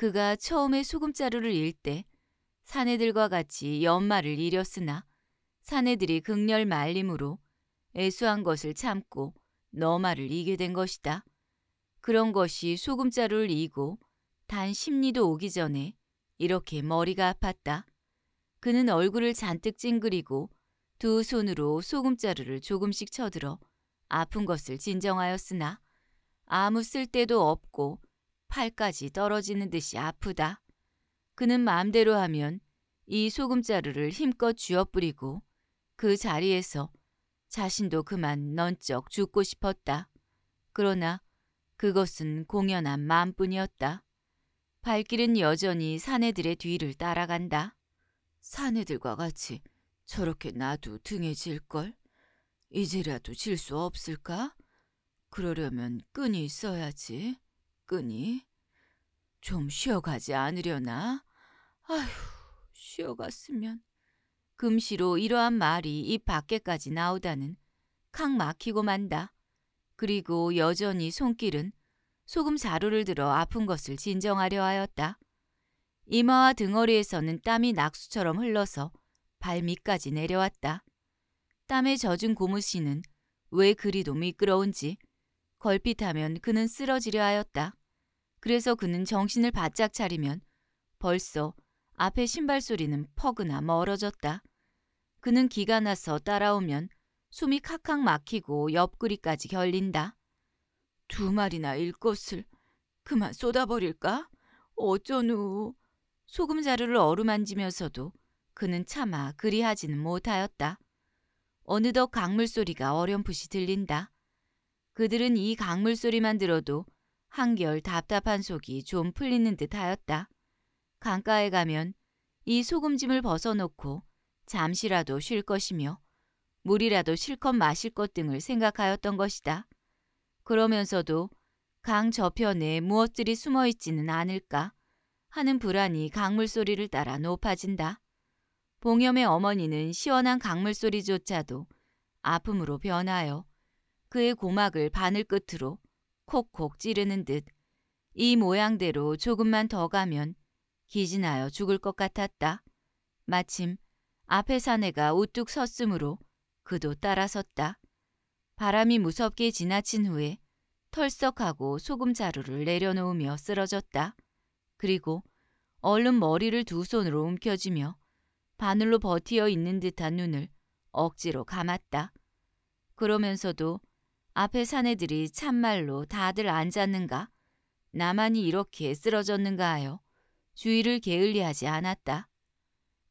그가 처음에 소금자루를 일때 사내들과 같이 연말을 이렸으나 사내들이 극렬 말림으로 애수한 것을 참고 너마를 이게 된 것이다. 그런 것이 소금자루를 이고 단 심리도 오기 전에 이렇게 머리가 아팠다. 그는 얼굴을 잔뜩 찡그리고 두 손으로 소금자루를 조금씩 쳐들어 아픈 것을 진정하였으나 아무 쓸데도 없고 팔까지 떨어지는 듯이 아프다. 그는 마음대로 하면 이 소금자루를 힘껏 쥐어뿌리고 그 자리에서 자신도 그만 넌쩍 죽고 싶었다. 그러나 그것은 공연한 마음뿐이었다. 발길은 여전히 사내들의 뒤를 따라간다. 사내들과 같이 저렇게 나도 등에 질걸? 이제라도 질 수 없을까? 그러려면 끈이 있어야지. 끄니? 좀 쉬어가지 않으려나? 아휴, 쉬어갔으면. 금시로 이러한 말이 입 밖에까지 나오다는 칵 막히고 만다. 그리고 여전히 손길은 소금 자루를 들어 아픈 것을 진정하려 하였다. 이마와 등허리에서는 땀이 낙수처럼 흘러서 발밑까지 내려왔다. 땀에 젖은 고무신은 왜 그리도 미끄러운지 걸핏하면 그는 쓰러지려 하였다. 그래서 그는 정신을 바짝 차리면 벌써 앞에 신발 소리는 퍼그나 멀어졌다. 그는 기가 나서 따라오면 숨이 칵칵 막히고 옆구리까지 결린다. 두 마리나 일것을 그만 쏟아버릴까? 어쩌누. 소금 자루를 어루만지면서도 그는 차마 그리하지는 못하였다. 어느덧 강물 소리가 어렴풋이 들린다. 그들은 이 강물 소리만 들어도 한결 답답한 속이 좀 풀리는 듯 하였다. 강가에 가면 이 소금짐을 벗어놓고 잠시라도 쉴 것이며 물이라도 실컷 마실 것 등을 생각하였던 것이다. 그러면서도 강 저편에 무엇들이 숨어 있지는 않을까 하는 불안이 강물 소리를 따라 높아진다. 봉염의 어머니는 시원한 강물 소리조차도 아픔으로 변하여 그의 고막을 바늘 끝으로 콕콕 찌르는 듯 이 모양대로 조금만 더 가면 기진하여 죽을 것 같았다. 마침 앞에 사내가 우뚝 섰으므로 그도 따라 섰다. 바람이 무섭게 지나친 후에 털썩하고 소금 자루를 내려놓으며 쓰러졌다. 그리고 얼른 머리를 두 손으로 움켜쥐며 바늘로 버티어 있는 듯한 눈을 억지로 감았다. 그러면서도 앞에 사내들이 참말로 다들 앉았는가? 나만이 이렇게 쓰러졌는가 하여 주의를 게을리하지 않았다.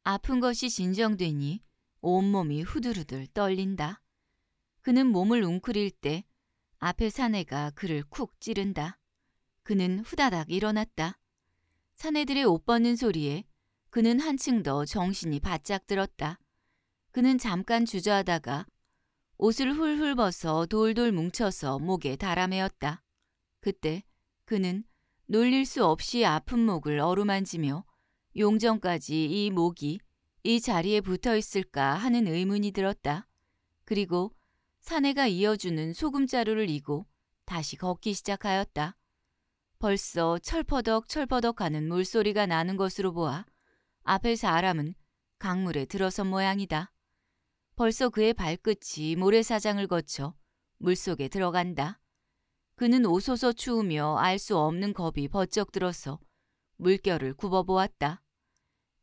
아픈 것이 진정되니 온몸이 후들후들 떨린다. 그는 몸을 웅크릴 때 앞에 사내가 그를 쿡 찌른다. 그는 후다닥 일어났다. 사내들의 옷 벗는 소리에 그는 한층 더 정신이 바짝 들었다. 그는 잠깐 주저하다가 옷을 훌훌 벗어 돌돌 뭉쳐서 목에 달아매었다. 그때 그는 놀릴 수 없이 아픈 목을 어루만지며 용전까지 이 목이 이 자리에 붙어 있을까 하는 의문이 들었다. 그리고 사내가 이어주는 소금자루를 이고 다시 걷기 시작하였다. 벌써 철퍼덕 철퍼덕 하는 물소리가 나는 것으로 보아 앞의 사람은 강물에 들어선 모양이다. 벌써 그의 발끝이 모래사장을 거쳐 물속에 들어간다. 그는 오소서 추우며 알 수 없는 겁이 버쩍 들어서 물결을 굽어보았다.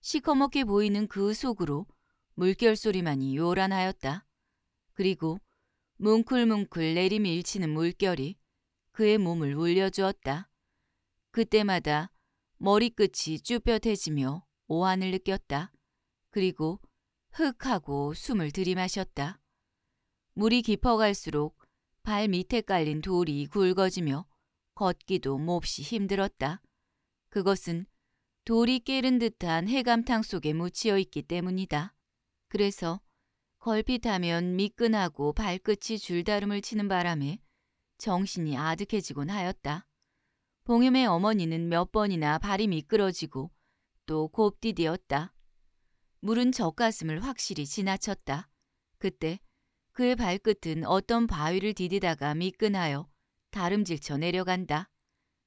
시커멓게 보이는 그 속으로 물결 소리만이 요란하였다. 그리고 뭉클뭉클 내리밀치는 물결이 그의 몸을 울려주었다. 그때마다 머리끝이 쭈뼛해지며 오한을 느꼈다. 그리고 흙 하고 숨을 들이마셨다. 물이 깊어갈수록 발 밑에 깔린 돌이 굵어지며 걷기도 몹시 힘들었다. 그것은 돌이 깨른 듯한 해감탕 속에 묻히어 있기 때문이다. 그래서 걸핏하면 미끈하고 발끝이 줄다름을 치는 바람에 정신이 아득해지곤 하였다. 봉염의 어머니는 몇 번이나 발이 미끄러지고 또 곱디디었다. 물은 젖가슴을 확실히 지나쳤다. 그때 그의 발끝은 어떤 바위를 디디다가 미끈하여 다름질쳐 내려간다.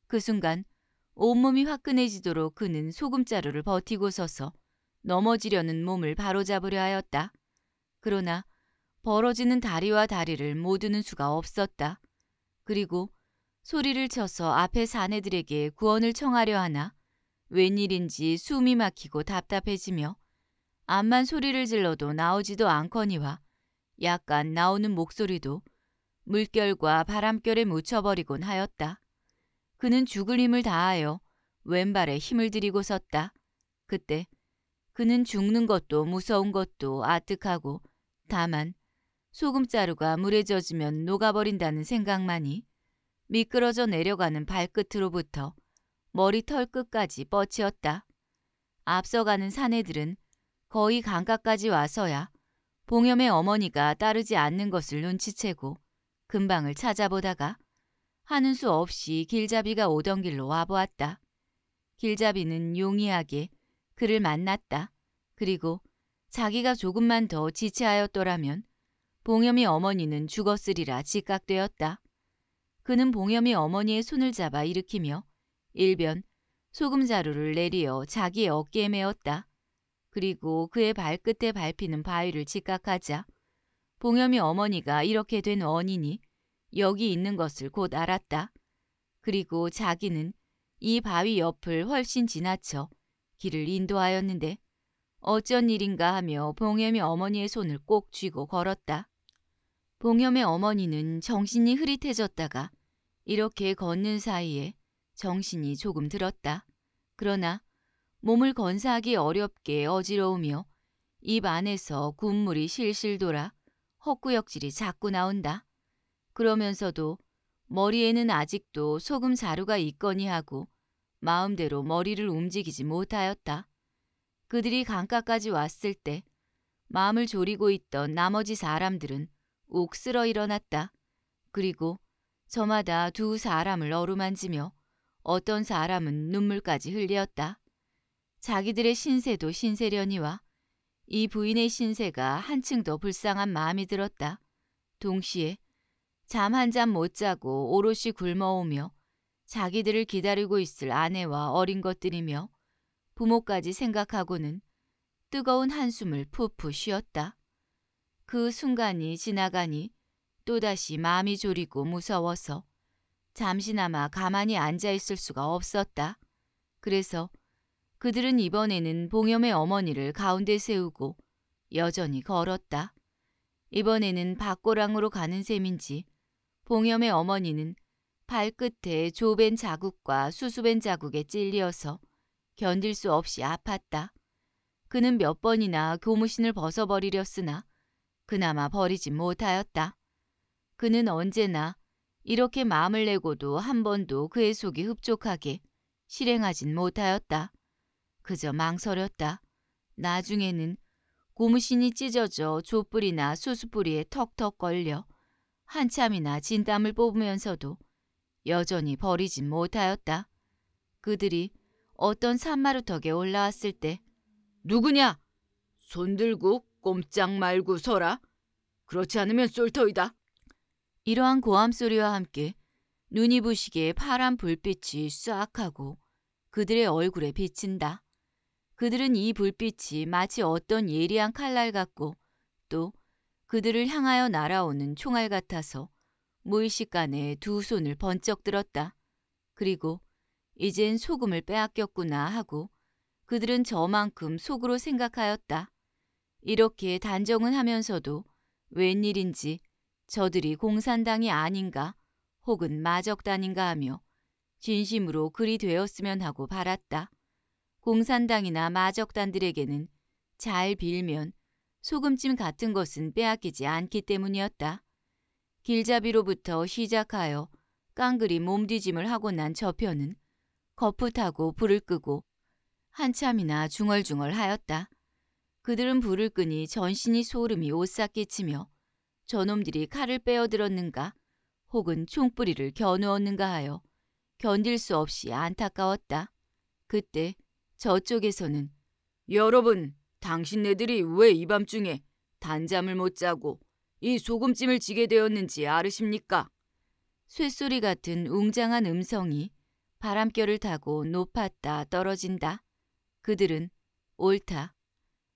그 순간 온몸이 화끈해지도록 그는 소금자루를 버티고 서서 넘어지려는 몸을 바로잡으려 하였다. 그러나 벌어지는 다리와 다리를 모두는 수가 없었다. 그리고 소리를 쳐서 앞에 사내들에게 구원을 청하려 하나 웬일인지 숨이 막히고 답답해지며 암만 소리를 질러도 나오지도 않거니와 약간 나오는 목소리도 물결과 바람결에 묻혀버리곤 하였다. 그는 죽을 힘을 다하여 왼발에 힘을 들이고 섰다. 그때 그는 죽는 것도 무서운 것도 아득하고 다만 소금자루가 물에 젖으면 녹아버린다는 생각만이 미끄러져 내려가는 발끝으로부터 머리털 끝까지 뻗치었다. 앞서가는 사내들은 거의 강가까지 와서야 봉염의 어머니가 따르지 않는 것을 눈치채고 금방을 찾아보다가 하는 수 없이 길잡이가 오던 길로 와보았다. 길잡이는 용이하게 그를 만났다. 그리고 자기가 조금만 더 지체하였더라면 봉염이 어머니는 죽었으리라 직각되었다. 그는 봉염이 어머니의 손을 잡아 일으키며 일변 소금 자루를 내리어 자기의 어깨에 메었다. 그리고 그의 발끝에 밟히는 바위를 직각하자 봉염이 어머니가 이렇게 된 원인이 여기 있는 것을 곧 알았다. 그리고 자기는 이 바위 옆을 훨씬 지나쳐 길을 인도하였는데 어쩐 일인가 하며 봉염이 어머니의 손을 꼭 쥐고 걸었다. 봉염의 어머니는 정신이 흐릿해졌다가 이렇게 걷는 사이에 정신이 조금 들었다. 그러나 몸을 건사하기 어렵게 어지러우며 입 안에서 군물이 실실 돌아 헛구역질이 자꾸 나온다. 그러면서도 머리에는 아직도 소금 자루가 있거니 하고 마음대로 머리를 움직이지 못하였다. 그들이 강가까지 왔을 때 마음을 졸이고 있던 나머지 사람들은 욱 쓸어 일어났다. 그리고 저마다 두 사람을 어루만지며 어떤 사람은 눈물까지 흘렸다. 자기들의 신세도 신세려니와 이 부인의 신세가 한층 더 불쌍한 마음이 들었다. 동시에 잠 한 잠 못 자고 오롯이 굶어오며 자기들을 기다리고 있을 아내와 어린 것들이며 부모까지 생각하고는 뜨거운 한숨을 푸푸 쉬었다. 그 순간이 지나가니 또다시 마음이 졸이고 무서워서 잠시나마 가만히 앉아 있을 수가 없었다. 그래서 그들은 이번에는 봉염의 어머니를 가운데 세우고 여전히 걸었다. 이번에는 밭고랑으로 가는 셈인지 봉염의 어머니는 발끝에 조벤 자국과 수수벤 자국에 찔리어서 견딜 수 없이 아팠다. 그는 몇 번이나 교무신을 벗어버리렸으나 그나마 버리지 못하였다. 그는 언제나 이렇게 마음을 내고도 한 번도 그의 속이 흡족하게 실행하진 못하였다. 그저 망설였다. 나중에는 고무신이 찢어져 조뿌리나 수수뿌리에 턱턱 걸려 한참이나 진땀을 뽑으면서도 여전히 버리진 못하였다. 그들이 어떤 산마루턱에 올라왔을 때 누구냐? 손 들고 꼼짝 말고 서라. 그렇지 않으면 쏠터이다. 이러한 고함 소리와 함께 눈이 부시게 파란 불빛이 쏴악 하고 그들의 얼굴에 비친다. 그들은 이 불빛이 마치 어떤 예리한 칼날 같고 또 그들을 향하여 날아오는 총알 같아서 무의식간에 두 손을 번쩍 들었다. 그리고 이젠 소금을 빼앗겼구나 하고 그들은 저만큼 속으로 생각하였다. 이렇게 단정은 하면서도 웬일인지 저들이 공산당이 아닌가 혹은 마적단인가 하며 진심으로 그리 되었으면 하고 바랐다. 공산당이나 마적단들에게는 잘 빌면 소금찜 같은 것은 빼앗기지 않기 때문이었다. 길잡이로부터 시작하여 깡그리 몸뒤짐을 하고 난 저편은 거풋하고 불을 끄고 한참이나 중얼중얼 하였다. 그들은 불을 끄니 전신이 소름이 오싹 끼치며 저놈들이 칼을 빼어들었는가 혹은 총뿌리를 겨누었는가 하여 견딜 수 없이 안타까웠다. 그때 저쪽에서는 여러분, 당신네들이 왜 이밤중에 단잠을 못 자고 이 소금찜을 지게 되었는지 아르십니까 쇳소리 같은 웅장한 음성이 바람결을 타고 높았다 떨어진다. 그들은 옳다.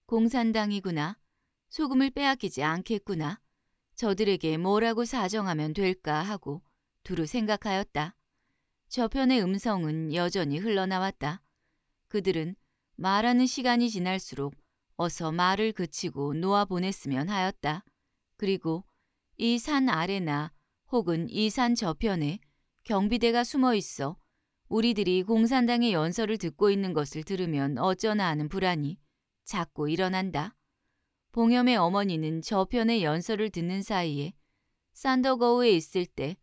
공산당이구나. 소금을 빼앗기지 않겠구나. 저들에게 뭐라고 사정하면 될까 하고 두루 생각하였다. 저편의 음성은 여전히 흘러나왔다. 그들은 말하는 시간이 지날수록 어서 말을 그치고 놓아 보냈으면 하였다. 그리고 이 산 아래나 혹은 이 산 저편에 경비대가 숨어 있어 우리들이 공산당의 연설을 듣고 있는 것을 들으면 어쩌나 하는 불안이 자꾸 일어난다. 봉염의 어머니는 저편의 연설을 듣는 사이에 산더거우에 있을 때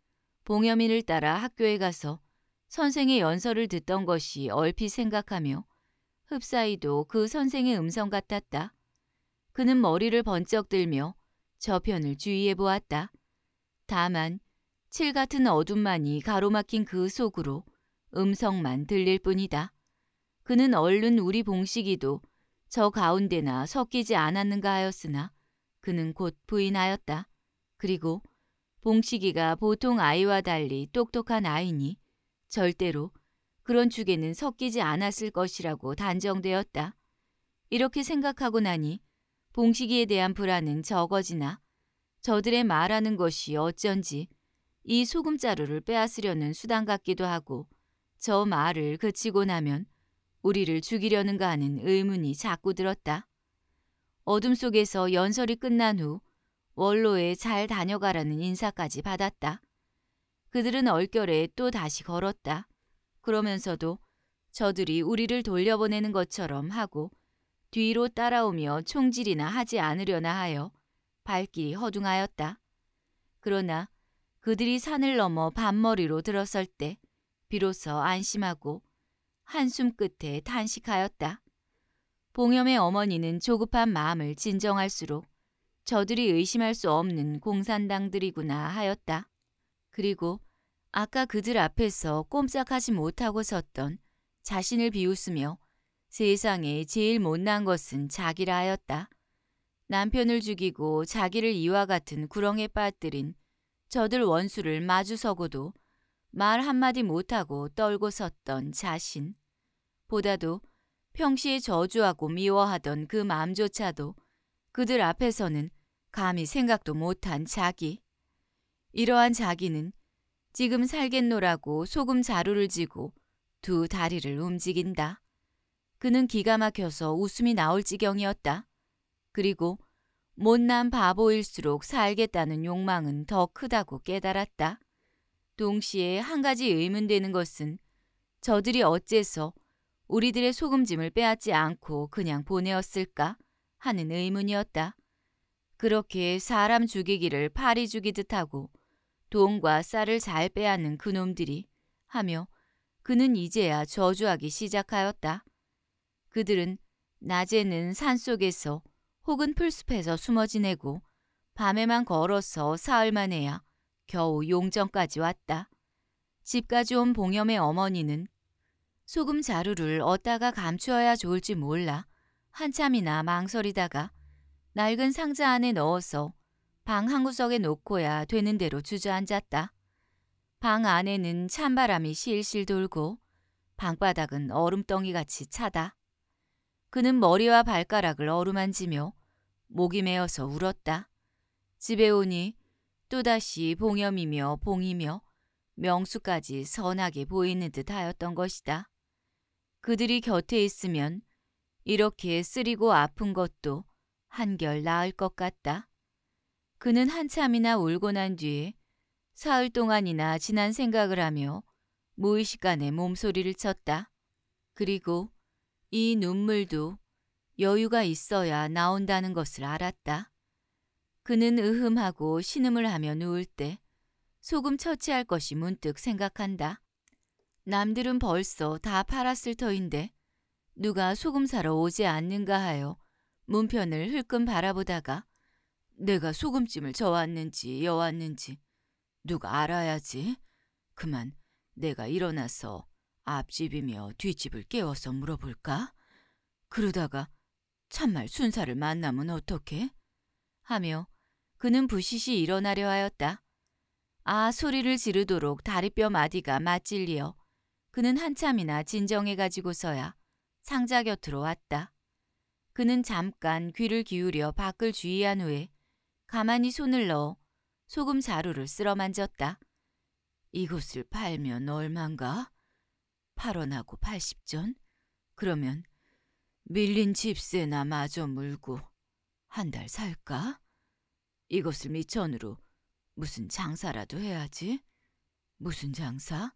봉염이를 따라 학교에 가서 선생의 연설을 듣던 것이 얼핏 생각하며 흡사이도 그 선생의 음성 같았다. 그는 머리를 번쩍 들며 저편을 주의해 보았다. 다만 칠 같은 어둠만이 가로막힌 그 속으로 음성만 들릴 뿐이다. 그는 얼른 우리 봉식이도 저 가운데나 섞이지 않았는가 하였으나 그는 곧 부인하였다. 그리고 봉식이가 보통 아이와 달리 똑똑한 아이니 절대로 그런 축에는 섞이지 않았을 것이라고 단정되었다. 이렇게 생각하고 나니 봉식이에 대한 불안은 적어지나 저들의 말하는 것이 어쩐지 이 소금자루를 빼앗으려는 수단 같기도 하고 저 말을 그치고 나면 우리를 죽이려는가 하는 의문이 자꾸 들었다. 어둠 속에서 연설이 끝난 후 원로에 잘 다녀가라는 인사까지 받았다. 그들은 얼결에 또 다시 걸었다. 그러면서도 저들이 우리를 돌려보내는 것처럼 하고 뒤로 따라오며 총질이나 하지 않으려나 하여 발길이 허둥하였다. 그러나 그들이 산을 넘어 밤머리로 들었을 때 비로소 안심하고 한숨 끝에 탄식하였다. 봉염의 어머니는 조급한 마음을 진정할수록 저들이 의심할 수 없는 공산당들이구나 하였다. 그리고 아까 그들 앞에서 꼼짝하지 못하고 섰던 자신을 비웃으며 세상에 제일 못난 것은 자기라 하였다. 남편을 죽이고 자기를 이와 같은 구렁에 빠뜨린 저들 원수를 마주서고도 말 한마디 못하고 떨고 섰던 자신. 보다도 평시에 저주하고 미워하던 그 마음조차도 그들 앞에서는 감히 생각도 못한 자기. 이러한 자기는 지금 살겠노라고 소금 자루를 쥐고 두 다리를 움직인다. 그는 기가 막혀서 웃음이 나올 지경이었다. 그리고 못난 바보일수록 살겠다는 욕망은 더 크다고 깨달았다. 동시에 한 가지 의문되는 것은 저들이 어째서 우리들의 소금짐을 빼앗지 않고 그냥 보내었을까 하는 의문이었다. 그렇게 사람 죽이기를 파리 죽이듯 하고 돈과 쌀을 잘 빼앗는 그놈들이 하며 그는 이제야 저주하기 시작하였다. 그들은 낮에는 산속에서 혹은 풀숲에서 숨어 지내고 밤에만 걸어서 사흘 만에야 겨우 용정까지 왔다. 집까지 온 봉염의 어머니는 소금 자루를 어디다가 감추어야 좋을지 몰라 한참이나 망설이다가 낡은 상자 안에 넣어서 방한 구석에 놓고야 되는 대로 주저앉았다. 방 안에는 찬바람이 실실 돌고 방바닥은 얼음덩이같이 차다. 그는 머리와 발가락을 어루만지며 목이 메어서 울었다. 집에 오니 또다시 봉염이며 봉이며 명수까지 선하게 보이는 듯 하였던 것이다. 그들이 곁에 있으면 이렇게 쓰리고 아픈 것도 한결 나을 것 같다. 그는 한참이나 울고 난뒤 사흘 동안이나 지난 생각을 하며 무의식간에 몸소리를 쳤다. 그리고 이 눈물도 여유가 있어야 나온다는 것을 알았다. 그는 으흠하고 신음을 하며 누울 때 소금 처치할 것이 문득 생각한다. 남들은 벌써 다 팔았을 터인데 누가 소금 사러 오지 않는가 하여 문편을 흘끔 바라보다가 내가 소금찜을 저왔는지 여왔는지 누가 알아야지. 그만 내가 일어나서 앞집이며 뒷집을 깨워서 물어볼까? 그러다가 참말 순사를 만나면 어떡해? 하며 그는 부시시 일어나려 하였다. 아 소리를 지르도록 다리뼈 마디가 맞질리어 그는 한참이나 진정해 가지고서야 상자 곁으로 왔다. 그는 잠깐 귀를 기울여 밖을 주의한 후에 가만히 손을 넣어 소금 자루를 쓸어 만졌다. 이곳을 팔면 얼만가? 8원하고 80전? 그러면 밀린 집세나 마저 물고 한 달 살까? 이것을 미천으로 무슨 장사라도 해야지. 무슨 장사?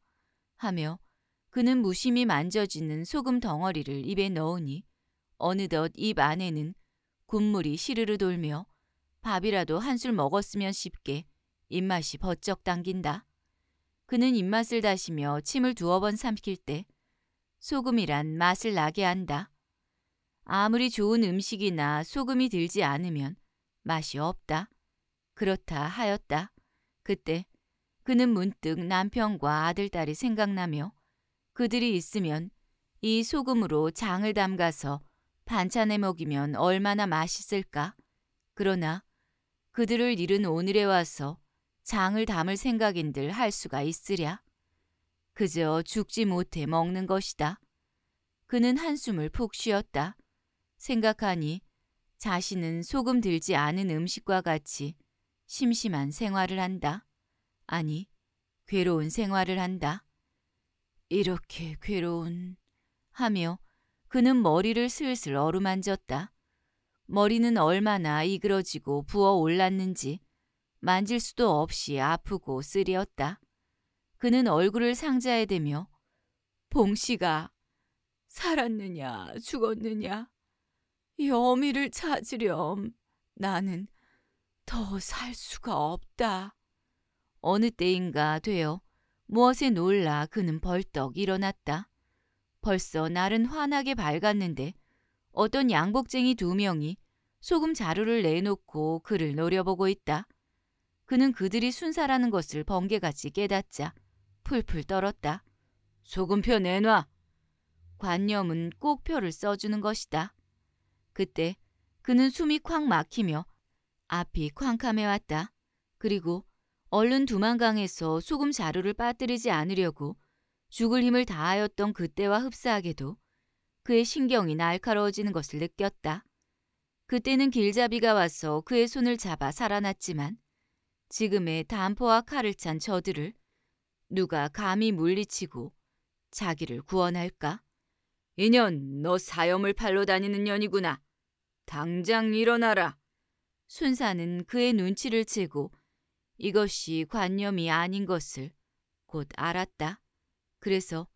하며 그는 무심히 만져지는 소금 덩어리를 입에 넣으니 어느덧 입 안에는 군물이 시르르 돌며 밥이라도 한 술 먹었으면 쉽게 입맛이 버쩍 당긴다. 그는 입맛을 다시며 침을 두어 번 삼킬 때 소금이란 맛을 나게 한다. 아무리 좋은 음식이나 소금이 들지 않으면 맛이 없다. 그렇다 하였다. 그때 그는 문득 남편과 아들딸이 생각나며 그들이 있으면 이 소금으로 장을 담가서 반찬에 먹이면 얼마나 맛있을까. 그러나 그들을 잃은 오늘에 와서 장을 담을 생각인들 할 수가 있으랴. 그저 죽지 못해 먹는 것이다. 그는 한숨을 푹 쉬었다. 생각하니 자신은 소금 들지 않은 음식과 같이 심심한 생활을 한다. 아니, 괴로운 생활을 한다. 이렇게 괴로운 하며 그는 머리를 슬슬 어루만졌다. 머리는 얼마나 이그러지고 부어 올랐는지 만질 수도 없이 아프고 쓰리었다. 그는 얼굴을 상자에 대며 봉씨가 살았느냐 죽었느냐 여미를 찾으렴 나는 더 살 수가 없다. 어느 때인가 되어 무엇에 놀라 그는 벌떡 일어났다. 벌써 날은 환하게 밝았는데 어떤 양복쟁이 두 명이 소금 자루를 내놓고 그를 노려보고 있다. 그는 그들이 순사라는 것을 번개같이 깨닫자 풀풀 떨었다. 소금표 내놔. 관념은 꼭 표를 써주는 것이다. 그때 그는 숨이 쾅 막히며 앞이 쾅캄해 왔다. 그리고 얼른 두만강에서 소금 자루를 빠뜨리지 않으려고 죽을 힘을 다하였던 그때와 흡사하게도 그의 신경이 날카로워지는 것을 느꼈다. 그때는 길잡이가 와서 그의 손을 잡아 살아났지만 지금의 단포와 칼을 찬 저들을 누가 감히 물리치고 자기를 구원할까? 이년 너 사염을 팔러 다니는 년이구나. 당장 일어나라. 순사는 그의 눈치를 채고 이것이 관념이 아닌 것을 곧 알았다. 그래서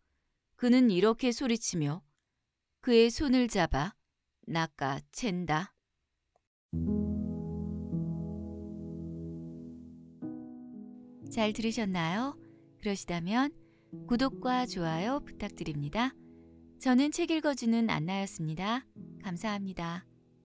그는 이렇게 소리치며 그의 손을 잡아 낚아챈다. 잘 들으셨나요? 그러시다면 구독과 좋아요 부탁드립니다. 저는 책 읽어주는 안나였습니다. 감사합니다.